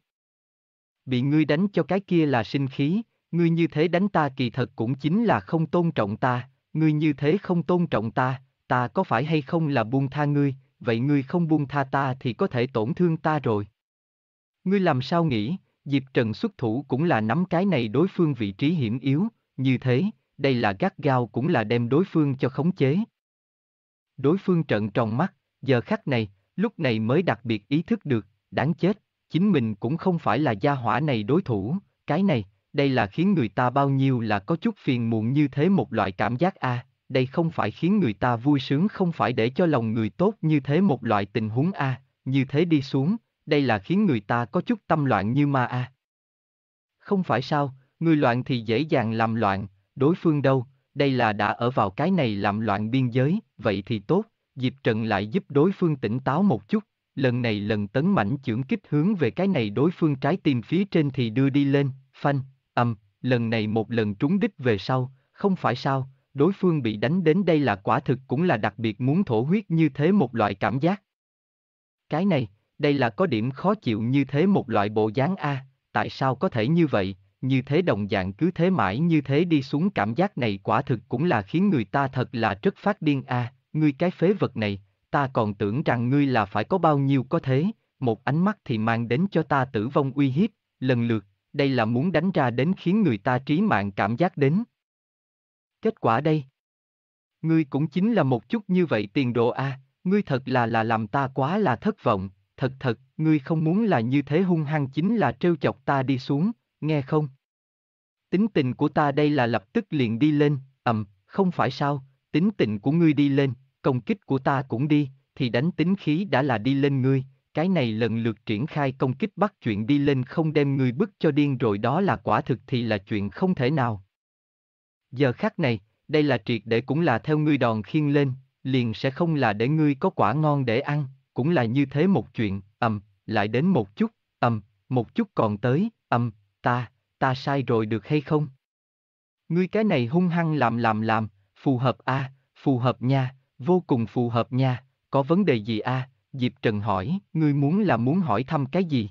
Bị ngươi đánh cho cái kia là sinh khí, ngươi như thế đánh ta kỳ thật cũng chính là không tôn trọng ta, ngươi như thế không tôn trọng ta, ta có phải hay không là buông tha ngươi, vậy ngươi không buông tha ta thì có thể tổn thương ta rồi. Ngươi làm sao nghĩ, Diệp Trần xuất thủ cũng là nắm cái này đối phương vị trí hiểm yếu, như thế, đây là gắt gao cũng là đem đối phương cho khống chế. Đối phương trận tròn mắt, giờ khắc này, lúc này mới đặc biệt ý thức được, đáng chết, chính mình cũng không phải là gia hỏa này đối thủ, cái này, đây là khiến người ta bao nhiêu là có chút phiền muộn như thế một loại cảm giác a à, đây không phải khiến người ta vui sướng không phải để cho lòng người tốt như thế một loại tình huống a à, như thế đi xuống đây là khiến người ta có chút tâm loạn như ma a à. không phải sao người loạn thì dễ dàng làm loạn đối phương đâu đây là đã ở vào cái này làm loạn biên giới vậy thì tốt diệp trần lại giúp đối phương tỉnh táo một chút lần này lần tấn mảnh chưởng kích hướng về cái này đối phương trái tim phía trên thì đưa đi lên phanh Âm, lần này một lần trúng đích về sau, không phải sao, đối phương bị đánh đến đây là quả thực cũng là đặc biệt muốn thổ huyết như thế một loại cảm giác. Cái này, đây là có điểm khó chịu như thế một loại bộ dáng A, tại sao có thể như vậy, như thế đồng dạng cứ thế mãi như thế đi xuống cảm giác này quả thực cũng là khiến người ta thật là rất phát điên A, ngươi cái phế vật này, ta còn tưởng rằng ngươi là phải có bao nhiêu có thế, một ánh mắt thì mang đến cho ta tử vong uy hiếp, lần lượt, đây là muốn đánh ra đến khiến người ta trí mạng cảm giác đến. Kết quả đây. Ngươi cũng chính là một chút như vậy tiền đồ a, à, ngươi thật là là làm ta quá là thất vọng, thật thật, ngươi không muốn là như thế hung hăng chính là trêu chọc ta đi xuống, nghe không? Tính tình của ta đây là lập tức liền đi lên, ầm, không phải sao, tính tình của ngươi đi lên, công kích của ta cũng đi, thì đánh tính khí đã là đi lên ngươi, cái này lần lượt triển khai công kích bắt chuyện đi lên không đem người bức cho điên rồi đó là quả thực thì là chuyện không thể nào. Giờ khắc này, đây là triệt để cũng là theo ngươi đòn khiên lên, liền sẽ không là để ngươi có quả ngon để ăn, cũng là như thế một chuyện, ầm, um, lại đến một chút, ầm, um, một chút còn tới, ầm, um, ta, ta sai rồi được hay không? Ngươi cái này hung hăng làm làm làm, phù hợp a, à, phù hợp nha, vô cùng phù hợp nha, có vấn đề gì a, à? Diệp Trần hỏi, ngươi muốn là muốn hỏi thăm cái gì?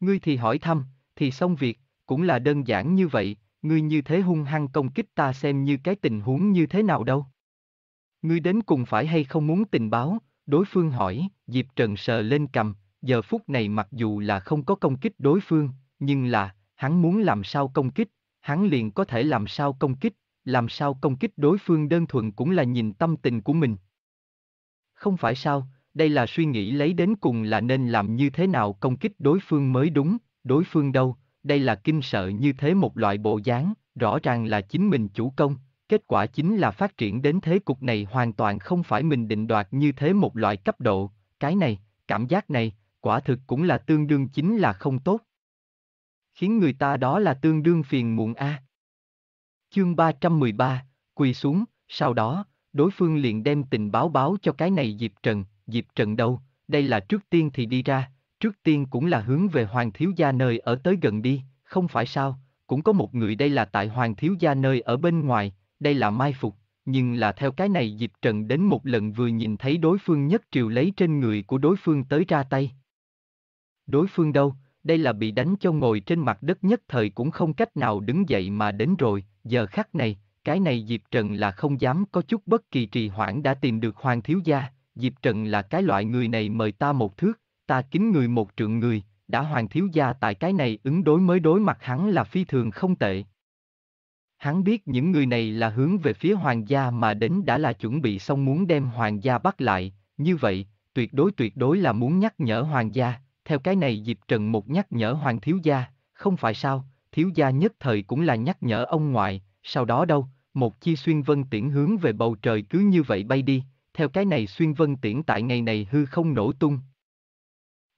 Ngươi thì hỏi thăm, thì xong việc, cũng là đơn giản như vậy, ngươi như thế hung hăng công kích ta xem như cái tình huống như thế nào đâu. Ngươi đến cùng phải hay không muốn tình báo, đối phương hỏi, Diệp Trần sờ lên cầm, giờ phút này mặc dù là không có công kích đối phương, nhưng là, hắn muốn làm sao công kích, hắn liền có thể làm sao công kích, làm sao công kích đối phương đơn thuần cũng là nhìn tâm tình của mình. Không phải sao, đây là suy nghĩ lấy đến cùng là nên làm như thế nào công kích đối phương mới đúng, đối phương đâu, đây là kinh sợ như thế một loại bộ dáng, rõ ràng là chính mình chủ công, kết quả chính là phát triển đến thế cục này hoàn toàn không phải mình định đoạt như thế một loại cấp độ, cái này, cảm giác này, quả thực cũng là tương đương chính là không tốt. Khiến người ta đó là tương đương phiền muộn a. À. Chương 313, quỳ xuống, sau đó, đối phương liền đem tình báo báo cho cái này Diệp Trần, dịp trận đâu, đây là trước tiên thì đi ra, trước tiên cũng là hướng về Hoàng Thiếu Gia nơi ở tới gần đi, không phải sao, cũng có một người đây là tại Hoàng Thiếu Gia nơi ở bên ngoài, đây là mai phục, nhưng là theo cái này Diệp Trận đến một lần vừa nhìn thấy đối phương nhất triều lấy trên người của đối phương tới ra tay. Đối phương đâu, đây là bị đánh cho ngồi trên mặt đất nhất thời cũng không cách nào đứng dậy mà đến rồi, giờ khắc này, cái này Diệp Trần là không dám có chút bất kỳ trì hoãn đã tìm được Hoàng Thiếu Gia, Diệp Trần là cái loại người này mời ta một thước, ta kính người một trượng người, đã hoàng thiếu gia tại cái này ứng đối mới đối mặt hắn là phi thường không tệ. Hắn biết những người này là hướng về phía hoàng gia mà đến đã là chuẩn bị xong muốn đem hoàng gia bắt lại, như vậy, tuyệt đối tuyệt đối là muốn nhắc nhở hoàng gia, theo cái này Diệp Trần một nhắc nhở hoàng thiếu gia, không phải sao, thiếu gia nhất thời cũng là nhắc nhở ông ngoại, sau đó đâu, một chi xuyên vân tiễn hướng về bầu trời cứ như vậy bay đi, theo cái này xuyên vân tiễn tại ngày này hư không nổ tung.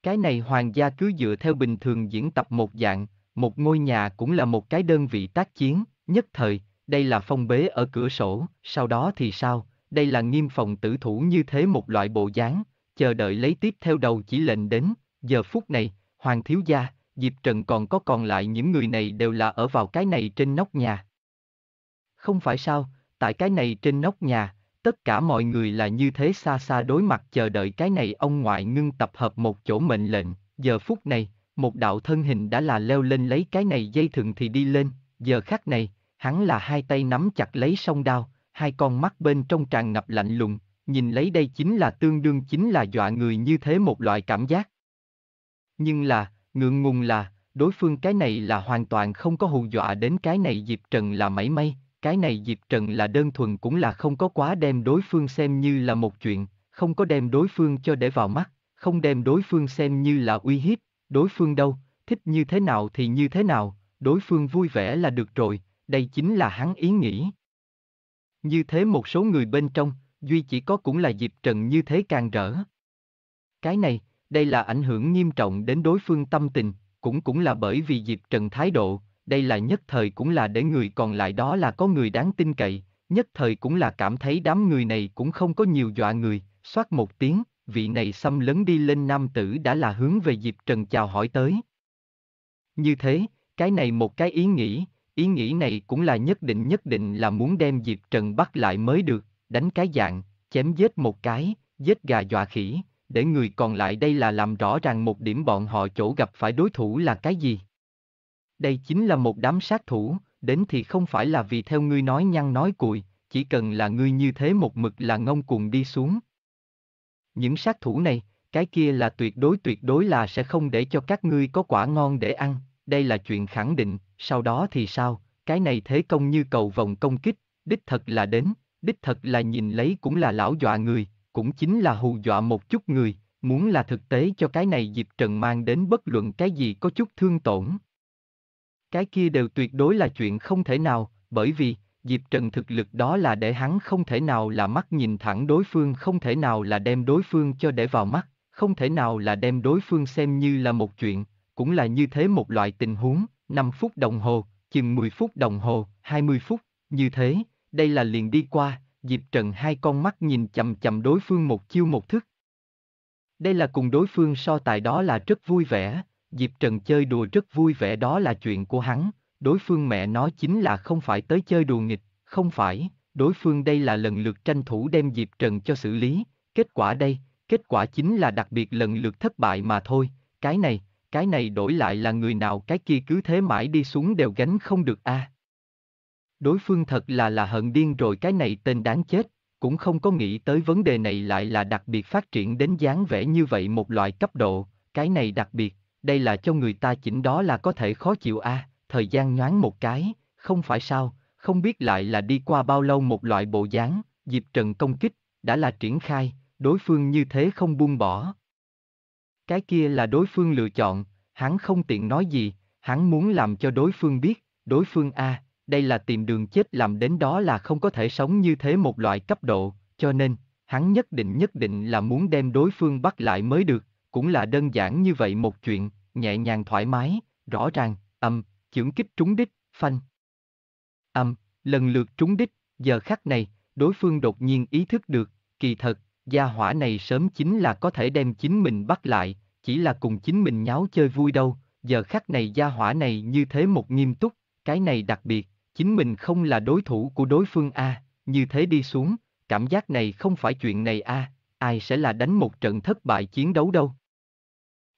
Cái này hoàng gia cứ dựa theo bình thường diễn tập một dạng, một ngôi nhà cũng là một cái đơn vị tác chiến, nhất thời, đây là phong bế ở cửa sổ, sau đó thì sao, đây là nghiêm phòng tử thủ như thế một loại bộ dáng, chờ đợi lấy tiếp theo đầu chỉ lệnh đến, giờ phút này, hoàng thiếu gia, Diệp Trần còn có còn lại những người này đều là ở vào cái này trên nóc nhà. Không phải sao, tại cái này trên nóc nhà, tất cả mọi người là như thế xa xa đối mặt chờ đợi cái này ông ngoại ngưng tập hợp một chỗ mệnh lệnh, giờ phút này, một đạo thân hình đã là leo lên lấy cái này dây thừng thì đi lên, giờ khắc này, hắn là hai tay nắm chặt lấy song đao, hai con mắt bên trong tràn ngập lạnh lùng, nhìn lấy đây chính là tương đương chính là dọa người như thế một loại cảm giác. Nhưng là, ngượng ngùng là, đối phương cái này là hoàn toàn không có hù dọa đến cái này dịp Trần là mảy may, cái này Diệp Trần là đơn thuần cũng là không có quá đem đối phương xem như là một chuyện, không có đem đối phương cho để vào mắt, không đem đối phương xem như là uy hiếp, đối phương đâu, thích như thế nào thì như thế nào, đối phương vui vẻ là được rồi, đây chính là hắn ý nghĩ. Như thế một số người bên trong, duy chỉ có cũng là Diệp Trần như thế càng rỡ. Cái này, đây là ảnh hưởng nghiêm trọng đến đối phương tâm tình, cũng cũng là bởi vì Diệp Trần thái độ, đây là nhất thời cũng là để người còn lại đó là có người đáng tin cậy, nhất thời cũng là cảm thấy đám người này cũng không có nhiều dọa người, soát một tiếng, vị này xâm lấn đi lên nam tử đã là hướng về dịp Trần chào hỏi tới. Như thế, cái này một cái ý nghĩ, ý nghĩ này cũng là nhất định nhất định là muốn đem dịp Trần bắt lại mới được, đánh cái dạng, chém giết một cái, giết gà dọa khỉ, để người còn lại đây là làm rõ ràng một điểm bọn họ chỗ gặp phải đối thủ là cái gì. Đây chính là một đám sát thủ, đến thì không phải là vì theo ngươi nói nhăn nói cuội, chỉ cần là ngươi như thế một mực là ngông cuồng đi xuống. Những sát thủ này, cái kia là tuyệt đối tuyệt đối là sẽ không để cho các ngươi có quả ngon để ăn, đây là chuyện khẳng định, sau đó thì sao, cái này thế công như cầu vòng công kích, đích thật là đến, đích thật là nhìn lấy cũng là lão dọa người, cũng chính là hù dọa một chút người, muốn là thực tế cho cái này dịp Trần mang đến bất luận cái gì có chút thương tổn. Cái kia đều tuyệt đối là chuyện không thể nào, bởi vì, Diệp Trần thực lực đó là để hắn không thể nào là mắt nhìn thẳng đối phương, không thể nào là đem đối phương cho để vào mắt, không thể nào là đem đối phương xem như là một chuyện, cũng là như thế một loại tình huống, 5 phút đồng hồ, chừng 10 phút đồng hồ, 20 phút, như thế, đây là liền đi qua, Diệp Trần hai con mắt nhìn chầm chầm đối phương một chiêu một thức. Đây là cùng đối phương so tài đó là rất vui vẻ, Diệp Trần chơi đùa rất vui vẻ đó là chuyện của hắn, đối phương mẹ nó chính là không phải tới chơi đùa nghịch, không phải, đối phương đây là lần lượt tranh thủ đem Diệp Trần cho xử lý, kết quả đây, kết quả chính là đặc biệt lần lượt thất bại mà thôi, cái này, cái này đổi lại là người nào cái kia cứ thế mãi đi xuống đều gánh không được a. À. Đối phương thật là là hận điên rồi cái này tên đáng chết, cũng không có nghĩ tới vấn đề này lại là đặc biệt phát triển đến dáng vẻ như vậy một loại cấp độ, cái này đặc biệt, đây là cho người ta chỉnh đó là có thể khó chịu a, à, thời gian nhoáng một cái, không phải sao, không biết lại là đi qua bao lâu một loại bộ dáng, Diệp Trần công kích, đã là triển khai, đối phương như thế không buông bỏ. Cái kia là đối phương lựa chọn, hắn không tiện nói gì, hắn muốn làm cho đối phương biết, đối phương a, à, đây là tìm đường chết làm đến đó là không có thể sống như thế một loại cấp độ, cho nên, hắn nhất định nhất định là muốn đem đối phương bắt lại mới được cũng là đơn giản như vậy một chuyện, nhẹ nhàng thoải mái, rõ ràng, âm, chưởng kích trúng đích, phanh. Âm, lần lượt trúng đích, giờ khắc này, đối phương đột nhiên ý thức được, kỳ thật, gia hỏa này sớm chính là có thể đem chính mình bắt lại, chỉ là cùng chính mình nháo chơi vui đâu, giờ khắc này gia hỏa này như thế một nghiêm túc, cái này đặc biệt, chính mình không là đối thủ của đối phương A, như thế đi xuống, cảm giác này không phải chuyện này A, ai sẽ là đánh một trận thất bại chiến đấu đâu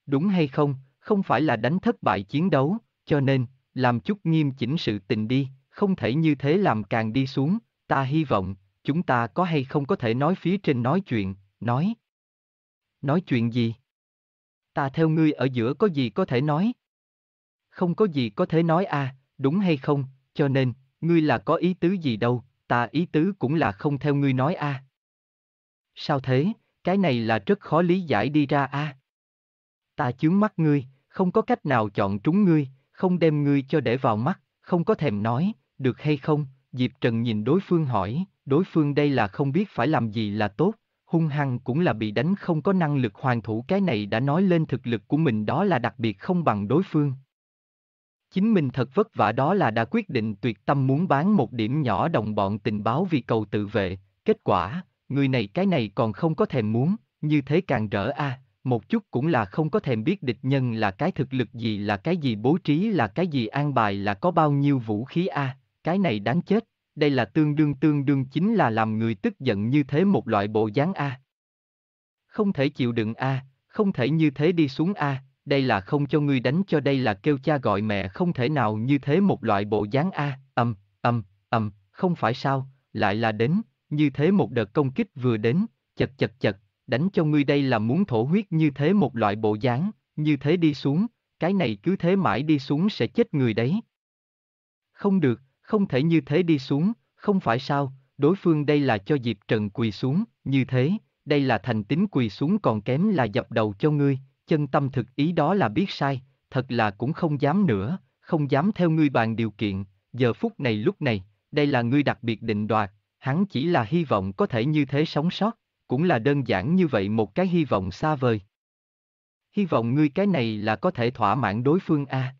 đúng hay không, không phải là đánh thất bại chiến đấu, cho nên, làm chút nghiêm chỉnh sự tình đi, không thể như thế làm càng đi xuống, ta hy vọng, chúng ta có hay không có thể nói phía trên nói chuyện, nói. Nói chuyện gì? Ta theo ngươi ở giữa có gì có thể nói? Không có gì có thể nói à, đúng hay không, cho nên, ngươi là có ý tứ gì đâu, ta ý tứ cũng là không theo ngươi nói a à. sao thế cái này là rất khó lý giải đi ra a à ta chướng mắt ngươi, không có cách nào chọn trúng ngươi, không đem ngươi cho để vào mắt, không có thèm nói, được hay không, Diệp Trần nhìn đối phương hỏi, đối phương đây là không biết phải làm gì là tốt, hung hăng cũng là bị đánh không có năng lực hoàn thủ cái này đã nói lên thực lực của mình đó là đặc biệt không bằng đối phương. Chính mình thật vất vả đó là đã quyết định tuyệt tâm muốn bán một điểm nhỏ đồng bọn tình báo vì cầu tự vệ, kết quả, người này cái này còn không có thèm muốn, như thế càng rỡ a. À một chút cũng là không có thèm biết địch nhân là cái thực lực gì là cái gì bố trí là cái gì an bài là có bao nhiêu vũ khí a à, cái này đáng chết đây là tương đương tương đương chính là làm người tức giận như thế một loại bộ dáng a à. không thể chịu đựng a à, không thể như thế đi xuống a đây là không cho ngươi đánh cho đây là kêu cha gọi mẹ không thể nào như thế một loại bộ dáng a ầm um, ầm ầm không phải sao lại là đến như thế một đợt công kích vừa đến chật chật chật đánh cho ngươi đây là muốn thổ huyết như thế một loại bộ dáng, như thế đi xuống, cái này cứ thế mãi đi xuống sẽ chết người đấy. Không được, không thể như thế đi xuống, không phải sao, đối phương đây là cho dịp Trần quỳ xuống, như thế, đây là thành tính quỳ xuống còn kém là dập đầu cho ngươi, chân tâm thực ý đó là biết sai, thật là cũng không dám nữa, không dám theo ngươi bàn điều kiện, giờ phút này lúc này, đây là ngươi đặc biệt định đoạt, hắn chỉ là hy vọng có thể như thế sống sót cũng là đơn giản như vậy một cái hy vọng xa vời. Hy vọng ngươi cái này là có thể thỏa mãn đối phương A.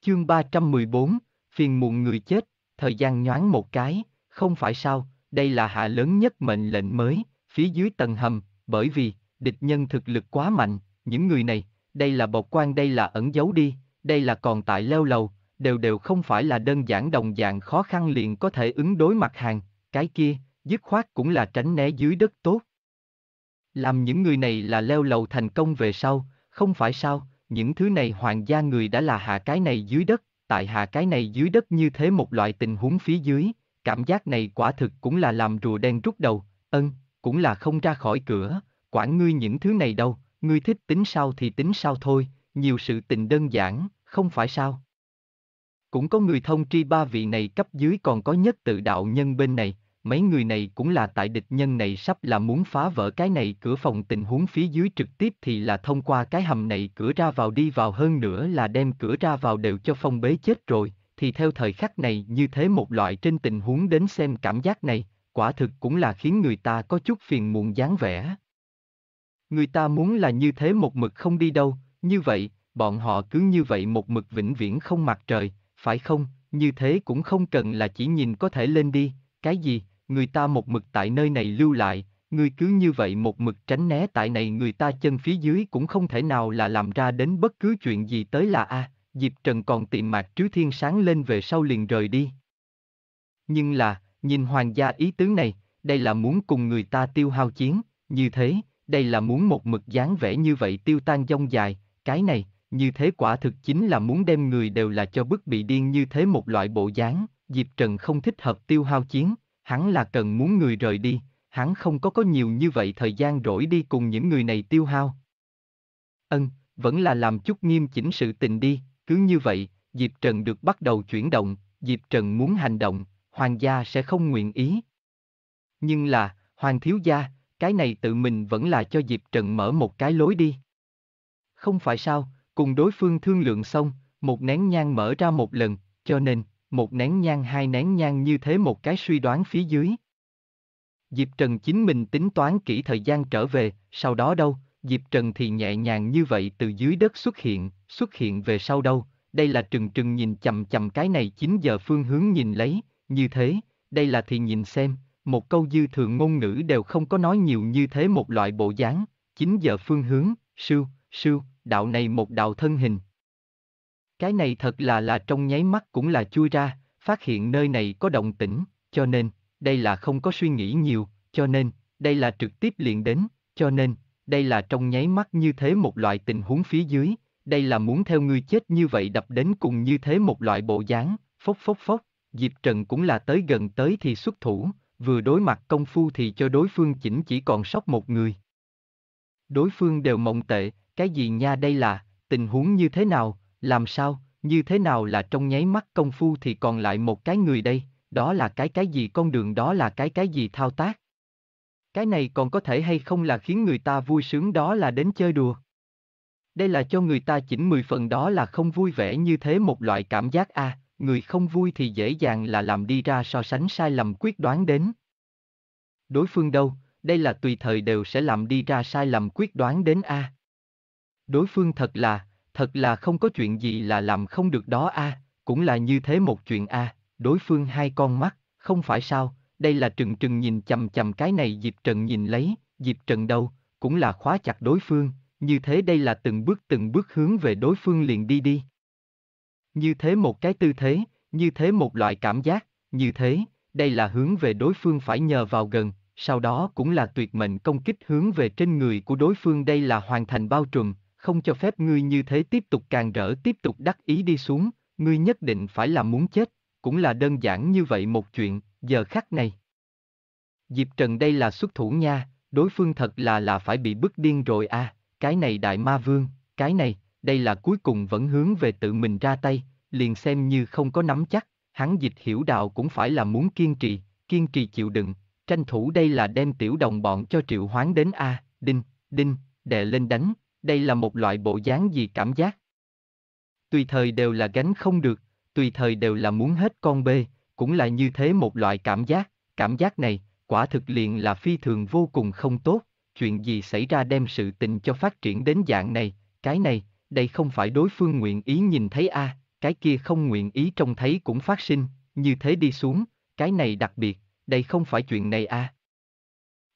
Chương 314, phiền muộn người chết, thời gian nhoáng một cái, không phải sao, đây là hạ lớn nhất mệnh lệnh mới, phía dưới tầng hầm, bởi vì, địch nhân thực lực quá mạnh, những người này, đây là bộc quan đây là ẩn giấu đi, đây là còn tại leo lầu, đều đều không phải là đơn giản đồng dạng khó khăn liền có thể ứng đối mặt hàng, cái kia, dứt khoát cũng là tránh né dưới đất tốt. Làm những người này là leo lầu thành công về sau, không phải sao, những thứ này hoàng gia người đã là hạ cái này dưới đất, tại hạ cái này dưới đất như thế một loại tình huống phía dưới, cảm giác này quả thực cũng là làm rùa đen rút đầu, ân, cũng là không ra khỏi cửa, quản ngươi những thứ này đâu, ngươi thích tính sao thì tính sao thôi, nhiều sự tình đơn giản, không phải sao. Cũng có người thông tri ba vị này cấp dưới còn có nhất tự đạo nhân bên này, mấy người này cũng là tại địch nhân này sắp là muốn phá vỡ cái này cửa phòng tình huống phía dưới trực tiếp thì là thông qua cái hầm này cửa ra vào đi vào hơn nữa là đem cửa ra vào đều cho phong bế chết rồi, thì theo thời khắc này như thế một loại trên tình huống đến xem cảm giác này, quả thực cũng là khiến người ta có chút phiền muộn dáng vẻ. Người ta muốn là như thế một mực không đi đâu, như vậy, bọn họ cứ như vậy một mực vĩnh viễn không mặt trời, phải không, như thế cũng không cần là chỉ nhìn có thể lên đi, cái gì, người ta một mực tại nơi này lưu lại, ngươi cứ như vậy một mực tránh né tại này người ta chân phía dưới cũng không thể nào là làm ra đến bất cứ chuyện gì tới là a à, diệp trần còn tiệm mạc trứ thiên sáng lên về sau liền rời đi nhưng là nhìn hoàng gia ý tứ này đây là muốn cùng người ta tiêu hao chiến như thế đây là muốn một mực dáng vẻ như vậy tiêu tan dông dài cái này như thế quả thực chính là muốn đem người đều là cho bức bị điên như thế một loại bộ dáng diệp trần không thích hợp tiêu hao chiến hắn là cần muốn người rời đi, hắn không có có nhiều như vậy thời gian rỗi đi cùng những người này tiêu hao. Ân, vẫn là làm chút nghiêm chỉnh sự tình đi, cứ như vậy, Diệp Trần được bắt đầu chuyển động, Diệp Trần muốn hành động, hoàng gia sẽ không nguyện ý. Nhưng là, hoàng thiếu gia, cái này tự mình vẫn là cho Diệp Trần mở một cái lối đi. Không phải sao, cùng đối phương thương lượng xong, một nén nhang mở ra một lần, cho nên, một nén nhang hai nén nhang như thế một cái suy đoán phía dưới. Diệp Trần chính mình tính toán kỹ thời gian trở về, sau đó đâu, Diệp Trần thì nhẹ nhàng như vậy từ dưới đất xuất hiện, xuất hiện về sau đâu, đây là trừng trừng nhìn chầm chầm cái này 9 giờ phương hướng nhìn lấy, như thế, đây là thì nhìn xem, một câu dư thường ngôn ngữ đều không có nói nhiều như thế một loại bộ dáng, 9 giờ phương hướng, sưu, sưu, đạo này một đạo thân hình, cái này thật là là trong nháy mắt cũng là chui ra, phát hiện nơi này có động tĩnh, cho nên, đây là không có suy nghĩ nhiều, cho nên, đây là trực tiếp liền đến, cho nên, đây là trong nháy mắt như thế một loại tình huống phía dưới, đây là muốn theo ngươi chết như vậy đập đến cùng như thế một loại bộ dáng, phốc phốc phốc, Diệp Trần cũng là tới gần tới thì xuất thủ, vừa đối mặt công phu thì cho đối phương chỉnh chỉ còn sót một người. Đối phương đều mộng tệ, cái gì nha đây là, tình huống như thế nào, làm sao, như thế nào là trong nháy mắt công phu thì còn lại một cái người đây, đó là cái cái gì con đường đó là cái cái gì thao tác. Cái này còn có thể hay không là khiến người ta vui sướng đó là đến chơi đùa. Đây là cho người ta chỉnh mười phần đó là không vui vẻ như thế một loại cảm giác a à, người không vui thì dễ dàng là làm đi ra so sánh sai lầm quyết đoán đến. Đối phương đâu, đây là tùy thời đều sẽ làm đi ra sai lầm quyết đoán đến a à. Đối phương thật là, thật là không có chuyện gì là làm không được đó a, à, cũng là như thế một chuyện a, à, đối phương hai con mắt, không phải sao, đây là trừng trừng nhìn chầm chầm cái này dịp Trần nhìn lấy, dịp Trần đâu, cũng là khóa chặt đối phương, như thế đây là từng bước từng bước hướng về đối phương liền đi đi. Như thế một cái tư thế, như thế một loại cảm giác, như thế, đây là hướng về đối phương phải nhờ vào gần, sau đó cũng là tuyệt mệnh công kích hướng về trên người của đối phương đây là hoàn thành bao trùm, không cho phép ngươi như thế tiếp tục càng rỡ tiếp tục đắc ý đi xuống, ngươi nhất định phải là muốn chết, cũng là đơn giản như vậy một chuyện, giờ khắc này. Diệp Trần đây là xuất thủ nha, đối phương thật là là phải bị bức điên rồi à, cái này đại ma vương, cái này, đây là cuối cùng vẫn hướng về tự mình ra tay, liền xem như không có nắm chắc, hắn dịch hiểu đạo cũng phải là muốn kiên trì, kiên trì chịu đựng, tranh thủ đây là đem tiểu đồng bọn cho triệu hoán đến a, đinh, đinh, đè lên đánh, đây là một loại bộ dáng gì cảm giác. Tùy thời đều là gánh không được, tùy thời đều là muốn hết con bê, cũng là như thế một loại cảm giác, cảm giác này, quả thực liền là phi thường vô cùng không tốt, chuyện gì xảy ra đem sự tình cho phát triển đến dạng này, cái này, đây không phải đối phương nguyện ý nhìn thấy a, à, cái kia không nguyện ý trông thấy cũng phát sinh, như thế đi xuống, cái này đặc biệt, đây không phải chuyện này a. À.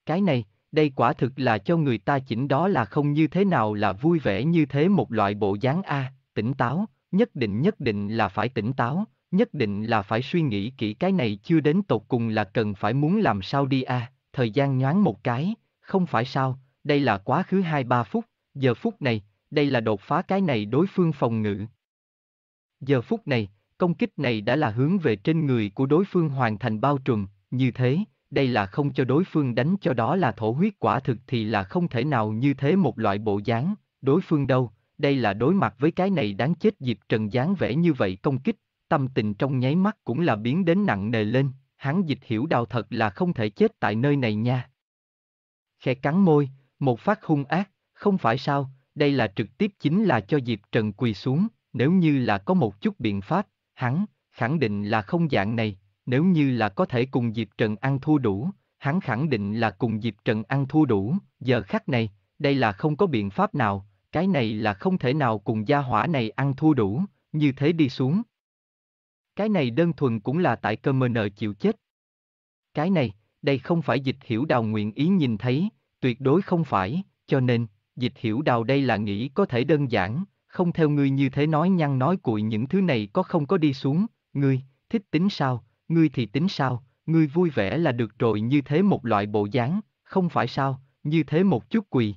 Cái này, đây quả thực là cho người ta chỉnh đó là không như thế nào là vui vẻ như thế một loại bộ dáng a, tỉnh táo, nhất định nhất định là phải tỉnh táo, nhất định là phải suy nghĩ kỹ cái này chưa đến tột cùng là cần phải muốn làm sao đi a, thời gian nhoáng một cái, không phải sao, đây là quá khứ hai ba phút, giờ phút này, đây là đột phá cái này đối phương phòng ngự. Giờ phút này, công kích này đã là hướng về trên người của đối phương hoàn thành bao trùm, như thế, đây là không cho đối phương đánh cho đó là thổ huyết quả thực thì là không thể nào như thế một loại bộ dáng, đối phương đâu, đây là đối mặt với cái này đáng chết Diệp Trần dáng vẻ như vậy công kích, tâm tình trong nháy mắt cũng là biến đến nặng nề lên, hắn dịch hiểu đào thật là không thể chết tại nơi này nha. Khe cắn môi, một phát hung ác, không phải sao, đây là trực tiếp chính là cho Diệp Trần quỳ xuống, nếu như là có một chút biện pháp, hắn, khẳng định là không dạng này, nếu như là có thể cùng Diệp Trần ăn thua đủ, hắn khẳng định là cùng Diệp Trần ăn thua đủ, giờ khắc này, đây là không có biện pháp nào, cái này là không thể nào cùng gia hỏa này ăn thua đủ, như thế đi xuống. Cái này đơn thuần cũng là tại cơ mơ nợ chịu chết. Cái này, đây không phải dịch hiểu đào nguyện ý nhìn thấy, tuyệt đối không phải, cho nên, dịch hiểu đào đây là nghĩ có thể đơn giản, không theo ngươi như thế nói nhăn nói cuội những thứ này có không có đi xuống, ngươi, thích tính sao, ngươi thì tính sao, ngươi vui vẻ là được rồi như thế một loại bộ dáng, không phải sao, như thế một chút quỳ.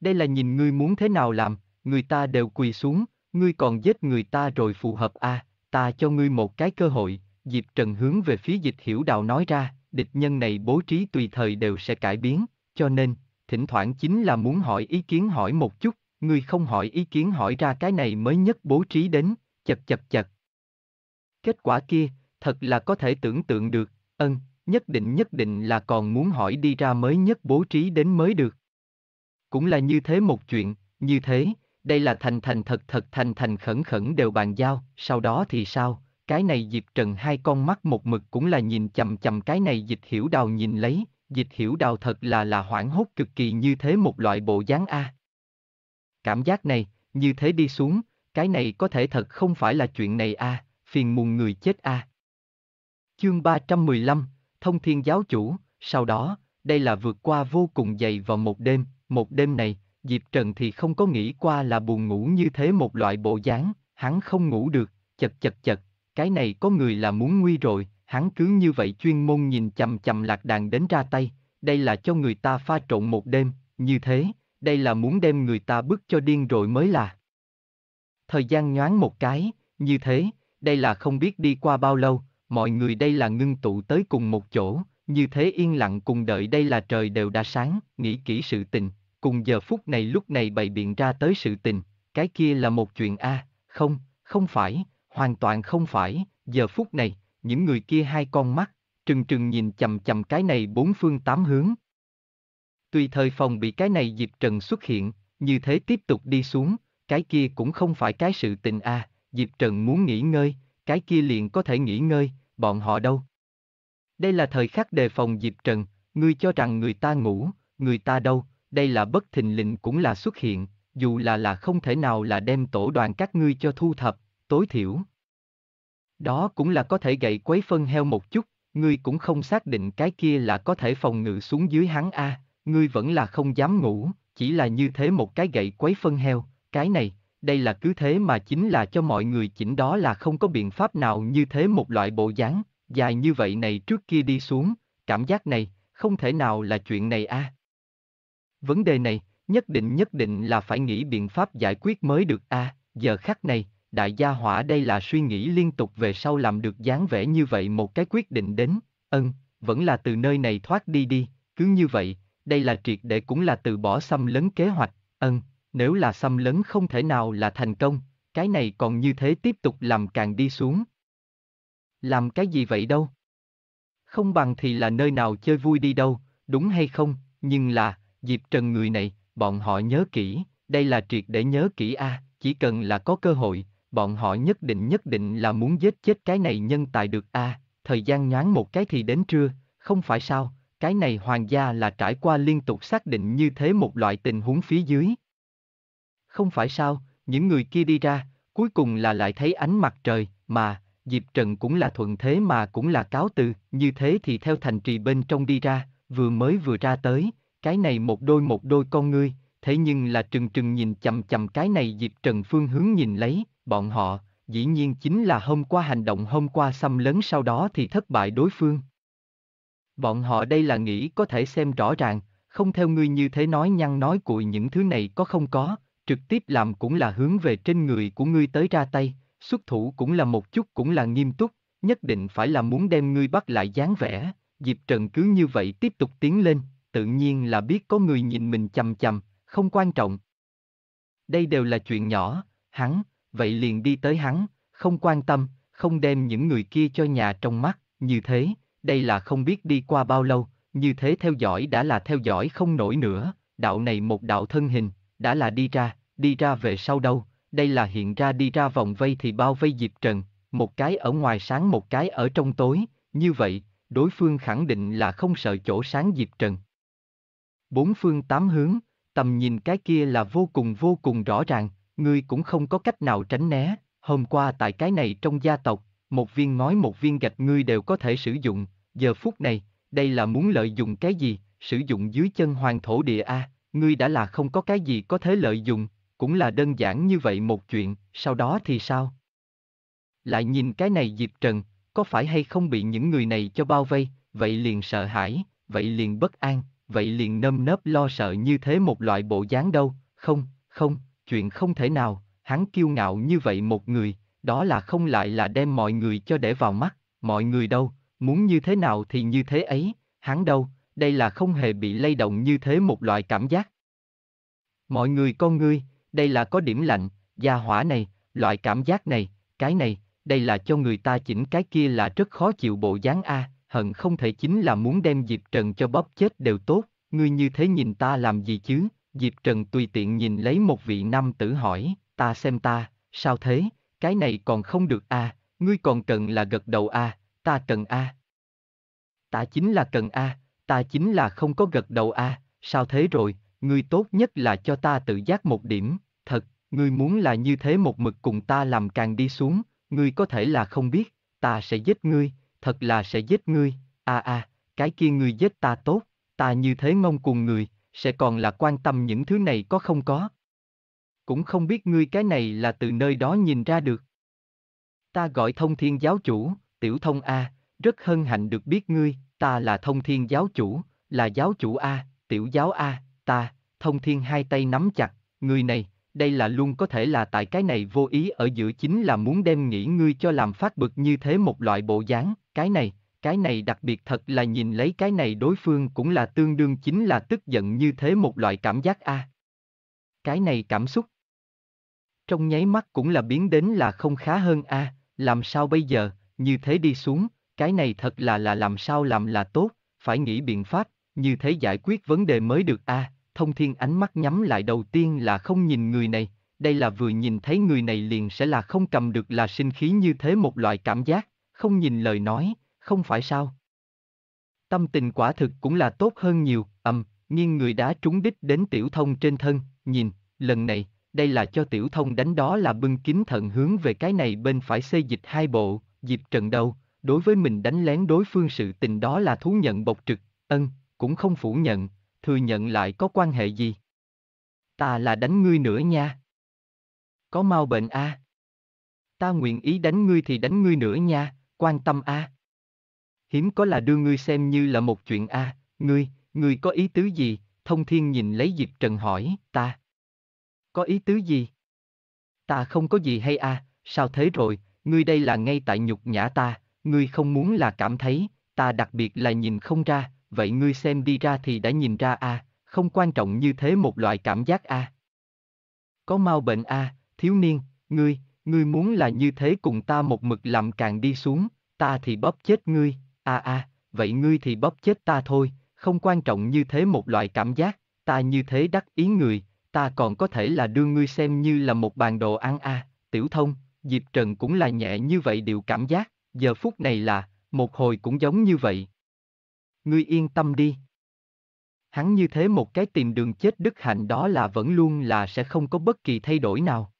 Đây là nhìn ngươi muốn thế nào làm, người ta đều quỳ xuống, ngươi còn giết người ta rồi phù hợp a, à, ta cho ngươi một cái cơ hội, Diệp Trần hướng về phía dịch hiểu đạo nói ra, địch nhân này bố trí tùy thời đều sẽ cải biến, cho nên, thỉnh thoảng chính là muốn hỏi ý kiến hỏi một chút, ngươi không hỏi ý kiến hỏi ra cái này mới nhất bố trí đến, chật chật chật. Kết quả kia, thật là có thể tưởng tượng được, ân, nhất định nhất định là còn muốn hỏi đi ra mới nhất bố trí đến mới được. Cũng là như thế một chuyện, như thế, đây là thành thành thật thật thành thành khẩn khẩn đều bàn giao, sau đó thì sao, cái này Diệp Trần hai con mắt một mực cũng là nhìn chầm chầm cái này dịch hiểu đào nhìn lấy, dịch hiểu đào thật là là hoảng hốt cực kỳ như thế một loại bộ dáng A. Cảm giác này, như thế đi xuống, cái này có thể thật không phải là chuyện này A, phiền muôn người chết A. Chương 315, Thông Thiên Giáo Chủ, sau đó, đây là vượt qua vô cùng dày vào một đêm, một đêm này, Diệp Trần thì không có nghĩ qua là buồn ngủ như thế một loại bộ dáng, hắn không ngủ được, chật chật chật, cái này có người là muốn nguy rồi, hắn cứ như vậy chuyên môn nhìn chầm chầm lạc đàn đến ra tay, đây là cho người ta pha trộn một đêm, như thế, đây là muốn đem người ta bức cho điên rồi mới là. Thời gian nhoáng một cái, như thế, đây là không biết đi qua bao lâu, mọi người đây là ngưng tụ tới cùng một chỗ, như thế yên lặng cùng đợi đây là trời đều đã sáng, nghĩ kỹ sự tình, cùng giờ phút này lúc này bày biện ra tới sự tình, cái kia là một chuyện a, à, không, không phải, hoàn toàn không phải, giờ phút này, những người kia hai con mắt, trừng trừng nhìn chầm chầm cái này bốn phương tám hướng. Tuy thời phòng bị cái này Diệp Trần xuất hiện, như thế tiếp tục đi xuống, cái kia cũng không phải cái sự tình a, à. Diệp Trần muốn nghỉ ngơi, cái kia liền có thể nghỉ ngơi, bọn họ đâu. Đây là thời khắc đề phòng dịp Trần, ngươi cho rằng người ta ngủ, người ta đâu, đây là bất thình lình cũng là xuất hiện, dù là là không thể nào là đem tổ đoàn các ngươi cho thu thập, tối thiểu. Đó cũng là có thể gậy quấy phân heo một chút, ngươi cũng không xác định cái kia là có thể phòng ngự xuống dưới hắn a, ngươi vẫn là không dám ngủ, chỉ là như thế một cái gậy quấy phân heo, cái này, đây là cứ thế mà chính là cho mọi người chỉnh đó là không có biện pháp nào như thế một loại bộ dáng, dài như vậy này trước kia đi xuống, cảm giác này, không thể nào là chuyện này a. À. Vấn đề này, nhất định nhất định là phải nghĩ biện pháp giải quyết mới được a, à, giờ khắc này, đại gia hỏa đây là suy nghĩ liên tục về sau làm được dáng vẻ như vậy một cái quyết định đến, ân, vẫn là từ nơi này thoát đi đi, cứ như vậy, đây là triệt để cũng là từ bỏ xâm lấn kế hoạch, ân, nếu là xâm lấn không thể nào là thành công, cái này còn như thế tiếp tục làm càng đi xuống. Làm cái gì vậy đâu? Không bằng thì là nơi nào chơi vui đi đâu, đúng hay không, nhưng là, Diệp Trần người này, bọn họ nhớ kỹ, đây là triệt để nhớ kỹ a, à, chỉ cần là có cơ hội, bọn họ nhất định nhất định là muốn giết chết cái này nhân tài được a, à, thời gian nhoáng một cái thì đến trưa, không phải sao, cái này hoàng gia là trải qua liên tục xác định như thế một loại tình huống phía dưới, không phải sao, những người kia đi ra, cuối cùng là lại thấy ánh mặt trời, mà, Diệp Trần cũng là thuận thế mà cũng là cáo từ, như thế thì theo thành trì bên trong đi ra, vừa mới vừa ra tới, cái này một đôi một đôi con ngươi, thế nhưng là trừng trừng nhìn chầm chầm cái này Diệp Trần phương hướng nhìn lấy, bọn họ, dĩ nhiên chính là hôm qua hành động hôm qua xâm lấn sau đó thì thất bại đối phương. Bọn họ đây là nghĩ có thể xem rõ ràng, không theo ngươi như thế nói nhăn nói cuội những thứ này có không có, trực tiếp làm cũng là hướng về trên người của ngươi tới ra tay, xuất thủ cũng là một chút cũng là nghiêm túc, nhất định phải là muốn đem ngươi bắt lại dáng vẻ, Diệp Trần cứ như vậy tiếp tục tiến lên, tự nhiên là biết có người nhìn mình chầm chầm, không quan trọng. Đây đều là chuyện nhỏ, hắn, vậy liền đi tới hắn, không quan tâm, không đem những người kia cho nhà trong mắt, như thế, đây là không biết đi qua bao lâu, như thế theo dõi đã là theo dõi không nổi nữa, đạo này một đạo thân hình, đã là đi ra, đi ra về sau đâu, đây là hiện ra đi ra vòng vây thì bao vây Diệp Trần, một cái ở ngoài sáng một cái ở trong tối, như vậy, đối phương khẳng định là không sợ chỗ sáng Diệp Trần. Bốn phương tám hướng, tầm nhìn cái kia là vô cùng vô cùng rõ ràng, ngươi cũng không có cách nào tránh né, hôm qua tại cái này trong gia tộc, một viên ngói một viên gạch ngươi đều có thể sử dụng, giờ phút này, đây là muốn lợi dụng cái gì, sử dụng dưới chân hoàng thổ địa A, ngươi đã là không có cái gì có thể lợi dụng, cũng là đơn giản như vậy một chuyện, sau đó thì sao? Lại nhìn cái này Diệp Trần, có phải hay không bị những người này cho bao vây, vậy liền sợ hãi, vậy liền bất an, vậy liền nơm nớp lo sợ như thế một loại bộ dáng đâu, không, không, chuyện không thể nào, hắn kiêu ngạo như vậy một người, đó là không lại là đem mọi người cho để vào mắt, mọi người đâu, muốn như thế nào thì như thế ấy, hắn đâu, đây là không hề bị lay động như thế một loại cảm giác. Mọi người con ngươi, đây là có điểm lạnh, gia hỏa này, loại cảm giác này, cái này, đây là cho người ta chỉnh cái kia là rất khó chịu bộ dáng a, hận không thể chính là muốn đem Diệp Trần cho bóp chết đều tốt, ngươi như thế nhìn ta làm gì chứ? Diệp Trần tùy tiện nhìn lấy một vị nam tử hỏi, ta xem ta, sao thế, cái này còn không được a, ngươi còn cần là gật đầu a, ta cần a. Ta chính là cần a, ta chính là không có gật đầu a, à, sao thế rồi, ngươi tốt nhất là cho ta tự giác một điểm, thật, ngươi muốn là như thế một mực cùng ta làm càng đi xuống, ngươi có thể là không biết, ta sẽ giết ngươi, thật là sẽ giết ngươi, a à a, à, cái kia ngươi giết ta tốt, ta như thế ngông cùng người, sẽ còn là quan tâm những thứ này có không có. Cũng không biết ngươi cái này là từ nơi đó nhìn ra được. Ta gọi thông thiên giáo chủ, tiểu thông A, rất hân hạnh được biết ngươi, ta là thông thiên giáo chủ, là giáo chủ A, tiểu giáo A, ta, thông thiên hai tay nắm chặt, người này, đây là luôn có thể là tại cái này vô ý ở giữa chính là muốn đem nghĩ ngươi cho làm phát bực như thế một loại bộ dáng, cái này, cái này đặc biệt thật là nhìn lấy cái này đối phương cũng là tương đương chính là tức giận như thế một loại cảm giác a. Cái này cảm xúc. Trong nháy mắt cũng là biến đến là không khá hơn a, làm sao bây giờ, như thế đi xuống, cái này thật là là làm sao làm là tốt, phải nghĩ biện pháp, như thế giải quyết vấn đề mới được a. À, thông thiên ánh mắt nhắm lại đầu tiên là không nhìn người này, đây là vừa nhìn thấy người này liền sẽ là không cầm được là sinh khí như thế một loại cảm giác, không nhìn lời nói, không phải sao. Tâm tình quả thực cũng là tốt hơn nhiều, ầm, um, nhưng người đã trúng đích đến tiểu thông trên thân, nhìn, lần này, đây là cho tiểu thông đánh đó là bưng kính thận hướng về cái này bên phải xây dịch hai bộ, dịp trận đầu, đối với mình đánh lén đối phương sự tình đó là thú nhận bộc trực, ân, cũng không phủ nhận, thừa nhận lại có quan hệ gì. Ta là đánh ngươi nữa nha. Có mau bệnh a. À? Ta nguyện ý đánh ngươi thì đánh ngươi nữa nha, quan tâm a. À? Hiếm có là đưa ngươi xem như là một chuyện a, à? ngươi, ngươi có ý tứ gì? Thông Thiên nhìn lấy Diệp Trần hỏi, ta có ý tứ gì? Ta không có gì hay a, à? sao thế rồi, ngươi đây là ngay tại nhục nhã ta, ngươi không muốn là cảm thấy, ta đặc biệt là nhìn không ra, vậy ngươi xem đi ra thì đã nhìn ra à, không quan trọng như thế một loại cảm giác à. Có mau bệnh à, thiếu niên, ngươi, ngươi muốn là như thế cùng ta một mực làm càng đi xuống, ta thì bóp chết ngươi, à à, vậy ngươi thì bóp chết ta thôi, không quan trọng như thế một loại cảm giác, ta như thế đắc ý người, ta còn có thể là đưa ngươi xem như là một bàn đồ ăn à, tiểu thông, Diệp Trần cũng là nhẹ như vậy điều cảm giác giờ phút này là, một hồi cũng giống như vậy. Ngươi yên tâm đi. Hắn như thế một cái tìm đường chết đức hạnh đó là vẫn luôn là sẽ không có bất kỳ thay đổi nào.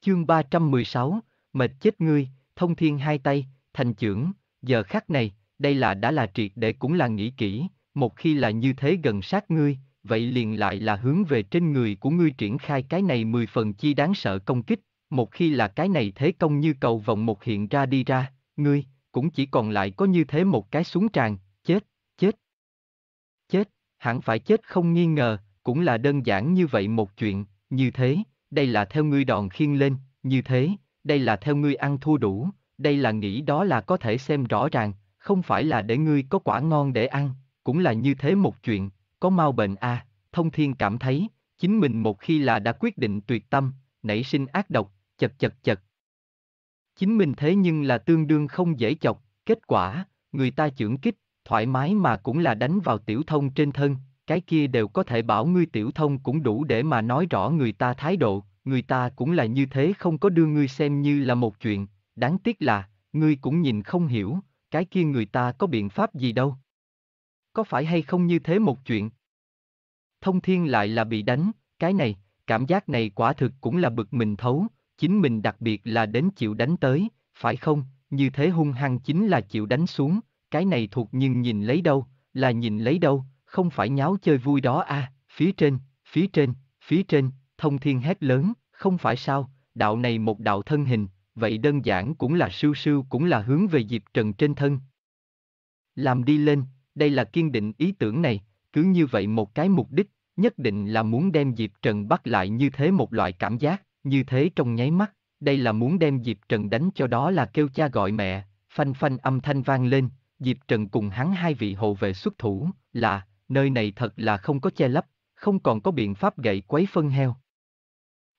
Chương 316, mệt chết ngươi, thông thiên hai tay, thành trưởng, giờ khắc này, đây là đã là triệt để cũng là nghĩ kỹ, một khi là như thế gần sát ngươi, vậy liền lại là hướng về trên người của ngươi triển khai cái này mười phần chi đáng sợ công kích. Một khi là cái này thế công như cầu vọng một hiện ra đi ra, ngươi, cũng chỉ còn lại có như thế một cái xuống tràn, chết, chết. Chết, hẳn phải chết không nghi ngờ, cũng là đơn giản như vậy một chuyện, như thế, đây là theo ngươi đòn khiên lên, như thế, đây là theo ngươi ăn thua đủ, đây là nghĩ đó là có thể xem rõ ràng, không phải là để ngươi có quả ngon để ăn, cũng là như thế một chuyện, có mau bệnh a, à, thông thiên cảm thấy, chính mình một khi là đã quyết định tuyệt tâm, nảy sinh ác độc, chật chật chật. Chính mình thế nhưng là tương đương không dễ chọc, kết quả, người ta chưởng kích, thoải mái mà cũng là đánh vào tiểu thông trên thân, cái kia đều có thể bảo ngươi tiểu thông cũng đủ để mà nói rõ người ta thái độ, người ta cũng là như thế không có đưa ngươi xem như là một chuyện, đáng tiếc là, ngươi cũng nhìn không hiểu, cái kia người ta có biện pháp gì đâu. Có phải hay không như thế một chuyện? Thông thiên lại là bị đánh, cái này, cảm giác này quả thực cũng là bực mình thấu, chính mình đặc biệt là đến chịu đánh tới, phải không, như thế hung hăng chính là chịu đánh xuống, cái này thuộc nhưng nhìn lấy đâu, là nhìn lấy đâu, không phải nháo chơi vui đó à, phía trên, phía trên, phía trên, thông thiên hét lớn, không phải sao, đạo này một đạo thân hình, vậy đơn giản cũng là sưu sưu cũng là hướng về dịp Trần trên thân. Làm đi lên, đây là kiên định ý tưởng này, cứ như vậy một cái mục đích, nhất định là muốn đem dịp Trần bắt lại như thế một loại cảm giác. Như thế trong nháy mắt, đây là muốn đem Diệp Trần đánh cho đó là kêu cha gọi mẹ, phanh phanh âm thanh vang lên, Diệp Trần cùng hắn hai vị hộ vệ xuất thủ, là, nơi này thật là không có che lấp, không còn có biện pháp gậy quấy phân heo.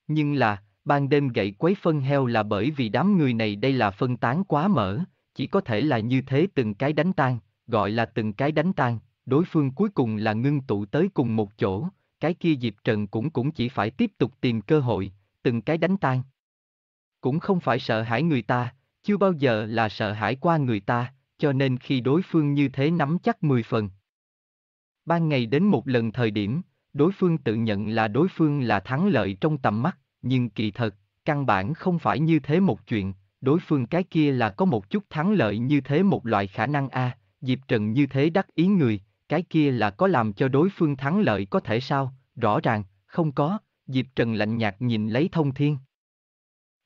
Nhưng là, ban đêm gậy quấy phân heo là bởi vì đám người này đây là phân tán quá mở, chỉ có thể là như thế từng cái đánh tan, gọi là từng cái đánh tan, đối phương cuối cùng là ngưng tụ tới cùng một chỗ, cái kia Diệp Trần cũng cũng chỉ phải tiếp tục tìm cơ hội, từng cái đánh tan. Cũng không phải sợ hãi người ta, chưa bao giờ là sợ hãi qua người ta, cho nên khi đối phương như thế nắm chắc 10 phần. Ban ngày đến một lần thời điểm, đối phương tự nhận là đối phương là thắng lợi trong tầm mắt, nhưng kỳ thật, căn bản không phải như thế một chuyện, đối phương cái kia là có một chút thắng lợi như thế một loại khả năng a, à, Diệp Trần như thế đắc ý người, cái kia là có làm cho đối phương thắng lợi có thể sao, rõ ràng, không có, Diệp Trần lạnh nhạt nhìn lấy thông thiên.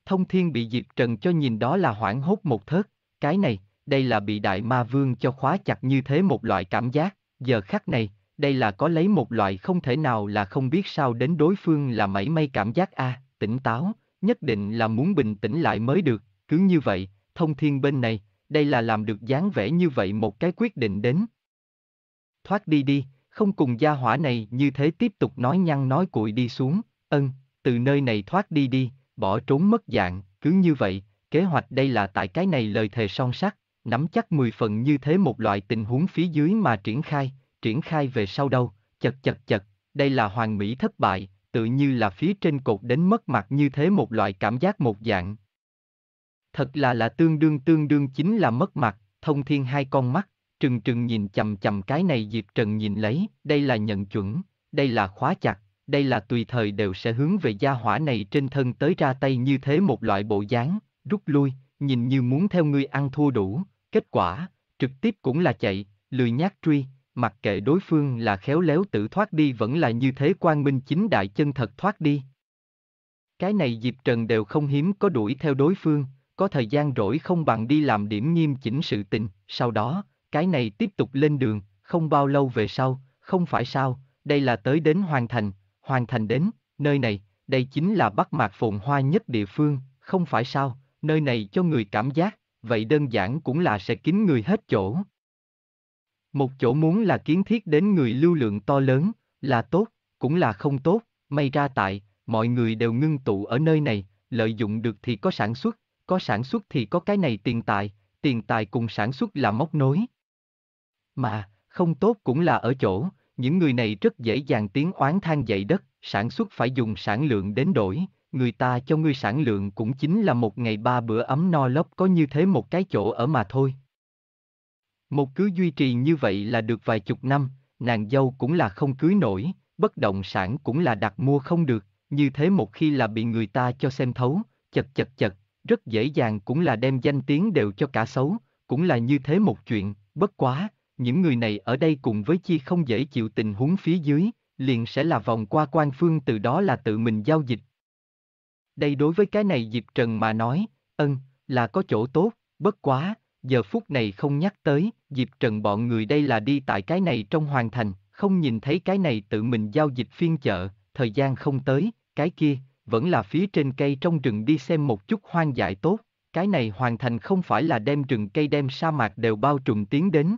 Thông thiên bị Diệp Trần cho nhìn đó là hoảng hốt một thớt, cái này, đây là bị đại ma vương cho khóa chặt như thế một loại cảm giác, giờ khắc này, đây là có lấy một loại không thể nào là không biết sao đến đối phương là mảy may cảm giác a à, tỉnh táo, nhất định là muốn bình tĩnh lại mới được, cứ như vậy, thông thiên bên này, đây là làm được dáng vẻ như vậy một cái quyết định đến. Thoát đi đi, không cùng gia hỏa này như thế tiếp tục nói nhăn nói cuội đi xuống, Ân, từ nơi này thoát đi đi, bỏ trốn mất dạng, cứ như vậy, kế hoạch đây là tại cái này lời thề son sắt, nắm chắc 10 phần như thế một loại tình huống phía dưới mà triển khai, triển khai về sau đâu, chật chật chật, đây là hoàn mỹ thất bại, tự như là phía trên cột đến mất mặt như thế một loại cảm giác một dạng. Thật là là tương đương tương đương chính là mất mặt, thông thiên hai con mắt, trừng trừng nhìn chầm chầm cái này Diệp Trần nhìn lấy, đây là nhận chuẩn, đây là khóa chặt, đây là tùy thời đều sẽ hướng về gia hỏa này trên thân tới ra tay như thế một loại bộ dáng, rút lui, nhìn như muốn theo ngươi ăn thua đủ, kết quả, trực tiếp cũng là chạy, lười nhát truy, mặc kệ đối phương là khéo léo tự thoát đi vẫn là như thế quan minh chính đại chân thật thoát đi. Cái này dịp Trần đều không hiếm có đuổi theo đối phương, có thời gian rỗi không bằng đi làm điểm nghiêm chỉnh sự tình, sau đó, cái này tiếp tục lên đường, không bao lâu về sau, không phải sao, đây là tới đến hoàn thành, hoàn thành đến, nơi này, đây chính là Bắc Mạc phồn hoa nhất địa phương, không phải sao, nơi này cho người cảm giác, vậy đơn giản cũng là sẽ kín người hết chỗ. Một chỗ muốn là kiến thiết đến người lưu lượng to lớn, là tốt, cũng là không tốt, may ra tại, mọi người đều ngưng tụ ở nơi này, lợi dụng được thì có sản xuất, có sản xuất thì có cái này tiền tài, tiền tài cùng sản xuất là móc nối. Mà, không tốt cũng là ở chỗ, những người này rất dễ dàng tiếng oán than dậy đất, sản xuất phải dùng sản lượng đến đổi, người ta cho ngươi sản lượng cũng chính là một ngày ba bữa ấm no lấp có như thế một cái chỗ ở mà thôi. Một cứ duy trì như vậy là được vài chục năm, nàng dâu cũng là không cưới nổi, bất động sản cũng là đặt mua không được, như thế một khi là bị người ta cho xem thấu, chật chật chật, rất dễ dàng cũng là đem danh tiếng đều cho cả xấu, cũng là như thế một chuyện, bất quá, những người này ở đây cùng với chi không dễ chịu tình huống phía dưới, liền sẽ là vòng qua quan phương từ đó là tự mình giao dịch. Đây đối với cái này Diệp Trần mà nói, ân, là có chỗ tốt, bất quá, giờ phút này không nhắc tới, Diệp Trần bọn người đây là đi tại cái này trong hoàn thành, không nhìn thấy cái này tự mình giao dịch phiên chợ, thời gian không tới, cái kia, vẫn là phía trên cây trong rừng đi xem một chút hoang dại tốt, cái này hoàn thành không phải là đem rừng cây đem sa mạc đều bao trùm tiến đến,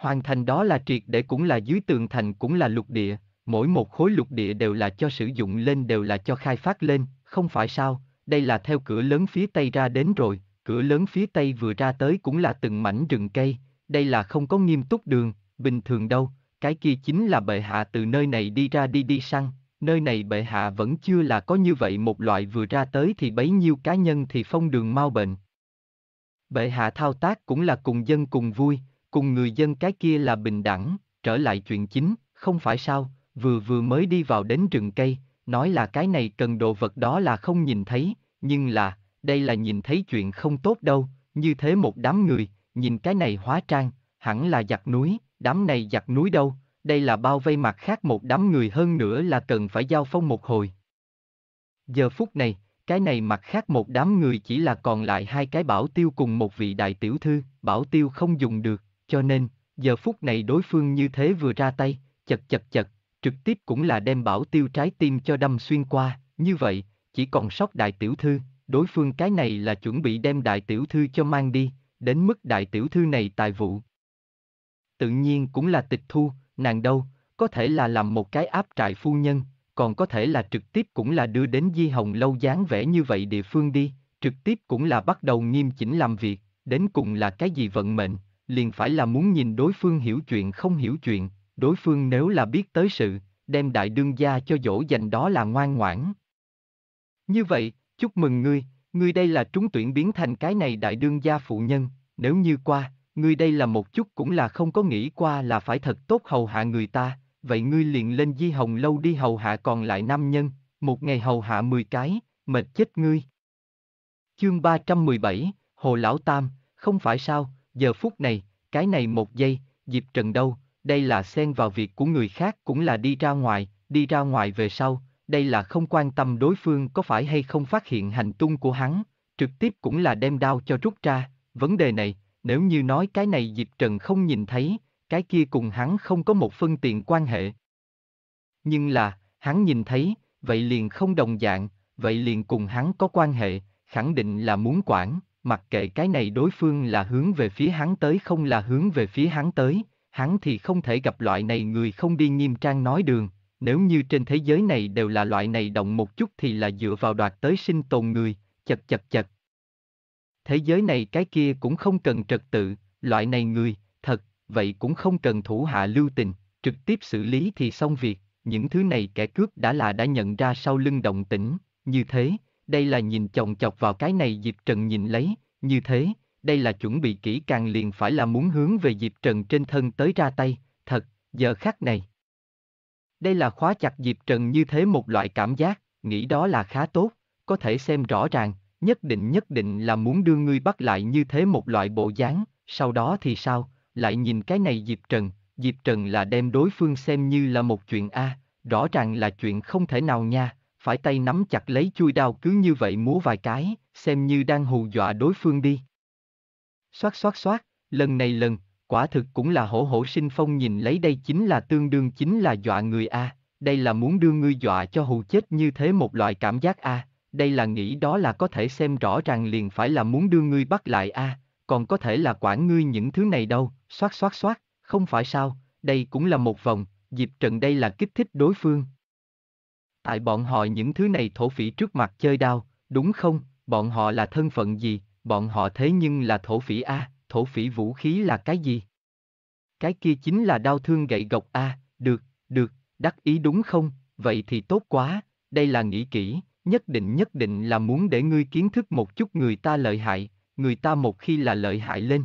Hoàn thành đó là triệt để cũng là dưới tường thành cũng là lục địa, mỗi một khối lục địa đều là cho sử dụng lên đều là cho khai phát lên, không phải sao, đây là theo cửa lớn phía Tây ra đến rồi, cửa lớn phía Tây vừa ra tới cũng là từng mảnh rừng cây, đây là không có nghiêm túc đường, bình thường đâu, cái kia chính là bệ hạ từ nơi này đi ra đi đi săn, nơi này bệ hạ vẫn chưa là có như vậy một loại vừa ra tới thì bấy nhiêu cá nhân thì phong đường mau bệnh. Bệ hạ thao tác cũng là cùng dân cùng vui, cùng người dân cái kia là bình đẳng, trở lại chuyện chính, không phải sao, vừa vừa mới đi vào đến rừng cây, nói là cái này cần đồ vật đó là không nhìn thấy, nhưng là, đây là nhìn thấy chuyện không tốt đâu, như thế một đám người, nhìn cái này hóa trang, hẳn là giặc núi, đám này giặc núi đâu, đây là bao vây mặt khác một đám người hơn nữa là cần phải giao phong một hồi. Giờ phút này, cái này mặt khác một đám người chỉ là còn lại hai cái bảo tiêu cùng một vị đại tiểu thư, bảo tiêu không dùng được, cho nên, giờ phút này đối phương như thế vừa ra tay, chật chật chật, trực tiếp cũng là đem bảo tiêu trái tim cho đâm xuyên qua, như vậy, chỉ còn sót đại tiểu thư, đối phương cái này là chuẩn bị đem đại tiểu thư cho mang đi, đến mức đại tiểu thư này tài vụ. Tự nhiên cũng là tịch thu, nàng đâu, có thể là làm một cái áp trại phu nhân, còn có thể là trực tiếp cũng là đưa đến Di Hồng lâu dáng vẻ như vậy địa phương đi, trực tiếp cũng là bắt đầu nghiêm chỉnh làm việc, đến cùng là cái gì vận mệnh, liền phải là muốn nhìn đối phương hiểu chuyện không hiểu chuyện, đối phương nếu là biết tới sự, đem đại đương gia cho dỗ dành đó là ngoan ngoãn. Như vậy, chúc mừng ngươi, ngươi đây là trúng tuyển biến thành cái này đại đương gia phụ nhân, nếu như qua, ngươi đây là một chút cũng là không có nghĩ qua là phải thật tốt hầu hạ người ta, vậy ngươi liền lên di hồng lâu đi hầu hạ còn lại nam nhân, một ngày hầu hạ 10 cái, mệt chết ngươi. Chương 317, Hồ Lão Tam, không phải sao, Giờ phút này, cái này một giây, dịp Trần đâu, đây là xen vào việc của người khác cũng là đi ra ngoài, đi ra ngoài về sau, đây là không quan tâm đối phương có phải hay không phát hiện hành tung của hắn, trực tiếp cũng là đem đao cho rút ra, vấn đề này, nếu như nói cái này dịp Trần không nhìn thấy, cái kia cùng hắn không có một phân tiện quan hệ. Nhưng là, hắn nhìn thấy, vậy liền không đồng dạng, vậy liền cùng hắn có quan hệ, khẳng định là muốn quản mặc kệ cái này đối phương là hướng về phía hắn tới không là hướng về phía hắn tới, hắn thì không thể gặp loại này người không đi nghiêm trang nói đường, nếu như trên thế giới này đều là loại này động một chút thì là dựa vào đoạt tới sinh tồn người, chật chật chật. Thế giới này cái kia cũng không cần trật tự, loại này người, thật, vậy cũng không cần thủ hạ lưu tình, trực tiếp xử lý thì xong việc, những thứ này kẻ cướp đã là đã nhận ra sau lưng động tĩnh, như thế, đây là nhìn chồng chọc vào cái này dịp Trần nhìn lấy, như thế, đây là chuẩn bị kỹ càng liền phải là muốn hướng về dịp Trần trên thân tới ra tay, thật, giờ khắc này. Đây là khóa chặt dịp Trần như thế một loại cảm giác, nghĩ đó là khá tốt, có thể xem rõ ràng, nhất định nhất định là muốn đưa ngươi bắt lại như thế một loại bộ dáng, sau đó thì sao, lại nhìn cái này dịp Trần, dịp Trần là đem đối phương xem như là một chuyện A, rõ ràng là chuyện không thể nào nha, phải tay nắm chặt lấy chui đao cứ như vậy múa vài cái, xem như đang hù dọa đối phương đi. Xoát xoát xoát, lần này lần, quả thực cũng là hổ hổ sinh phong nhìn lấy đây chính là tương đương chính là dọa người A, đây là muốn đưa ngươi dọa cho hù chết như thế một loại cảm giác A, đây là nghĩ đó là có thể xem rõ ràng liền phải là muốn đưa ngươi bắt lại A, còn có thể là quản ngươi những thứ này đâu, xoát xoát xoát, không phải sao, đây cũng là một vòng, dịp trận đây là kích thích đối phương. Tại bọn họ những thứ này thổ phỉ trước mặt chơi đao, đúng không, bọn họ là thân phận gì, bọn họ thế nhưng là thổ phỉ A, thổ phỉ vũ khí là cái gì? Cái kia chính là đau thương gậy gộc A, được, được, đắc ý đúng không, vậy thì tốt quá, đây là nghĩ kỹ, nhất định nhất định là muốn để ngươi kiến thức một chút người ta lợi hại, người ta một khi là lợi hại lên.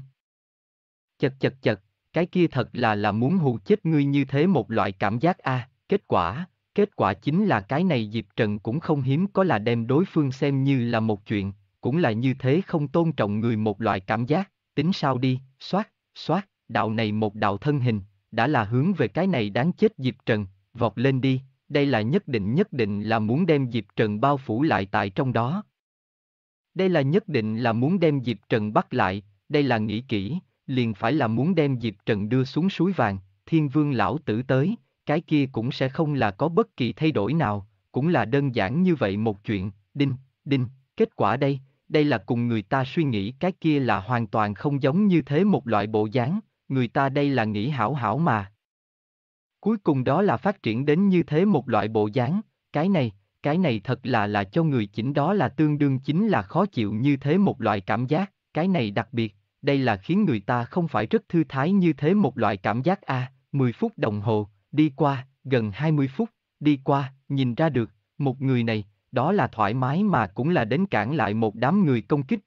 Chật chật chật, cái kia thật là là muốn hù chết ngươi như thế một loại cảm giác a kết quả, Kết quả chính là cái này Diệp Trần cũng không hiếm có là đem đối phương xem như là một chuyện, cũng là như thế không tôn trọng người một loại cảm giác, tính sao đi, xoát, xoát, đạo này một đạo thân hình, đã là hướng về cái này đáng chết Diệp Trần, vọt lên đi, đây là nhất định nhất định là muốn đem Diệp Trần bao phủ lại tại trong đó. Đây là nhất định là muốn đem Diệp Trần bắt lại, đây là nghĩ kỹ, liền phải là muốn đem Diệp Trần đưa xuống suối vàng, thiên vương lão tử tới, cái kia cũng sẽ không là có bất kỳ thay đổi nào, cũng là đơn giản như vậy một chuyện, đinh, đinh, kết quả đây, đây là cùng người ta suy nghĩ cái kia là hoàn toàn không giống như thế một loại bộ dáng, người ta đây là nghĩ hảo hảo mà. Cuối cùng đó là phát triển đến như thế một loại bộ dáng, cái này, cái này thật là là cho người chỉnh đó là tương đương chính là khó chịu như thế một loại cảm giác, cái này đặc biệt, đây là khiến người ta không phải rất thư thái như thế một loại cảm giác a à, 10 phút đồng hồ, Đi qua, gần 20 phút, đi qua, nhìn ra được, một người này, đó là thoải mái mà cũng là đến cản lại một đám người công kích.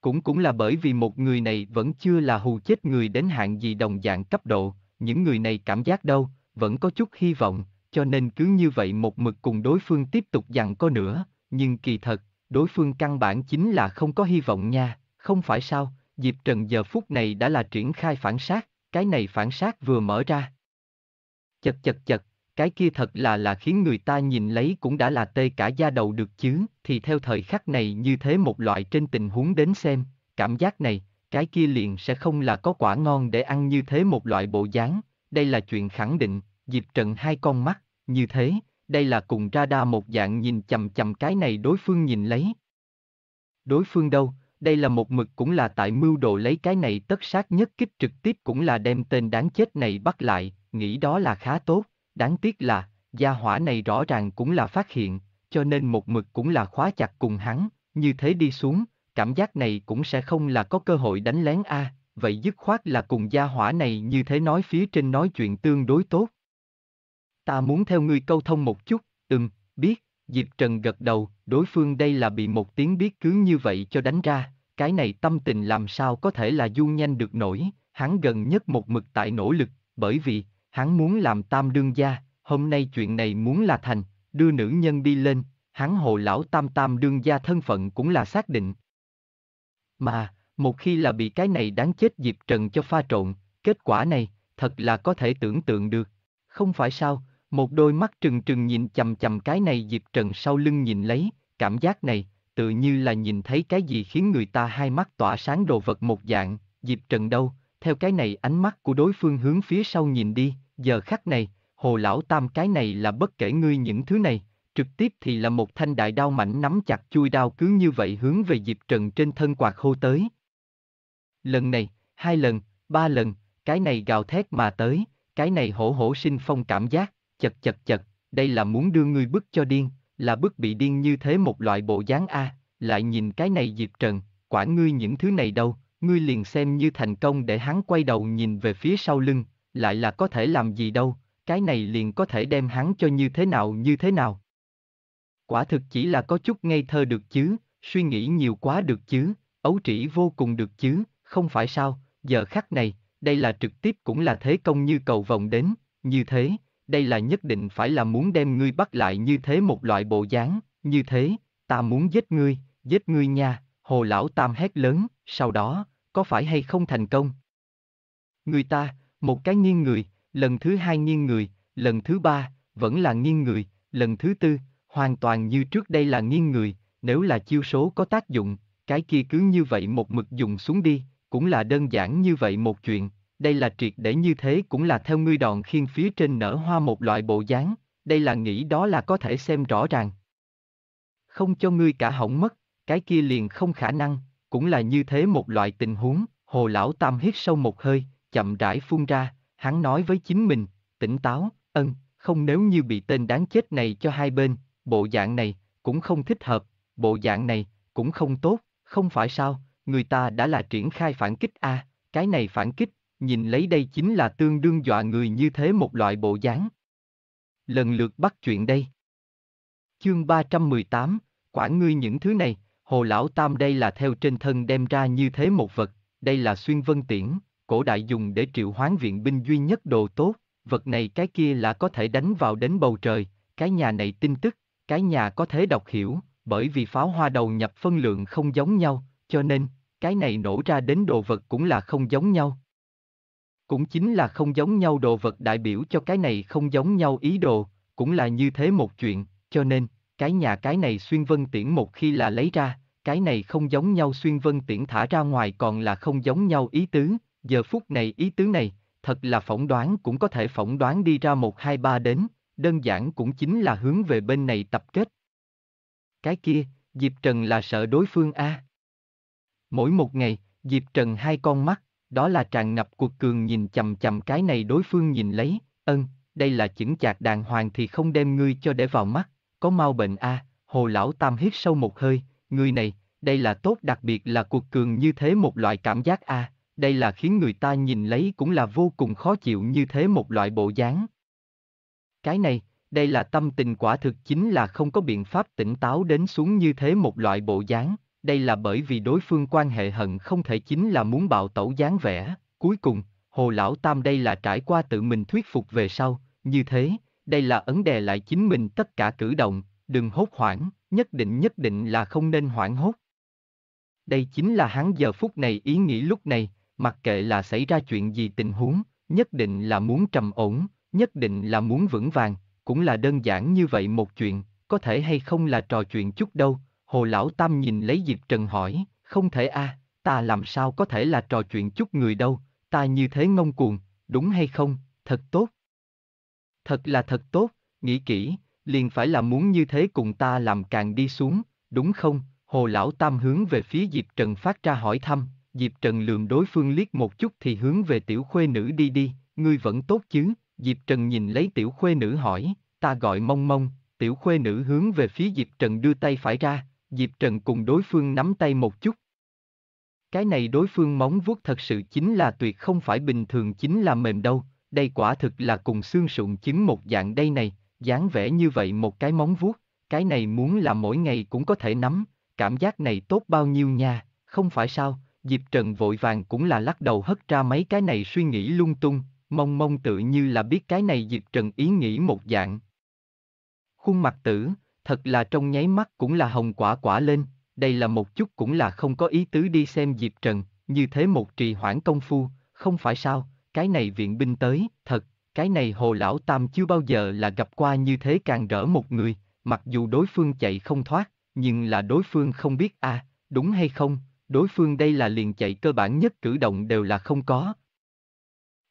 Cũng cũng là bởi vì một người này vẫn chưa là hù chết người đến hạn gì đồng dạng cấp độ, những người này cảm giác đâu, vẫn có chút hy vọng, cho nên cứ như vậy một mực cùng đối phương tiếp tục dặn có nữa, nhưng kỳ thật, đối phương căn bản chính là không có hy vọng nha, không phải sao, Diệp Trần giờ phút này đã là triển khai phản sát, cái này phản sát vừa mở ra. Chật chật chật, cái kia thật là là khiến người ta nhìn lấy cũng đã là tê cả da đầu được chứ, thì theo thời khắc này như thế một loại trên tình huống đến xem, cảm giác này, cái kia liền sẽ không là có quả ngon để ăn như thế một loại bộ dáng, đây là chuyện khẳng định, dịp trận hai con mắt, như thế, đây là cùng radar một dạng nhìn chầm chầm cái này đối phương nhìn lấy. Đối phương đâu, đây là một mực cũng là tại mưu đồ lấy cái này tất sát nhất kích trực tiếp cũng là đem tên đáng chết này bắt lại, nghĩ đó là khá tốt, đáng tiếc là, gia hỏa này rõ ràng cũng là phát hiện, cho nên một mực cũng là khóa chặt cùng hắn, như thế đi xuống, cảm giác này cũng sẽ không là có cơ hội đánh lén a, vậy dứt khoát là cùng gia hỏa này như thế nói phía trên nói chuyện tương đối tốt. Ta muốn theo ngươi câu thông một chút, ừm, biết, Diệp Trần gật đầu, đối phương đây là bị một tiếng biết cứ như vậy cho đánh ra, cái này tâm tình làm sao có thể là du nhanh được nổi, hắn gần nhất một mực tại nỗ lực, bởi vì, hắn muốn làm tam đương gia, hôm nay chuyện này muốn là thành, đưa nữ nhân đi lên, hắn hồ lão tam tam đương gia thân phận cũng là xác định. Mà, một khi là bị cái này đáng chết Diệp Trần cho pha trộn, kết quả này, thật là có thể tưởng tượng được. Không phải sao, một đôi mắt trừng trừng nhìn chầm chầm cái này Diệp Trần sau lưng nhìn lấy, cảm giác này, tự như là nhìn thấy cái gì khiến người ta hai mắt tỏa sáng đồ vật một dạng, Diệp Trần đâu, theo cái này ánh mắt của đối phương hướng phía sau nhìn đi, giờ khắc này, hồ lão tam cái này là bất kể ngươi những thứ này, trực tiếp thì là một thanh đại đao mảnh nắm chặt chui đao cứ như vậy hướng về Diệp Trần trên thân quạt hô tới. Lần này, hai lần, ba lần, cái này gào thét mà tới, cái này hổ hổ sinh phong cảm giác, chật chật chật, đây là muốn đưa ngươi bức cho điên, là bức bị điên như thế một loại bộ dáng A, lại nhìn cái này Diệp Trần, quả ngươi những thứ này đâu, ngươi liền xem như thành công để hắn quay đầu nhìn về phía sau lưng, lại là có thể làm gì đâu, cái này liền có thể đem hắn cho như thế nào như thế nào. Quả thực chỉ là có chút ngây thơ được chứ, suy nghĩ nhiều quá được chứ, ấu trĩ vô cùng được chứ, không phải sao, giờ khắc này, đây là trực tiếp cũng là thế công như cầu vòng đến, như thế, đây là nhất định phải là muốn đem ngươi bắt lại như thế một loại bộ dáng, như thế, ta muốn giết ngươi, giết ngươi nha, hồ lão tam hét lớn, sau đó, có phải hay không thành công? Người ta, một cái nghiêng người, lần thứ hai nghiêng người, lần thứ ba, vẫn là nghiêng người, lần thứ tư, hoàn toàn như trước đây là nghiêng người, nếu là chiêu số có tác dụng, cái kia cứ như vậy một mực dùng xuống đi, cũng là đơn giản như vậy một chuyện, đây là triệt để như thế cũng là theo ngươi đòn khiên phía trên nở hoa một loại bộ dáng, đây là nghĩ đó là có thể xem rõ ràng. Không cho ngươi cả hỏng mất, cái kia liền không khả năng, cũng là như thế một loại tình huống, hồ lão tam hít sâu một hơi, chậm rãi phun ra, hắn nói với chính mình, tỉnh táo, ân, không nếu như bị tên đáng chết này cho hai bên, bộ dạng này, cũng không thích hợp, bộ dạng này, cũng không tốt, không phải sao, người ta đã là triển khai phản kích a, à, cái này phản kích, nhìn lấy đây chính là tương đương dọa người như thế một loại bộ dáng. Lần lượt bắt chuyện đây. Chương 318, quản ngươi những thứ này, Hồ Lão Tam đây là theo trên thân đem ra như thế một vật, đây là xuyên vân tiễn, cổ đại dùng để triệu hoán viện binh duy nhất đồ tốt, vật này cái kia là có thể đánh vào đến bầu trời, cái nhà này tin tức, cái nhà có thể đọc hiểu, bởi vì pháo hoa đầu nhập phân lượng không giống nhau, cho nên, cái này nổ ra đến đồ vật cũng là không giống nhau. Cũng chính là không giống nhau đồ vật đại biểu cho cái này không giống nhau ý đồ, cũng là như thế một chuyện, cho nên, cái nhà cái này xuyên vân tiễn một khi là lấy ra, cái này không giống nhau xuyên vân tiễn thả ra ngoài còn là không giống nhau ý tứ, giờ phút này ý tứ này, thật là phỏng đoán cũng có thể phỏng đoán đi ra một hai ba đến, đơn giản cũng chính là hướng về bên này tập kết. Cái kia, Diệp Trần là sợ đối phương A. Mỗi một ngày, Diệp Trần hai con mắt, đó là tràn ngập cuộc cường nhìn chầm chầm cái này đối phương nhìn lấy, ân, đây là chững chạc đàng hoàng thì không đem ngươi cho để vào mắt, có mau bệnh A, hồ lão tam hít sâu một hơi, ngươi này, đây là tốt đặc biệt là cuộc cường như thế một loại cảm giác A, à đây là khiến người ta nhìn lấy cũng là vô cùng khó chịu như thế một loại bộ dáng. Cái này, đây là tâm tình quả thực chính là không có biện pháp tỉnh táo đến xuống như thế một loại bộ dáng, đây là bởi vì đối phương quan hệ hận không thể chính là muốn bạo tẩu dáng vẻ, cuối cùng, hồ lão tam đây là trải qua tự mình thuyết phục về sau, như thế, đây là ấn đề lại chính mình tất cả cử động, đừng hốt hoảng, nhất định nhất định là không nên hoảng hốt. Đây chính là hắn giờ phút này ý nghĩ lúc này, mặc kệ là xảy ra chuyện gì tình huống, nhất định là muốn trầm ổn, nhất định là muốn vững vàng, cũng là đơn giản như vậy một chuyện, có thể hay không là trò chuyện chút đâu, hồ lão tam nhìn lấy Diệp Trần hỏi, không thể a, à, ta làm sao có thể là trò chuyện chút người đâu, ta như thế ngông cuồng, đúng hay không, thật tốt. Thật là thật tốt, nghĩ kỹ, liền phải là muốn như thế cùng ta làm càng đi xuống, đúng không, hồ lão tam hướng về phía Diệp Trần phát ra hỏi thăm, Diệp Trần lườm đối phương liếc một chút thì hướng về tiểu khuê nữ đi đi, ngươi vẫn tốt chứ, Diệp Trần nhìn lấy tiểu khuê nữ hỏi, ta gọi mong mong, tiểu khuê nữ hướng về phía Diệp Trần đưa tay phải ra, Diệp Trần cùng đối phương nắm tay một chút. Cái này đối phương móng vuốt thật sự chính là tuyệt không phải bình thường chính là mềm đâu, đây quả thực là cùng xương sụn chứng một dạng đây này, dáng vẻ như vậy một cái móng vuốt, cái này muốn là mỗi ngày cũng có thể nắm, cảm giác này tốt bao nhiêu nha, không phải sao, Diệp Trần vội vàng cũng là lắc đầu hất ra mấy cái này suy nghĩ lung tung, mong mong tự như là biết cái này Diệp Trần ý nghĩ một dạng. Khuôn mặt tử, thật là trong nháy mắt cũng là hồng quả quả lên, đây là một chút cũng là không có ý tứ đi xem Diệp Trần, như thế một trì hoãn công phu, không phải sao, cái này viện binh tới, thật, cái này hồ lão tam chưa bao giờ là gặp qua như thế càng rỡ một người, mặc dù đối phương chạy không thoát, nhưng là đối phương không biết à, đúng hay không, đối phương đây là liền chạy cơ bản nhất cử động đều là không có.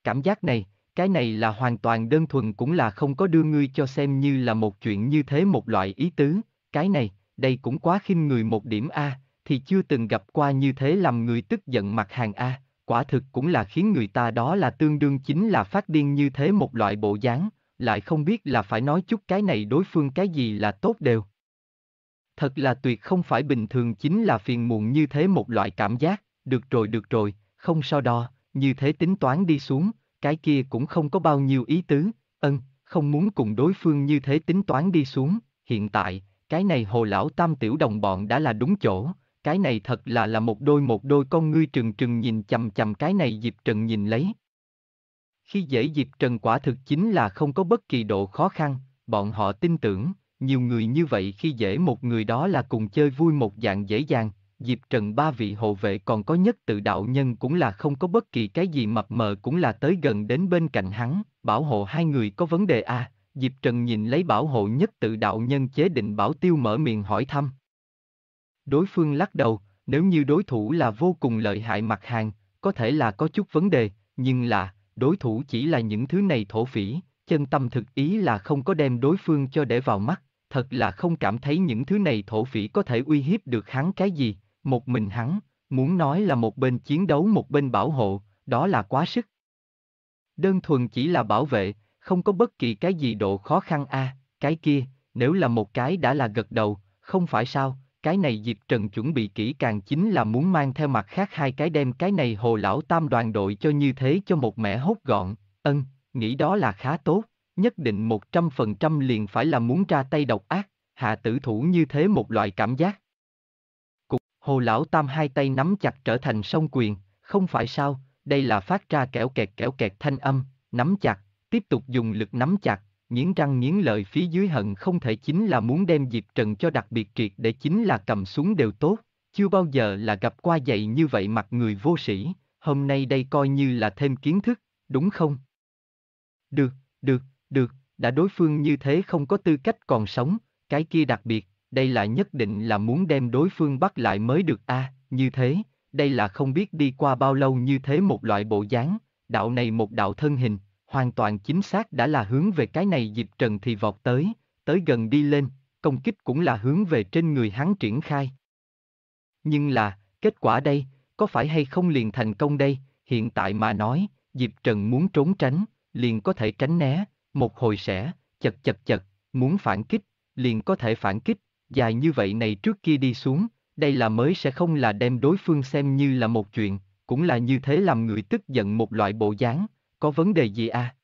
Cảm giác này, cái này là hoàn toàn đơn thuần cũng là không có đưa ngươi cho xem như là một chuyện như thế một loại ý tứ, cái này, đây cũng quá khinh người một điểm A, thì chưa từng gặp qua như thế làm người tức giận mặt hàng A, quả thực cũng là khiến người ta đó là tương đương chính là phát điên như thế một loại bộ dáng, lại không biết là phải nói chút cái này đối phương cái gì là tốt đều thật là tuyệt không phải bình thường chính là phiền muộn như thế một loại cảm giác, được rồi được rồi, không so đo, như thế tính toán đi xuống, cái kia cũng không có bao nhiêu ý tứ, ân, không muốn cùng đối phương như thế tính toán đi xuống, hiện tại, cái này hồ lão tam tiểu đồng bọn đã là đúng chỗ, cái này thật là là một đôi một đôi con ngươi trừng trừng nhìn chầm chầm cái này Diệp Trần nhìn lấy. Khi dễ Diệp Trần quả thực chính là không có bất kỳ độ khó khăn, bọn họ tin tưởng, nhiều người như vậy khi dễ một người đó là cùng chơi vui một dạng dễ dàng, Diệp Trần ba vị hộ vệ còn có nhất tự đạo nhân cũng là không có bất kỳ cái gì mập mờ cũng là tới gần đến bên cạnh hắn, bảo hộ hai người có vấn đề à, Diệp Trần nhìn lấy bảo hộ nhất tự đạo nhân chế định bảo tiêu mở miệng hỏi thăm. Đối phương lắc đầu, nếu như đối thủ là vô cùng lợi hại mặt hàng, có thể là có chút vấn đề, nhưng là, đối thủ chỉ là những thứ này thổ phỉ, chân tâm thực ý là không có đem đối phương cho để vào mắt, thật là không cảm thấy những thứ này thổ phỉ có thể uy hiếp được hắn cái gì, một mình hắn, muốn nói là một bên chiến đấu một bên bảo hộ, đó là quá sức. Đơn thuần chỉ là bảo vệ, không có bất kỳ cái gì độ khó khăn a, à, cái kia, nếu là một cái đã là gật đầu, không phải sao, cái này Diệp Trần chuẩn bị kỹ càng chính là muốn mang theo mặt khác hai cái đem cái này hồ lão tam đoàn đội cho như thế cho một mẻ hốt gọn, ân, nghĩ đó là khá tốt nhất định 100% liền phải là muốn ra tay độc ác, hạ tử thủ như thế một loại cảm giác. Cục, hồ lão tam hai tay nắm chặt trở thành song quyền, không phải sao, đây là phát ra kẻo kẹt kẻo kẹt thanh âm, nắm chặt, tiếp tục dùng lực nắm chặt, nghiến răng nghiến lợi phía dưới hận không thể chính là muốn đem Diệp Trần cho đặc biệt triệt để chính là cầm xuống đều tốt, chưa bao giờ là gặp qua dậy như vậy mặt người vô sĩ, hôm nay đây coi như là thêm kiến thức, đúng không? Được, được, được, đã đối phương như thế không có tư cách còn sống, cái kia đặc biệt, đây là nhất định là muốn đem đối phương bắt lại mới được a à, như thế, đây là không biết đi qua bao lâu như thế một loại bộ dáng, đạo này một đạo thân hình, hoàn toàn chính xác đã là hướng về cái này dịp Trần thì vọt tới, tới gần đi lên, công kích cũng là hướng về trên người hắn triển khai. Nhưng là, kết quả đây, có phải hay không liền thành công đây, hiện tại mà nói, Diệp Trần muốn trốn tránh, liền có thể tránh né, một hồi sẽ, chật chật chật, muốn phản kích, liền có thể phản kích, dài như vậy này trước kia đi xuống, đây là mới sẽ không là đem đối phương xem như là một chuyện, cũng là như thế làm người tức giận một loại bộ dáng, có vấn đề gì à?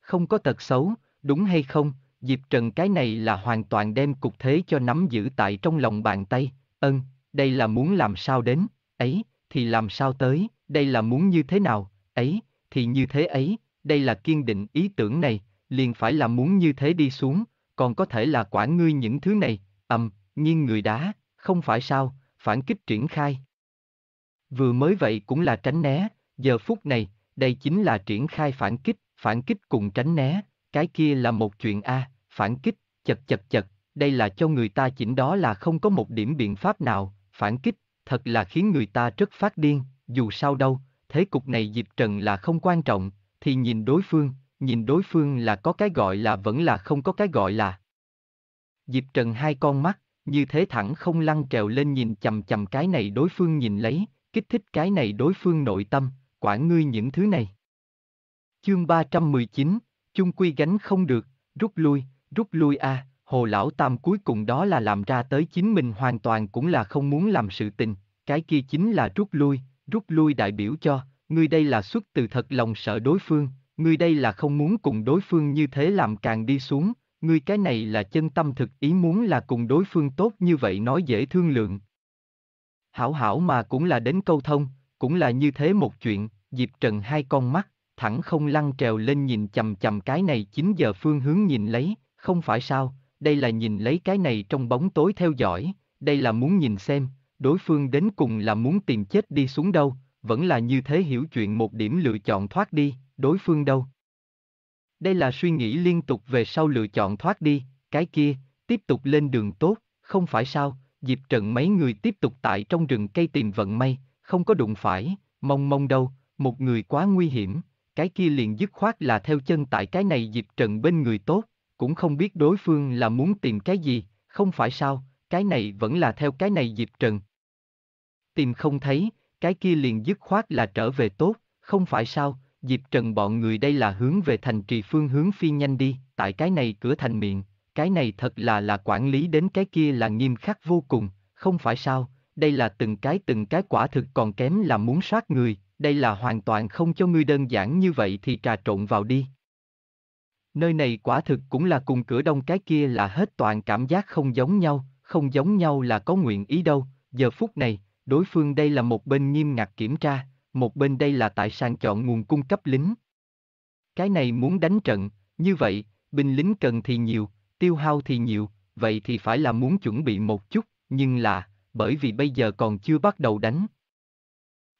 Không có tật xấu, đúng hay không, Diệp Trần cái này là hoàn toàn đem cục thế cho nắm giữ tại trong lòng bàn tay, ân, đây là muốn làm sao đến, ấy, thì làm sao tới, đây là muốn như thế nào, ấy, thì như thế ấy, đây là kiên định ý tưởng này, liền phải là muốn như thế đi xuống, còn có thể là quả ngươi những thứ này, ầm, um, người đá, không phải sao, phản kích triển khai. Vừa mới vậy cũng là tránh né, giờ phút này, đây chính là triển khai phản kích, phản kích cùng tránh né, cái kia là một chuyện a, phản kích, chật chật chật, đây là cho người ta chỉnh đó là không có một điểm biện pháp nào, phản kích, thật là khiến người ta rất phát điên, dù sao đâu, thế cục này dịp Trần là không quan trọng, thì nhìn đối phương, nhìn đối phương là có cái gọi là vẫn là không có cái gọi là. Diệp Trần hai con mắt, như thế thẳng không lăn trèo lên nhìn chầm chầm cái này đối phương nhìn lấy, kích thích cái này đối phương nội tâm, quản ngươi những thứ này. Chương 319, chung quy gánh không được, rút lui, rút lui a, à, hồ lão tam cuối cùng đó là làm ra tới chính mình hoàn toàn cũng là không muốn làm sự tình, cái kia chính là rút lui, rút lui đại biểu cho, ngươi đây là xuất từ thật lòng sợ đối phương, ngươi đây là không muốn cùng đối phương như thế làm càng đi xuống, ngươi cái này là chân tâm thực ý muốn là cùng đối phương tốt như vậy nói dễ thương lượng. Hảo hảo mà cũng là đến câu thông, cũng là như thế một chuyện, Dịp Trần hai con mắt, thẳng không lăn trèo lên nhìn chầm chầm cái này 9 giờ phương hướng nhìn lấy, không phải sao, đây là nhìn lấy cái này trong bóng tối theo dõi, đây là muốn nhìn xem, đối phương đến cùng là muốn tìm chết đi xuống đâu, vẫn là như thế hiểu chuyện một điểm lựa chọn thoát đi, đối phương đâu. Đây là suy nghĩ liên tục về sau lựa chọn thoát đi, cái kia, tiếp tục lên đường tốt, không phải sao, Diệp Trần mấy người tiếp tục tại trong rừng cây tìm vận may, không có đụng phải, mong mong đâu, một người quá nguy hiểm, cái kia liền dứt khoát là theo chân tại cái này Diệp Trần bên người tốt, cũng không biết đối phương là muốn tìm cái gì, không phải sao, cái này vẫn là theo cái này Diệp Trần. Tìm không thấy, cái kia liền dứt khoát là trở về tốt, không phải sao, dịp Trần bọn người đây là hướng về thành trì phương hướng phi nhanh đi, tại cái này cửa thành miệng, cái này thật là là quản lý đến cái kia là nghiêm khắc vô cùng, không phải sao, đây là từng cái từng cái quả thực còn kém là muốn sát người, đây là hoàn toàn không cho ngươi đơn giản như vậy thì trà trộn vào đi. Nơi này quả thực cũng là cùng cửa đông cái kia là hết toàn cảm giác không giống nhau, không giống nhau là có nguyện ý đâu, giờ phút này, Đối phương đây là một bên nghiêm ngặt kiểm tra, một bên đây là tại sàng chọn nguồn cung cấp lính. Cái này muốn đánh trận, như vậy, binh lính cần thì nhiều, tiêu hao thì nhiều, vậy thì phải là muốn chuẩn bị một chút, nhưng là, bởi vì bây giờ còn chưa bắt đầu đánh.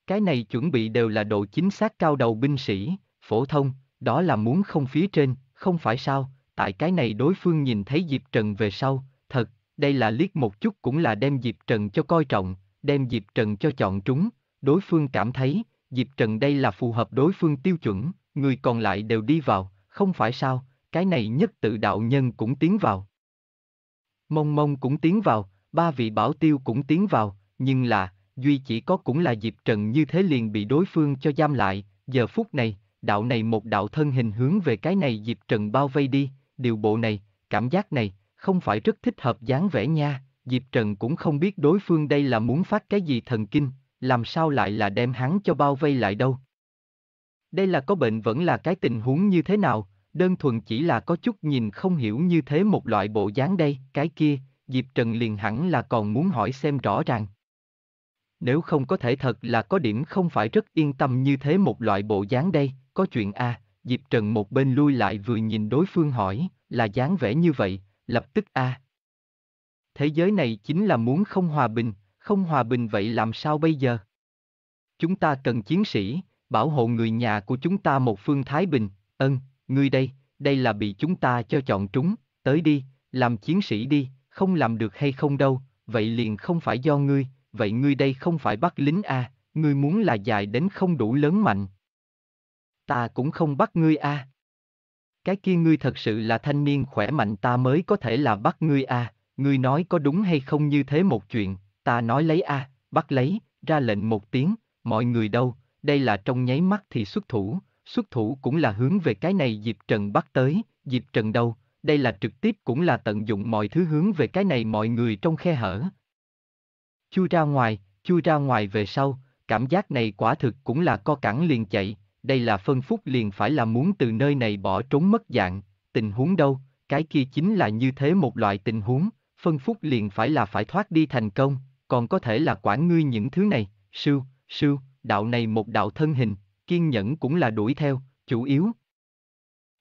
Cái này chuẩn bị đều là độ chính xác cao đầu binh sĩ, phổ thông, đó là muốn không phía trên, không phải sao, tại cái này đối phương nhìn thấy Diệp Trần về sau, thật, đây là liếc một chút cũng là đem Diệp Trần cho coi trọng, đem Diệp Trần cho chọn trúng, đối phương cảm thấy, Diệp Trần đây là phù hợp đối phương tiêu chuẩn, người còn lại đều đi vào, không phải sao, cái này nhất tự đạo nhân cũng tiến vào. Mông mông cũng tiến vào, ba vị bảo tiêu cũng tiến vào, nhưng là, duy chỉ có cũng là Diệp Trần như thế liền bị đối phương cho giam lại, giờ phút này, đạo này một đạo thân hình hướng về cái này Diệp Trần bao vây đi, điều bộ này, cảm giác này, không phải rất thích hợp dáng vẻ nha. Diệp Trần cũng không biết đối phương đây là muốn phát cái gì thần kinh, làm sao lại là đem hắn cho bao vây lại đâu. Đây là có bệnh vẫn là cái tình huống như thế nào, đơn thuần chỉ là có chút nhìn không hiểu như thế một loại bộ dáng đây, cái kia, Diệp Trần liền hẳn là còn muốn hỏi xem rõ ràng. Nếu không có thể thật là có điểm không phải rất yên tâm như thế một loại bộ dáng đây, có chuyện a Diệp Trần một bên lui lại vừa nhìn đối phương hỏi, là dáng vẻ như vậy, lập tức a thế giới này chính là muốn không hòa bình, không hòa bình vậy làm sao bây giờ? Chúng ta cần chiến sĩ, bảo hộ người nhà của chúng ta một phương thái bình, ân, ngươi đây, đây là bị chúng ta cho chọn trúng, tới đi, làm chiến sĩ đi, không làm được hay không đâu, vậy liền không phải do ngươi, vậy ngươi đây không phải bắt lính a, à, ngươi muốn là dài đến không đủ lớn mạnh. Ta cũng không bắt ngươi a. À. Cái kia ngươi thật sự là thanh niên khỏe mạnh ta mới có thể là bắt ngươi a, à, ngươi nói có đúng hay không như thế một chuyện, ta nói lấy a, à, bắt lấy, ra lệnh một tiếng, mọi người đâu, đây là trong nháy mắt thì xuất thủ, xuất thủ cũng là hướng về cái này dịp Trần bắt tới, dịp Trần đâu, đây là trực tiếp cũng là tận dụng mọi thứ hướng về cái này mọi người trong khe hở. Chui ra ngoài, chui ra ngoài về sau, cảm giác này quả thực cũng là co cẳng liền chạy, đây là phân phúc liền phải là muốn từ nơi này bỏ trốn mất dạng, tình huống đâu, cái kia chính là như thế một loại tình huống phân phúc liền phải là phải thoát đi thành công, còn có thể là quản ngươi những thứ này, sư, sư, đạo này một đạo thân hình, kiên nhẫn cũng là đuổi theo, chủ yếu.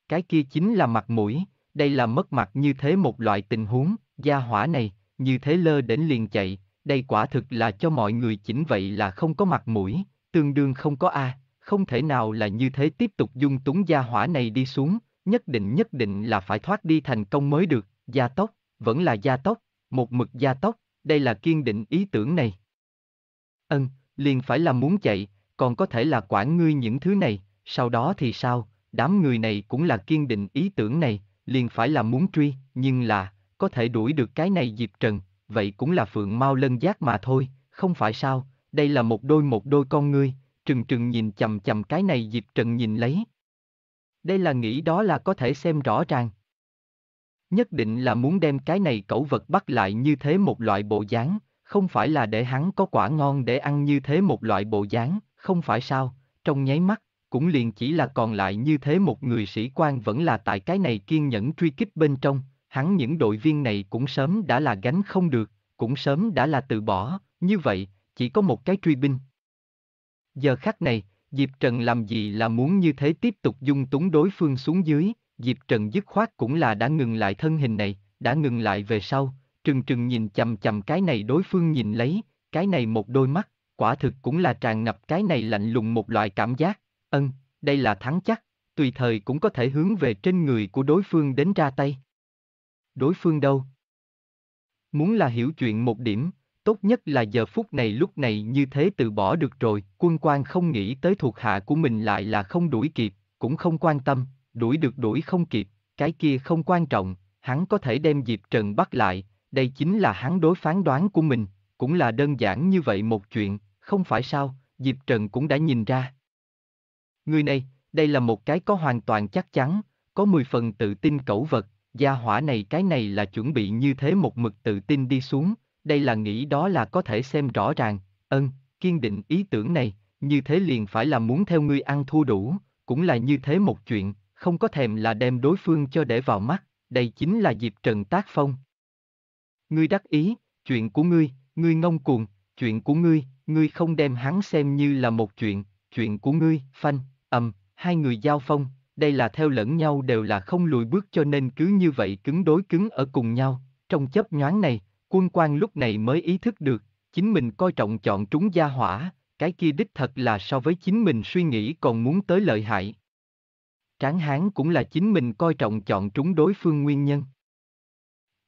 Cái kia chính là mặt mũi, đây là mất mặt như thế một loại tình huống, gia hỏa này, như thế lơ đến liền chạy, đây quả thực là cho mọi người chỉnh vậy là không có mặt mũi, tương đương không có A, không thể nào là như thế tiếp tục dung túng gia hỏa này đi xuống, nhất định nhất định là phải thoát đi thành công mới được, gia tốc, vẫn là gia tốc, một mực gia tốc, đây là kiên định ý tưởng này. Ân, liền phải là muốn chạy, còn có thể là quản ngươi những thứ này, sau đó thì sao, đám người này cũng là kiên định ý tưởng này, liền phải là muốn truy, nhưng là, có thể đuổi được cái này Diệp Trần, vậy cũng là phượng mau lân giác mà thôi, không phải sao, đây là một đôi một đôi con ngươi, trừng trừng nhìn chầm chầm cái này Diệp Trần nhìn lấy. Đây là nghĩ đó là có thể xem rõ ràng, nhất định là muốn đem cái này cẩu vật bắt lại như thế một loại bộ dáng, không phải là để hắn có quả ngon để ăn như thế một loại bộ dáng, không phải sao, trong nháy mắt, cũng liền chỉ là còn lại như thế một người sĩ quan vẫn là tại cái này kiên nhẫn truy kích bên trong, hắn những đội viên này cũng sớm đã là gánh không được, cũng sớm đã là từ bỏ, như vậy, chỉ có một cái truy binh. Giờ khắc này, Diệp Trần làm gì là muốn như thế tiếp tục dung túng đối phương xuống dưới, Diệp Trần dứt khoát cũng là đã ngừng lại thân hình này, đã ngừng lại về sau, trừng trừng nhìn chầm chầm cái này đối phương nhìn lấy, cái này một đôi mắt, quả thực cũng là tràn ngập cái này lạnh lùng một loại cảm giác, ân, đây là thắng chắc, tùy thời cũng có thể hướng về trên người của đối phương đến ra tay. Đối phương đâu? Muốn là hiểu chuyện một điểm, tốt nhất là giờ phút này lúc này như thế từ bỏ được rồi, quân quan không nghĩ tới thuộc hạ của mình lại là không đuổi kịp, cũng không quan tâm, đuổi được đuổi không kịp, cái kia không quan trọng, hắn có thể đem Diệp Trần bắt lại, đây chính là hắn đối phán đoán của mình, cũng là đơn giản như vậy một chuyện, không phải sao, Diệp Trần cũng đã nhìn ra. Người này, đây là một cái có hoàn toàn chắc chắn, có 10 phần tự tin cẩu vật, gia hỏa này cái này là chuẩn bị như thế một mực tự tin đi xuống, đây là nghĩ đó là có thể xem rõ ràng, ân, kiên định ý tưởng này, như thế liền phải là muốn theo ngươi ăn thua đủ, cũng là như thế một chuyện, không có thèm là đem đối phương cho để vào mắt, đây chính là dịp Trần tác phong. Ngươi đắc ý, chuyện của ngươi, ngươi ngông cuồng, chuyện của ngươi, ngươi không đem hắn xem như là một chuyện, chuyện của ngươi, phanh, ầm, hai người giao phong, đây là theo lẫn nhau đều là không lùi bước cho nên cứ như vậy cứng đối cứng ở cùng nhau, trong chớp nhoáng này, quân quan lúc này mới ý thức được, chính mình coi trọng chọn trúng gia hỏa, cái kia đích thật là so với chính mình suy nghĩ còn muốn tới lợi hại. Tráng hán cũng là chính mình coi trọng chọn trúng đối phương nguyên nhân.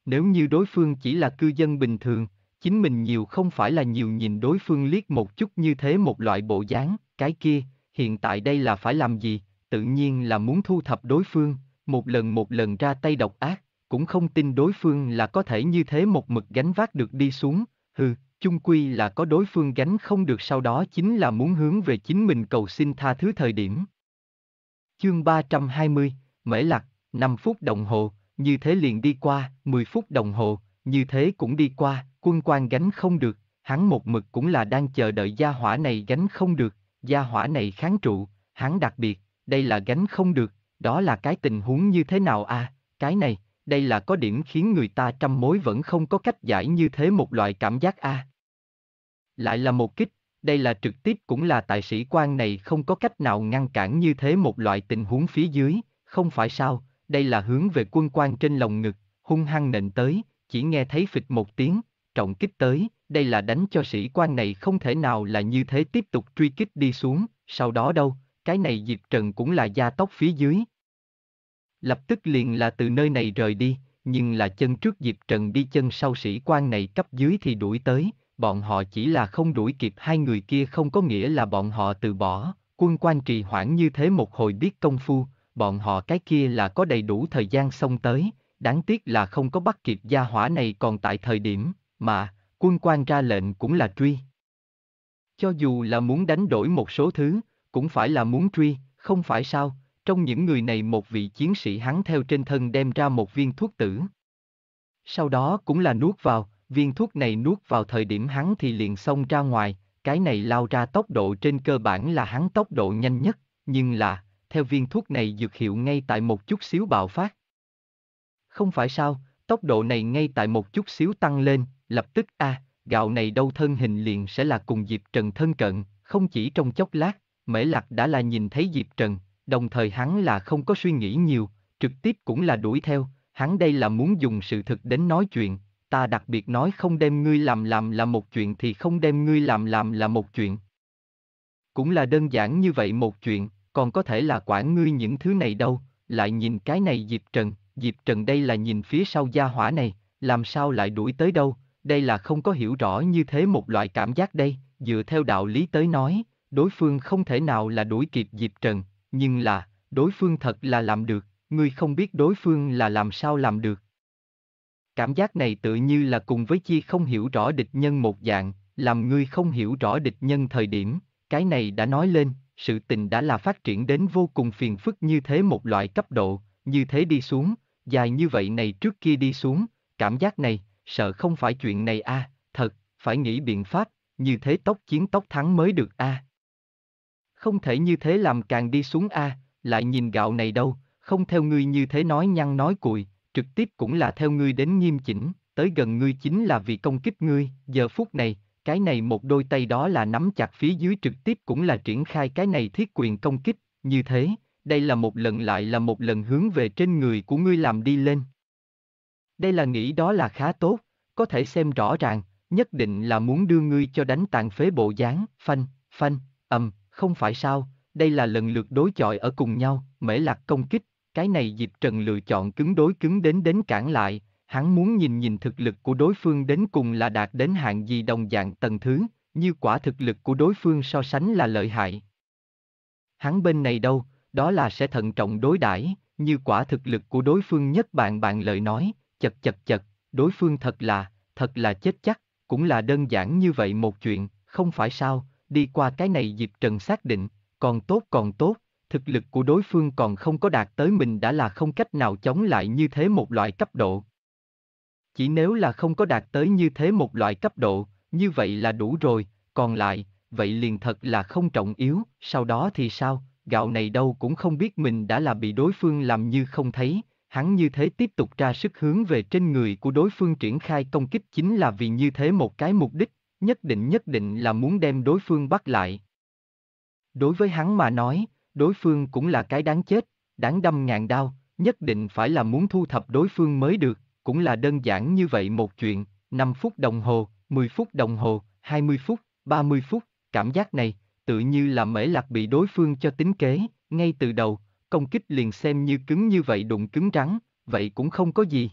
Nếu như đối phương chỉ là cư dân bình thường, chính mình nhiều không phải là nhiều nhìn đối phương liếc một chút như thế một loại bộ dáng, cái kia, hiện tại đây là phải làm gì, tự nhiên là muốn thu thập đối phương, một lần một lần ra tay độc ác, cũng không tin đối phương là có thể như thế một mực gánh vác được đi xuống, hừ, chung quy là có đối phương gánh không được sau đó chính là muốn hướng về chính mình cầu xin tha thứ thời điểm. Chương 320, Mễ Lạc, 5 phút đồng hồ, như thế liền đi qua, 10 phút đồng hồ, như thế cũng đi qua, quân quan gánh không được, hắn một mực cũng là đang chờ đợi gia hỏa này gánh không được, gia hỏa này kháng trụ, hắn đặc biệt, đây là gánh không được, đó là cái tình huống như thế nào à, cái này, đây là có điểm khiến người ta trăm mối vẫn không có cách giải như thế một loại cảm giác a à. Lại là một kích, đây là trực tiếp cũng là tại sĩ quan này không có cách nào ngăn cản như thế một loại tình huống phía dưới, không phải sao, đây là hướng về quân quan trên lồng ngực, hung hăng nện tới, chỉ nghe thấy phịch một tiếng, trọng kích tới, đây là đánh cho sĩ quan này không thể nào là như thế tiếp tục truy kích đi xuống, sau đó đâu, cái này Diệp Trần cũng là gia tốc phía dưới. Lập tức liền là từ nơi này rời đi, nhưng là chân trước Diệp Trần đi chân sau sĩ quan này cấp dưới thì đuổi tới, bọn họ chỉ là không đuổi kịp hai người kia không có nghĩa là bọn họ từ bỏ, quân quan trì hoãn như thế một hồi biết công phu, bọn họ cái kia là có đầy đủ thời gian xông tới, đáng tiếc là không có bắt kịp gia hỏa này còn tại thời điểm, mà, quân quan ra lệnh cũng là truy. Cho dù là muốn đánh đổi một số thứ, cũng phải là muốn truy, không phải sao, trong những người này một vị chiến sĩ hắn theo trên thân đem ra một viên thuốc tử. Sau đó cũng là nuốt vào, viên thuốc này nuốt vào thời điểm hắn thì liền xông ra ngoài, cái này lao ra tốc độ trên cơ bản là hắn tốc độ nhanh nhất, nhưng là, theo viên thuốc này dược hiệu ngay tại một chút xíu bạo phát. Không phải sao, tốc độ này ngay tại một chút xíu tăng lên, lập tức a, à, gạo này đâu thân hình liền sẽ là cùng Diệp Trần thân cận, không chỉ trong chốc lát, Mễ Lạc đã là nhìn thấy Diệp Trần, đồng thời hắn là không có suy nghĩ nhiều, trực tiếp cũng là đuổi theo, hắn đây là muốn dùng sự thực đến nói chuyện, ta đặc biệt nói không đem ngươi làm làm là một chuyện thì không đem ngươi làm làm là một chuyện. Cũng là đơn giản như vậy một chuyện, còn có thể là quản ngươi những thứ này đâu, lại nhìn cái này Diệp Trần, Diệp Trần đây là nhìn phía sau gia hỏa này, làm sao lại đuổi tới đâu, đây là không có hiểu rõ như thế một loại cảm giác đây, dựa theo đạo lý tới nói, đối phương không thể nào là đuổi kịp Diệp Trần, nhưng là, đối phương thật là làm được, ngươi không biết đối phương là làm sao làm được. Cảm giác này tự như là cùng với chia không hiểu rõ địch nhân một dạng, làm ngươi không hiểu rõ địch nhân thời điểm, cái này đã nói lên, sự tình đã là phát triển đến vô cùng phiền phức như thế một loại cấp độ, như thế đi xuống, dài như vậy này trước kia đi xuống, cảm giác này, sợ không phải chuyện này a, à, thật, phải nghĩ biện pháp, như thế tốc chiến tốc thắng mới được a. À. Không thể như thế làm càng đi xuống a, à, lại nhìn gạo này đâu, không theo ngươi như thế nói nhăn nói cuội, trực tiếp cũng là theo ngươi đến nghiêm chỉnh, tới gần ngươi chính là vì công kích ngươi, giờ phút này, cái này một đôi tay đó là nắm chặt phía dưới trực tiếp cũng là triển khai cái này thiết quyền công kích, như thế, đây là một lần lại là một lần hướng về trên người của ngươi làm đi lên. Đây là nghĩ đó là khá tốt, có thể xem rõ ràng, nhất định là muốn đưa ngươi cho đánh tàn phế bộ dáng, phanh, phanh, ầm, không phải sao, đây là lần lượt đối chọi ở cùng nhau, mễ lạc công kích, cái này dịp Trần lựa chọn cứng đối cứng đến đến cản lại, hắn muốn nhìn nhìn thực lực của đối phương đến cùng là đạt đến hạng gì đồng dạng tầng thứ, như quả thực lực của đối phương so sánh là lợi hại. Hắn bên này đâu, đó là sẽ thận trọng đối đãi, như quả thực lực của đối phương nhất bạn bạn lợi nói, chật chật chật, đối phương thật là, thật là chết chắc, cũng là đơn giản như vậy một chuyện, không phải sao, đi qua cái này dịp Trần xác định, còn tốt còn tốt, thực lực của đối phương còn không có đạt tới mình đã là không cách nào chống lại như thế một loại cấp độ. Chỉ nếu là không có đạt tới như thế một loại cấp độ, như vậy là đủ rồi, còn lại, vậy liền thật là không trọng yếu, sau đó thì sao, gạo này đâu cũng không biết mình đã là bị đối phương làm như không thấy, hắn như thế tiếp tục ra sức hướng về trên người của đối phương triển khai công kích chính là vì như thế một cái mục đích, nhất định nhất định là muốn đem đối phương bắt lại. Đối với hắn mà nói, đối phương cũng là cái đáng chết, đáng đâm ngàn đao, nhất định phải là muốn thu thập đối phương mới được, cũng là đơn giản như vậy một chuyện, 5 phút đồng hồ, 10 phút đồng hồ, 20 phút, 30 phút, cảm giác này, tự như là mễ lạc bị đối phương cho tính kế, ngay từ đầu, công kích liền xem như cứng như vậy đụng cứng rắn, vậy cũng không có gì.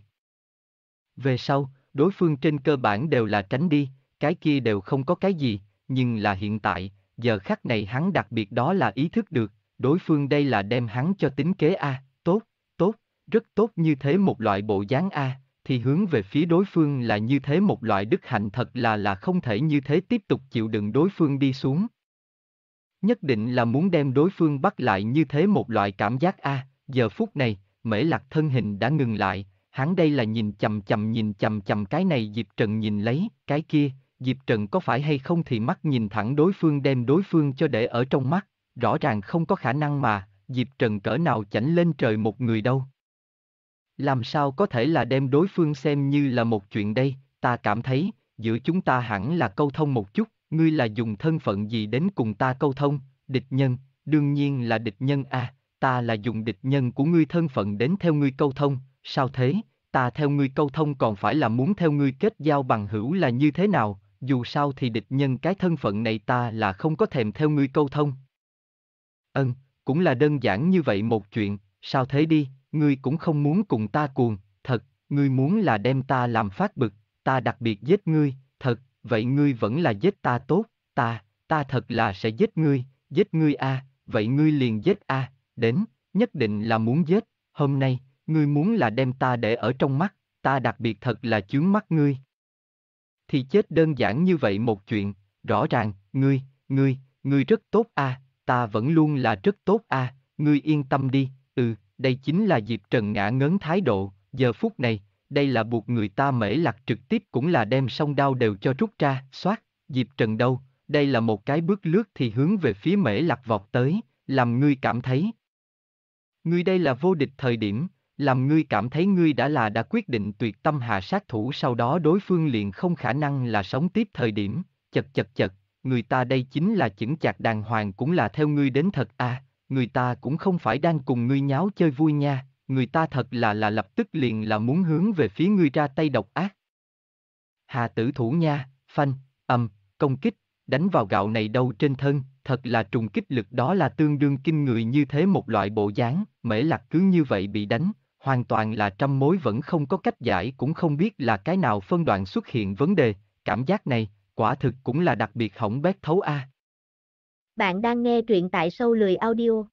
Về sau, đối phương trên cơ bản đều là tránh đi, cái kia đều không có cái gì, nhưng là hiện tại, giờ khắc này hắn đặc biệt đó là ý thức được, đối phương đây là đem hắn cho tính kế A, tốt, tốt, rất tốt như thế một loại bộ dáng A, thì hướng về phía đối phương là như thế một loại đức hạnh thật là là không thể như thế tiếp tục chịu đựng đối phương đi xuống. Nhất định là muốn đem đối phương bắt lại như thế một loại cảm giác A, giờ phút này, mễ lạc thân hình đã ngừng lại, hắn đây là nhìn chầm chầm nhìn chầm chầm cái này Diệp Trần nhìn lấy, cái kia, Diệp Trần có phải hay không thì mắt nhìn thẳng đối phương đem đối phương cho để ở trong mắt rõ ràng không có khả năng mà, Diệp Trần cỡ nào chảnh lên trời một người đâu. Làm sao có thể là đem đối phương xem như là một chuyện đây, ta cảm thấy, giữa chúng ta hẳn là câu thông một chút, ngươi là dùng thân phận gì đến cùng ta câu thông, địch nhân, đương nhiên là địch nhân à, ta là dùng địch nhân của ngươi thân phận đến theo ngươi câu thông, sao thế, ta theo ngươi câu thông còn phải là muốn theo ngươi kết giao bằng hữu là như thế nào, dù sao thì địch nhân cái thân phận này ta là không có thèm theo ngươi câu thông, Ân, cũng là đơn giản như vậy một chuyện, sao thế đi, ngươi cũng không muốn cùng ta cuồng, thật, ngươi muốn là đem ta làm phát bực, ta đặc biệt giết ngươi, thật, vậy ngươi vẫn là giết ta tốt, ta, ta thật là sẽ giết ngươi, giết ngươi a, à, vậy ngươi liền giết a, à, đến, nhất định là muốn giết, hôm nay, ngươi muốn là đem ta để ở trong mắt, ta đặc biệt thật là chướng mắt ngươi. Thì chết đơn giản như vậy một chuyện, rõ ràng, ngươi, ngươi, ngươi rất tốt a, à, ta vẫn luôn là rất tốt à, ngươi yên tâm đi, ừ, đây chính là dịp Trần ngã ngấn thái độ, giờ phút này, đây là buộc người ta mễ lạc trực tiếp cũng là đem song đao đều cho rút ra, soát, dịp Trần đâu, đây là một cái bước lướt thì hướng về phía mễ lạc vọt tới, làm ngươi cảm thấy. Ngươi đây là vô địch thời điểm, làm ngươi cảm thấy ngươi đã là đã quyết định tuyệt tâm hạ sát thủ sau đó đối phương liền không khả năng là sống tiếp thời điểm, chật chật chật, người ta đây chính là chững chạc đàng hoàng cũng là theo ngươi đến thật à, người ta cũng không phải đang cùng ngươi nháo chơi vui nha, người ta thật là là lập tức liền là muốn hướng về phía ngươi ra tay độc ác. Hà tử thủ nha, phanh, ầm, công kích, đánh vào gạo này đâu trên thân, thật là trùng kích lực đó là tương đương kinh người như thế một loại bộ dáng, mễ lạc cứ như vậy bị đánh, hoàn toàn là trăm mối vẫn không có cách giải cũng không biết là cái nào phân đoạn xuất hiện vấn đề, cảm giác này, quả thực cũng là đặc biệt hỏng bét thấu a. À. Bạn đang nghe truyện tại sâu lười audio.